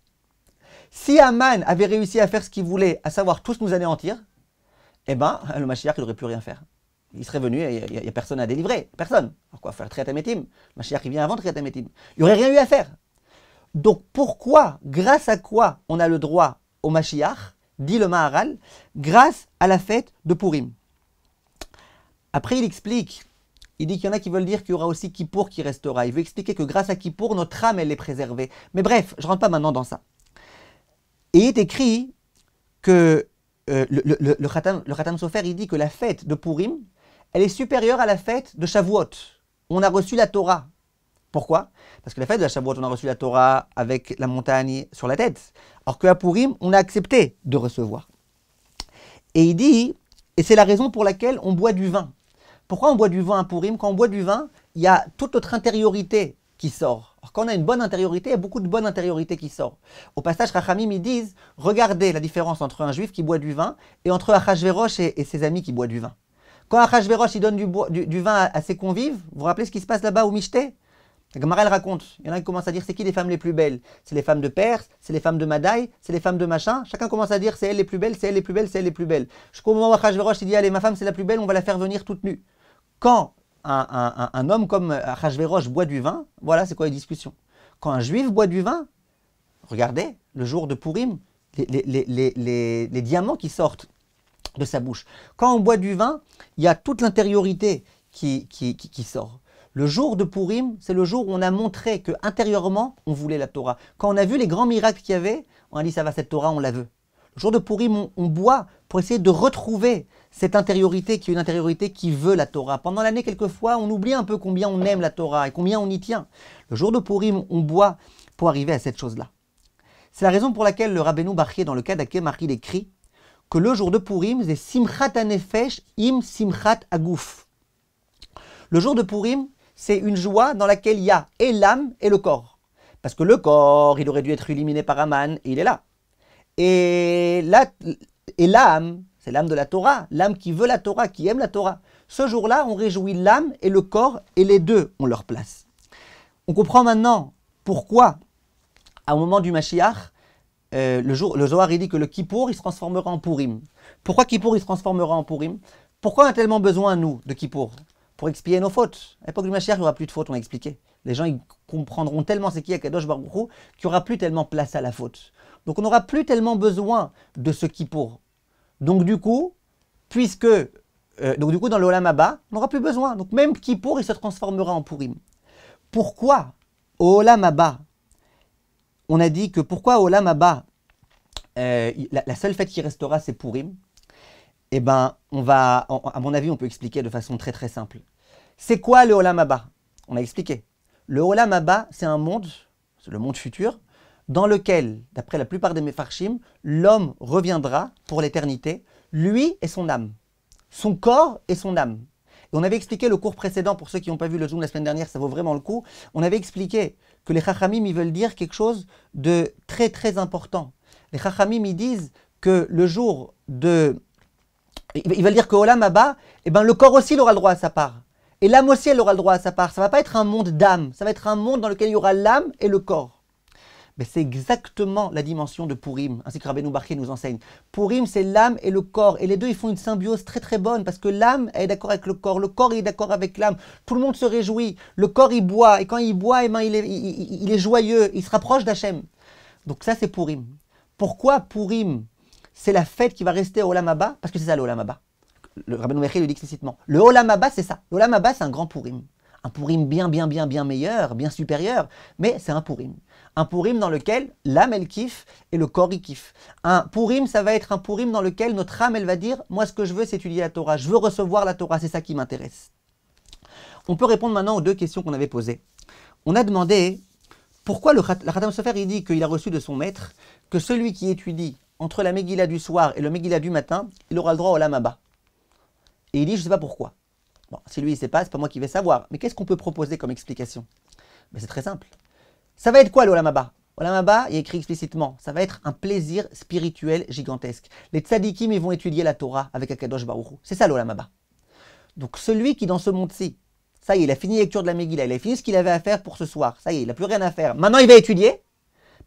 si Aman avait réussi à faire ce qu'il voulait, à savoir tous nous anéantir, eh bien, le Mashiach, n'aurait plus rien faire. Il serait venu, il n'y a, personne à délivrer, personne. En quoi faire Triatametim Le Mashiach, vient avant Triatametim. Il n'y aurait rien eu à faire. Donc pourquoi, grâce à quoi on a le droit au Mashiach, dit le Maharal, grâce à la fête de Purim Après, il explique il dit qu'il y en a qui veulent dire qu'il y aura aussi Kippour qui restera. Il veut expliquer que grâce à Kippour, notre âme, elle est préservée. Mais bref, je ne rentre pas maintenant dans ça. Et il est écrit que euh, le, le, le, Khatam, il dit que la fête de Purim, elle est supérieure à la fête de Shavuot. On a reçu la Torah. Pourquoi Parce que la fête de la Shavuot, on a reçu la Torah avec la montagne sur la tête. Alors qu'à Purim, on a accepté de recevoir. Et il dit, et c'est la raison pour laquelle on boit du vin. Pourquoi on boit du vin à Pourim Quand on boit du vin, il y a toute notre intériorité qui sort. quand on a une bonne intériorité, il y a beaucoup de bonne intériorité qui sort. Au passage, Rachamim, ils disent regardez la différence entre un juif qui boit du vin et entre Achashverosh et, ses amis qui boivent du vin. Quand Achashverosh il donne du, vin à, ses convives, vous vous rappelez ce qui se passe là-bas au Michté Gamarel raconte. Il y en a qui commencent à dire c'est qui les femmes les plus belles C'est les femmes de Perse, c'est les femmes de Madaï, c'est les femmes de machin. Chacun commence à dire c'est elles les plus belles, c'est elles les plus belles, c'est elles les plus belles. Jusqu'au moment où il dit allez, ma femme c'est la plus belle, on va la faire venir toute nue. Quand un, homme comme Achashverosh boit du vin, voilà c'est quoi les discussions. Quand un juif boit du vin, regardez, le jour de Purim, les, diamants qui sortent de sa bouche. Quand on boit du vin, il y a toute l'intériorité qui, sort. Le jour de Purim, c'est le jour où on a montré que intérieurement, on voulait la Torah. Quand on a vu les grands miracles qu'il y avait, on a dit ça va, cette Torah, on la veut. Le jour de Purim, on boit pour essayer de retrouver cette intériorité qui est une intériorité qui veut la Torah. Pendant l'année, quelquefois, on oublie un peu combien on aime la Torah et combien on y tient. Le jour de Purim, on boit pour arriver à cette chose-là. C'est la raison pour laquelle le rabbinou Bachir, dans le cas d'Akemar, il écrit que le jour de Purim, c'est Simchat Anefesh im Simchat Agouf. Le jour de Purim, c'est une joie dans laquelle il y a et l'âme et le corps. Parce que le corps, il aurait dû être éliminé par Aman, et il est là. Et l'âme, c'est l'âme de la Torah, l'âme qui veut la Torah, qui aime la Torah. Ce jour-là, on réjouit l'âme et le corps, et les deux ont leur place. On comprend maintenant pourquoi, au moment du Mashiach, euh, le, jour, le Zohar dit que le Kippour, il se transformera en Purim. Pourquoi Kippour, il se transformera en Purim Pourquoi on a tellement besoin, nous, de Kippour Pour expier nos fautes. À l'époque du Mashiach, il n'y aura plus de fautes, on a expliqué. Les gens ils comprendront tellement ce qui Kadosh Baruch qu'il n'y aura plus tellement place à la faute. Donc on n'aura plus tellement besoin de ce Kippour. Donc du coup, puisque euh, donc du coup dans l'Olam Abba, on n'aura plus besoin. Donc même Kippour, il se transformera en Purim. Pourquoi au Olam Abba On a dit que pourquoi au euh, la, seule fête qui restera, c'est Purim. Eh ben, on va, à mon avis, on peut expliquer de façon très très simple. C'est quoi le Olam Abba On a expliqué. Le Olam Abba, c'est un monde, c'est le monde futur, dans lequel, d'après la plupart des Mefarshim, l'homme reviendra pour l'éternité, lui et son âme, son corps et son âme. Et on avait expliqué le cours précédent, pour ceux qui n'ont pas vu le Zoom la semaine dernière, ça vaut vraiment le coup, on avait expliqué que les Chachamim, ils veulent dire quelque chose de très très important. Les Chachamim, ils disent que le jour de... Ils veulent dire que Olam Abba, eh ben, le corps aussi il aura le droit à sa part. Et l'âme aussi, elle aura le droit à sa part. Ça ne va pas être un monde d'âme, ça va être un monde dans lequel il y aura l'âme et le corps. Mais c'est exactement la dimension de Purim, ainsi que Rabbeinu Barké nous enseigne. Purim, c'est l'âme et le corps. Et les deux, ils font une symbiose très très bonne, parce que l'âme est d'accord avec le corps, le corps est d'accord avec l'âme. Tout le monde se réjouit. Le corps, il boit. Et quand il boit, et eh ben, il, est, joyeux. Il se rapproche d'Hachem. Donc ça, c'est Purim. Pourquoi Purim C'est la fête qui va rester au Lamaba, parce que c'est ça le Olamaba. Le Rabbeinu Barké le dit explicitement. Le Olamaba, c'est ça. Le c'est un grand Purim. Un Purim bien, bien, bien, bien meilleur, bien supérieur, mais c'est un Purim. Un pourim dans lequel l'âme, elle kiffe et le corps, il kiffe. Un pourim, ça va être un pourim dans lequel notre âme, elle va dire Moi, ce que je veux, c'est étudier la Torah. Je veux recevoir la Torah. C'est ça qui m'intéresse. On peut répondre maintenant aux deux questions qu'on avait posées. On a demandé pourquoi le Khatam Sofer il dit qu'il a reçu de son maître que celui qui étudie entre la Megillah du soir et le Megillah du matin, il aura le droit au Lamaba. Et il dit, je ne sais pas pourquoi. Bon, si lui, il ne sait pas, ce pas moi qui vais savoir. Mais qu'est-ce qu'on peut proposer comme explication ben, C'est très simple. Ça va être quoi l'Olam Abba il est écrit explicitement, ça va être un plaisir spirituel gigantesque. Les tzadikim, ils vont étudier la Torah avec Akadosh Baruch C'est ça l'Olam Donc celui qui dans ce monde-ci, ça y est, il a fini la lecture de la Megillah, il a fini ce qu'il avait à faire pour ce soir, ça y est, il n'a plus rien à faire. Maintenant, il va étudier,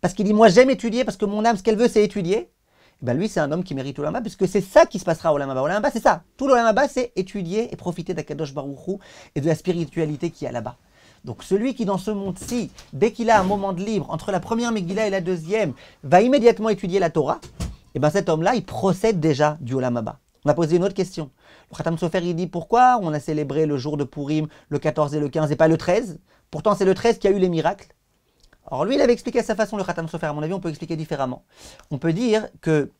parce qu'il dit, moi j'aime étudier, parce que mon âme, ce qu'elle veut, c'est étudier. Et eh ben lui, c'est un homme qui mérite parce puisque c'est ça qui se passera au l'Olam c'est ça. Tout l'Olamaba, c'est étudier et profiter d'Akadosh Baruchou et de la spiritualité qui y a là-bas. Donc celui qui dans ce monde-ci, dès qu'il a un moment de libre entre la première Megillah et la deuxième, va immédiatement étudier la Torah, et eh bien cet homme-là, il procède déjà du Olam Abba. On a posé une autre question. Le Khatam Sofer, il dit pourquoi on a célébré le jour de Purim, le 14 et le 15 et pas le 13 Pourtant, c'est le 13 qui a eu les miracles. Alors lui, il avait expliqué à sa façon le Khatam Sofer. À mon avis, on peut expliquer différemment. On peut dire que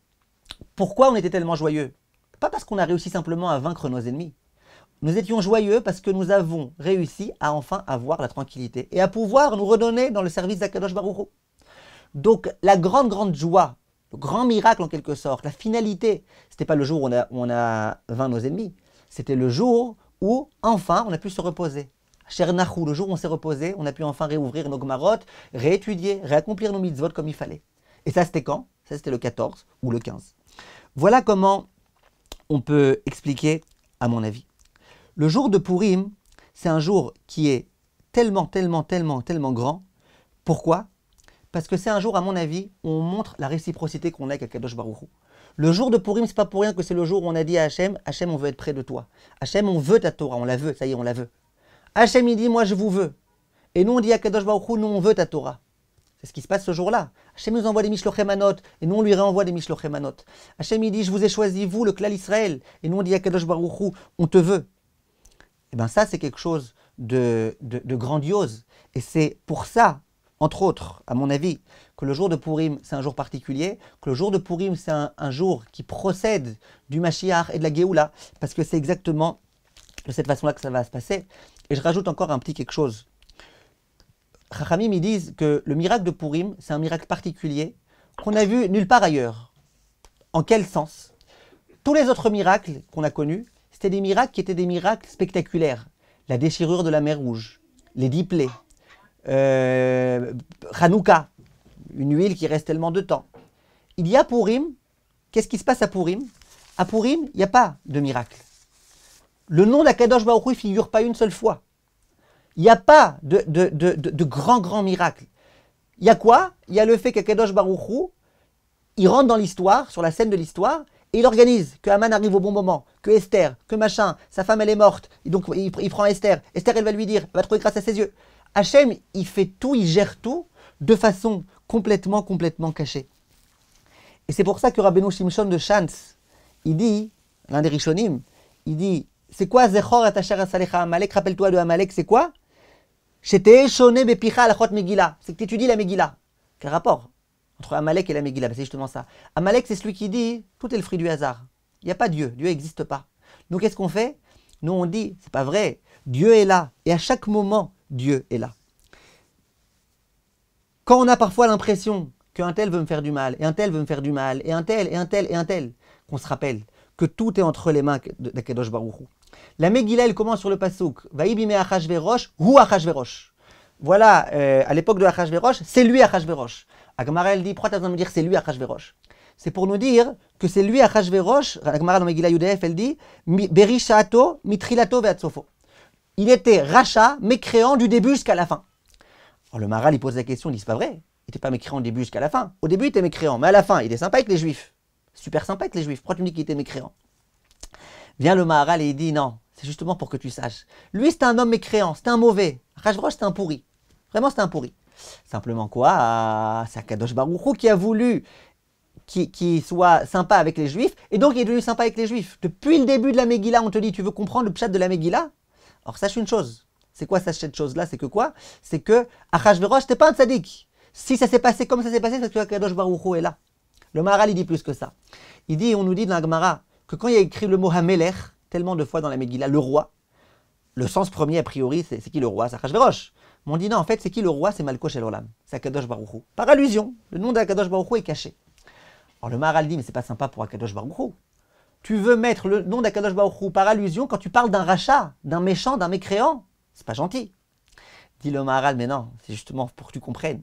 pourquoi on était tellement joyeux Pas parce qu'on a réussi simplement à vaincre nos ennemis. Nous étions joyeux parce que nous avons réussi à enfin avoir la tranquillité et à pouvoir nous redonner dans le service d'Akadosh Baruch Donc la grande, grande joie, le grand miracle en quelque sorte, la finalité, ce n'était pas le jour où on a, vaincu nos ennemis, c'était le jour où enfin on a pu se reposer. Cher Nahu, le jour où on s'est reposé, on a pu enfin réouvrir nos gmarottes, réétudier, réaccomplir nos mitzvot comme il fallait. Et ça c'était quand Ça c'était le 14 ou le 15. Voilà comment on peut expliquer, à mon avis. Le jour de Purim, c'est un jour qui est tellement, tellement, tellement, tellement grand. Pourquoi Parce que c'est un jour, à mon avis, où on montre la réciprocité qu'on a avec Akadosh Baruchou. Le jour de Purim, c'est pas pour rien que c'est le jour où on a dit à Hachem, Hachem, on veut être près de toi. Hachem, on veut ta Torah, on la veut, ça y est, on la veut. Hachem, il dit, moi, je vous veux. Et nous, on dit à Kadosh nous, on veut ta Torah. C'est ce qui se passe ce jour-là. Hachem nous envoie des Mishlochemanot, et nous, on lui renvoie des Mishlochemanot. Hachem, il dit, je vous ai choisi, vous, le clan Israël. Et nous, on dit à Kadosh Baruchou, on te veut. Et eh bien ça, c'est quelque chose de, grandiose. Et c'est pour ça, entre autres, à mon avis, que le jour de Purim, c'est un jour particulier, que le jour de Purim, c'est un, jour qui procède du Mashiach et de la Géoula, parce que c'est exactement de cette façon-là que ça va se passer. Et je rajoute encore un petit quelque chose. Chachamim, ils disent que le miracle de Purim, c'est un miracle particulier qu'on a vu nulle part ailleurs. En quel sens Tous les autres miracles qu'on a connus, c'était des miracles qui étaient des miracles spectaculaires. La déchirure de la mer Rouge, les dix plaies, euh, Hanouka, une huile qui reste tellement de temps. Il y a Purim. Qu'est-ce qui se passe à Purim À Purim, il n'y a pas de miracle. Le nom d'Akadosh Baruch ne figure pas une seule fois. Il n'y a pas de, de, de, de, grand, grand miracle. Il y a quoi Il y a le fait qu'Akadosh Baruch Hu, il rentre dans l'histoire, sur la scène de l'histoire, et il organise que Aman arrive au bon moment, que Esther, que machin, sa femme elle est morte, donc il, prend Esther, Esther elle va lui dire, elle va trouver grâce à ses yeux. Hachem, il fait tout, il gère tout de façon complètement, complètement cachée. Et c'est pour ça que Rabbeinu Shimshon de Shantz, il dit, l'un des Rishonim, il dit, c'est quoi Zechor et Salecha, Amalek Rappelle-toi de Amalek, c'est quoi j'étais Bepicha Megillah. C'est que tu étudies la Megillah. Quel rapport entre Amalek et la Megillah. Bah, c'est justement ça. Amalek, c'est celui qui dit tout est le fruit du hasard. Il n'y a pas Dieu. Dieu n'existe pas. Nous, qu'est-ce qu'on fait Nous, on dit c'est pas vrai. Dieu est là. Et à chaque moment, Dieu est là. Quand on a parfois l'impression qu'un tel veut me faire du mal, et un tel veut me faire du mal, et un tel, et un tel, et un tel, qu'on se rappelle que tout est entre les mains d'Akadosh Baruchou. La Megillah, elle commence sur le Passouk. bimé Achashverosh, ou Achashverosh. Voilà, euh, à l'époque de Achashverosh, c'est lui Achashverosh. Agmara, elle dit, pourquoi tu as besoin de me dire c'est lui Achashverosh C'est pour nous dire que c'est lui Achashverosh, Agmara dans Megillah Yudef, elle dit, Berishato, Mitrilato, Veatsofo. Il était rachat, mécréant du début jusqu'à la fin. Alors le Maral, il pose la question, il dit, c'est pas vrai. Il n'était pas mécréant du début jusqu'à la fin. Au début, il était mécréant, mais à la fin, il est sympa avec les juifs. Super sympa avec les juifs. Pourquoi tu me dis qu'il était mécréant Vient le Maharal et il dit, non, c'est justement pour que tu saches. Lui, c'était un homme mécréant, c'est un mauvais. c'était un pourri. Vraiment, c'était un pourri. Simplement quoi ah, C'est Akadosh Baruchou qui a voulu qu'il qui, soit sympa avec les juifs, et donc il est devenu sympa avec les juifs. Depuis le début de la Megillah, on te dit, tu veux comprendre le pshat de la Megillah Or, sache une chose. C'est quoi sache cette chose-là C'est que quoi C'est que Achashverosh, t'es pas un tzaddik. Si ça s'est passé comme ça s'est passé, c'est parce que Akadosh Baruchou est là. Le Maharal, il dit plus que ça. Il dit, on nous dit dans la Gemara, que quand il a écrit le mot Hamelech, tellement de fois dans la Megillah, le roi, le sens premier, a priori, c'est qui le roi C'est Achashverosh on dit non, en fait, c'est qui le roi C'est Malkoch El Olam. C'est Akadosh Baruchou. Par allusion, le nom d'Akadosh Baruchou est caché. Alors le Maharal dit, mais c'est pas sympa pour Akadosh Baruchou. Tu veux mettre le nom d'Akadosh Baruchou par allusion quand tu parles d'un rachat, d'un méchant, d'un mécréant. C'est pas gentil. Dit le Maharal, mais non, c'est justement pour que tu comprennes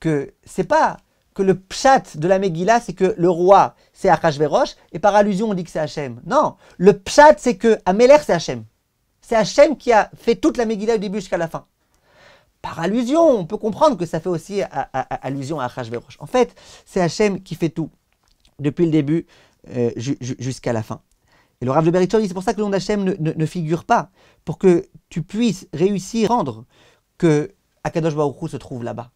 que c'est pas que le pshat de la Megillah, c'est que le roi, c'est Achashverosh, et par allusion, on dit que c'est Hachem. Non, le pshat, c'est que Améler, c'est Hachem. C'est Hachem qui a fait toute la Megillah du début jusqu'à la fin par allusion, on peut comprendre que ça fait aussi allusion à Achashverosh. En fait, c'est Hachem qui fait tout, depuis le début euh, jusqu'à la fin. Et le Rav de dit c'est pour ça que le nom d'Hachem ne, figure pas, pour que tu puisses réussir rendre que Akadosh Baruch se trouve là-bas.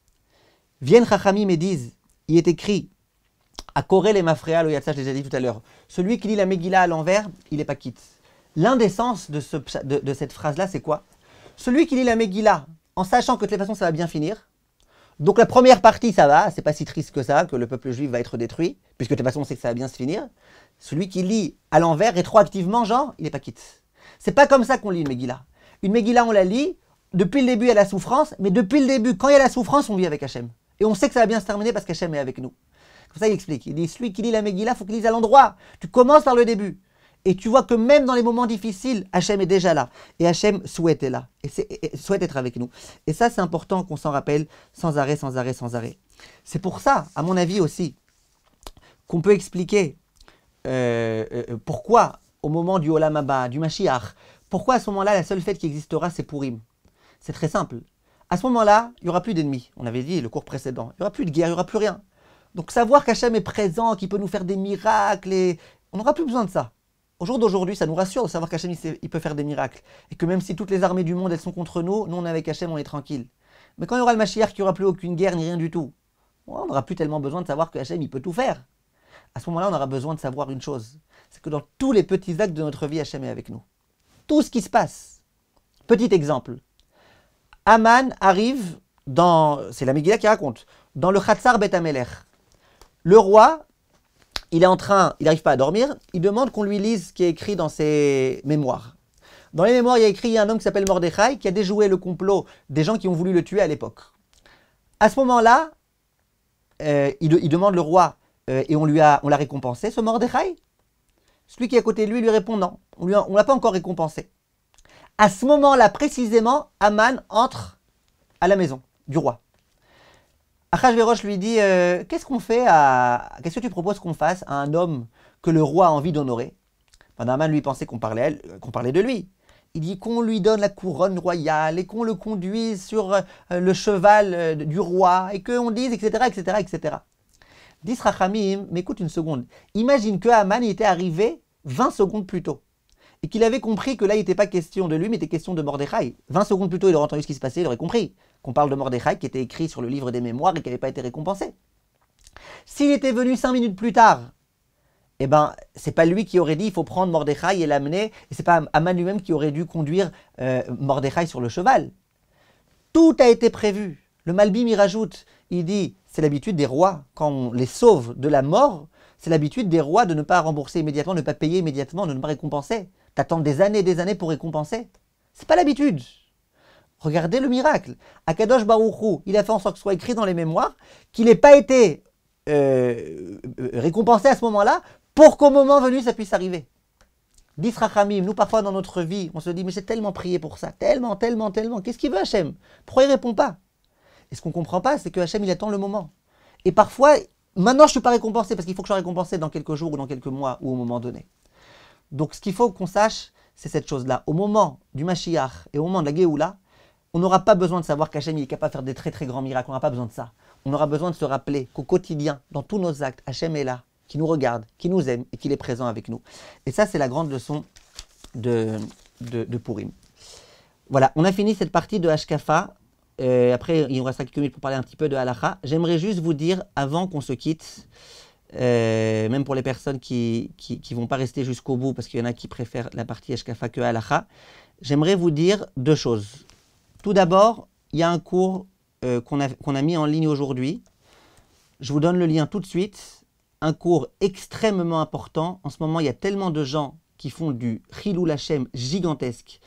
Viennent Chachamim et disent il est écrit, à Korel et Mafréa, le Yatsa, je déjà dit tout à l'heure, celui qui lit la Megillah à l'envers, il n'est pas quitte. L'indécence de, ce, de cette phrase-là, c'est quoi Celui qui lit la Megillah en sachant que de toute façon ça va bien finir. Donc la première partie, ça va, c'est pas si triste que ça, que le peuple juif va être détruit, puisque de toute façon on sait que ça va bien se finir. Celui qui lit à l'envers, rétroactivement, genre, il n'est pas quitte. C'est pas comme ça qu'on lit une Megillah. Une Megillah, on la lit, depuis le début, il y a la souffrance, mais depuis le début, quand il y a la souffrance, on vit avec Hachem. Et on sait que ça va bien se terminer parce qu'Hachem est avec nous. Comme ça, il explique. Il dit celui qui lit la Megillah, faut qu'il lise à l'endroit. Tu commences par le début. Et tu vois que même dans les moments difficiles, Hachem est déjà là. Et Hachem souhaite être là. Et, souhaite être avec nous. Et ça, c'est important qu'on s'en rappelle sans arrêt, sans arrêt, sans arrêt. C'est pour ça, à mon avis aussi, qu'on peut expliquer euh, euh, pourquoi, au moment du Olam du Mashiach, pourquoi à ce moment-là, la seule fête qui existera, c'est Purim. C'est très simple. À ce moment-là, il n'y aura plus d'ennemis. On avait dit le cours précédent. Il n'y aura plus de guerre, il n'y aura plus rien. Donc savoir qu'Hachem est présent, qu'il peut nous faire des miracles, et... on n'aura plus besoin de ça au jour d'aujourd'hui, ça nous rassure de savoir qu'Hachem, il, peut faire des miracles. Et que même si toutes les armées du monde, elles sont contre nous, nous, on est avec Hachem, on est tranquille. Mais quand il y aura le Mashiach, qui n'y aura plus aucune guerre ni rien du tout, on n'aura plus tellement besoin de savoir que il peut tout faire. À ce moment-là, on aura besoin de savoir une chose c'est que dans tous les petits actes de notre vie, Hachem est avec nous. Tout ce qui se passe. Petit exemple. Aman arrive dans, c'est la Megillah qui raconte, dans le Khatsar Bet Le roi il est en train, il n'arrive pas à dormir, il demande qu'on lui lise ce qui est écrit dans ses mémoires. Dans les mémoires, il y a écrit un homme qui s'appelle Mordechai qui a déjoué le complot des gens qui ont voulu le tuer à l'époque. À ce moment-là, euh, il, demande le roi euh, et on lui a, on l'a récompensé, ce Mordechai. Celui qui est à côté de lui lui répond non, on ne l'a pas encore récompensé. À ce moment-là, précisément, Aman entre à la maison du roi. Achashverosh lui dit euh, Qu'est-ce qu'on fait à. Qu'est-ce que tu proposes qu'on fasse à un homme que le roi a envie d'honorer Aman lui pensait qu'on parlait, euh, qu'on parlait de lui. Il dit qu'on lui donne la couronne royale et qu'on le conduise sur euh, le cheval du roi et qu'on dise, etc., etc., etc. Dis Rachamim, mais écoute une seconde. Imagine que Haman était arrivé 20 secondes plus tôt et qu'il avait compris que là, il n'était pas question de lui, mais était question de Mordechai. 20 secondes plus tôt, il aurait entendu ce qui se passait, il aurait compris qu'on parle de Mordechai qui était écrit sur le livre des mémoires et qui n'avait pas été récompensé. S'il était venu cinq minutes plus tard, eh ben, c'est pas lui qui aurait dit il faut prendre Mordechai et l'amener, et c'est pas Aman lui-même qui aurait dû conduire euh, Mordechai sur le cheval. Tout a été prévu. Le Malbim y rajoute, il dit c'est l'habitude des rois, quand on les sauve de la mort, c'est l'habitude des rois de ne pas rembourser immédiatement, de ne pas payer immédiatement, de ne pas récompenser. T'attends des années et des années pour récompenser. C'est pas l'habitude. Regardez le miracle. Akadosh Baruchou, il a fait en sorte que ce soit écrit dans les mémoires qu'il n'ait pas été euh, récompensé à ce moment-là pour qu'au moment venu, ça puisse arriver. Dis nous parfois dans notre vie, on se dit, mais j'ai tellement prié pour ça, tellement, tellement, tellement. Qu'est-ce qu'il veut Hachem Pourquoi il répond pas Et ce qu'on ne comprend pas, c'est que Hachem, il attend le moment. Et parfois, maintenant, je ne suis pas récompensé parce qu'il faut que je sois récompensé dans quelques jours ou dans quelques mois ou au moment donné. Donc, ce qu'il faut qu'on sache, c'est cette chose-là. Au moment du Mashiach et au moment de la Géoula, on n'aura pas besoin de savoir qu'Hachem est capable de faire des très très grands miracles. On n'aura pas besoin de ça. On aura besoin de se rappeler qu'au quotidien, dans tous nos actes, Hachem est là, qui nous regarde, qui nous aime et qu'il est présent avec nous. Et ça, c'est la grande leçon de, de, Purim. Voilà, on a fini cette partie de Hashkafa. Euh, après, il nous restera quelques minutes pour parler un petit peu de Halacha. J'aimerais juste vous dire, avant qu'on se quitte, euh, même pour les personnes qui ne vont pas rester jusqu'au bout, parce qu'il y en a qui préfèrent la partie hkfa que Halacha, j'aimerais vous dire deux choses. Tout d'abord, il y a un cours euh, qu'on a, mis en ligne aujourd'hui. Je vous donne le lien tout de suite. Un cours extrêmement important. En ce moment, il y a tellement de gens qui font du Hilou Lachem gigantesque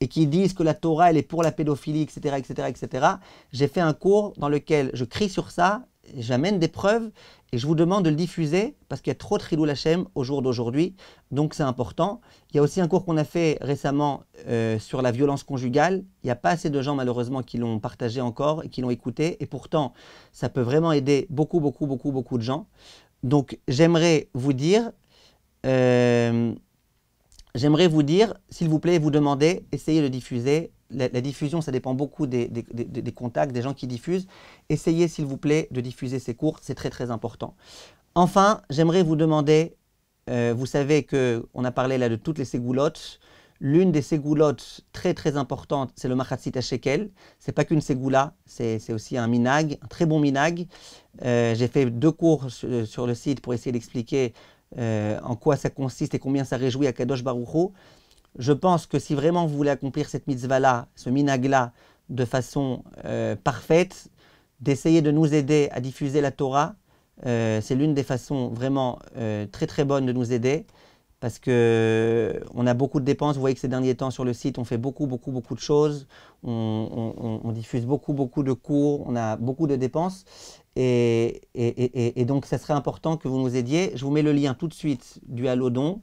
et qui disent que la Torah, elle est pour la pédophilie, etc., etc., etc. J'ai fait un cours dans lequel je crie sur ça j'amène des preuves et je vous demande de le diffuser parce qu'il y a trop de trilou Lachem au jour d'aujourd'hui, donc c'est important. Il y a aussi un cours qu'on a fait récemment euh, sur la violence conjugale. Il n'y a pas assez de gens malheureusement qui l'ont partagé encore et qui l'ont écouté, et pourtant ça peut vraiment aider beaucoup, beaucoup, beaucoup, beaucoup de gens. Donc j'aimerais vous dire... Euh, j'aimerais vous dire, s'il vous plaît, vous demandez, essayez de diffuser. La, diffusion, ça dépend beaucoup des, contacts, des gens qui diffusent. Essayez, s'il vous plaît, de diffuser ces cours, c'est très très important. Enfin, j'aimerais vous demander, euh, vous savez qu'on a parlé là de toutes les ségoulottes. L'une des ségoulottes très très importante, c'est le sita Shekel. C'est pas qu'une ségoula, c'est aussi un minag, un très bon minag. Euh, j'ai fait deux cours euh, sur, le site pour essayer d'expliquer euh, en quoi ça consiste et combien ça réjouit à Kadosh Barucho. Je pense que si vraiment vous voulez accomplir cette mitzvah-là, ce minag de façon euh, parfaite, d'essayer de nous aider à diffuser la Torah, euh, c'est l'une des façons vraiment très très bonnes de nous aider parce qu'on a beaucoup de dépenses. Vous voyez que ces derniers temps sur le site, on fait beaucoup, beaucoup, beaucoup de choses. on diffuse beaucoup, beaucoup de cours. On a beaucoup de dépenses. Et, donc, ce serait important que vous nous aidiez. Je vous mets le lien tout de suite du Halodon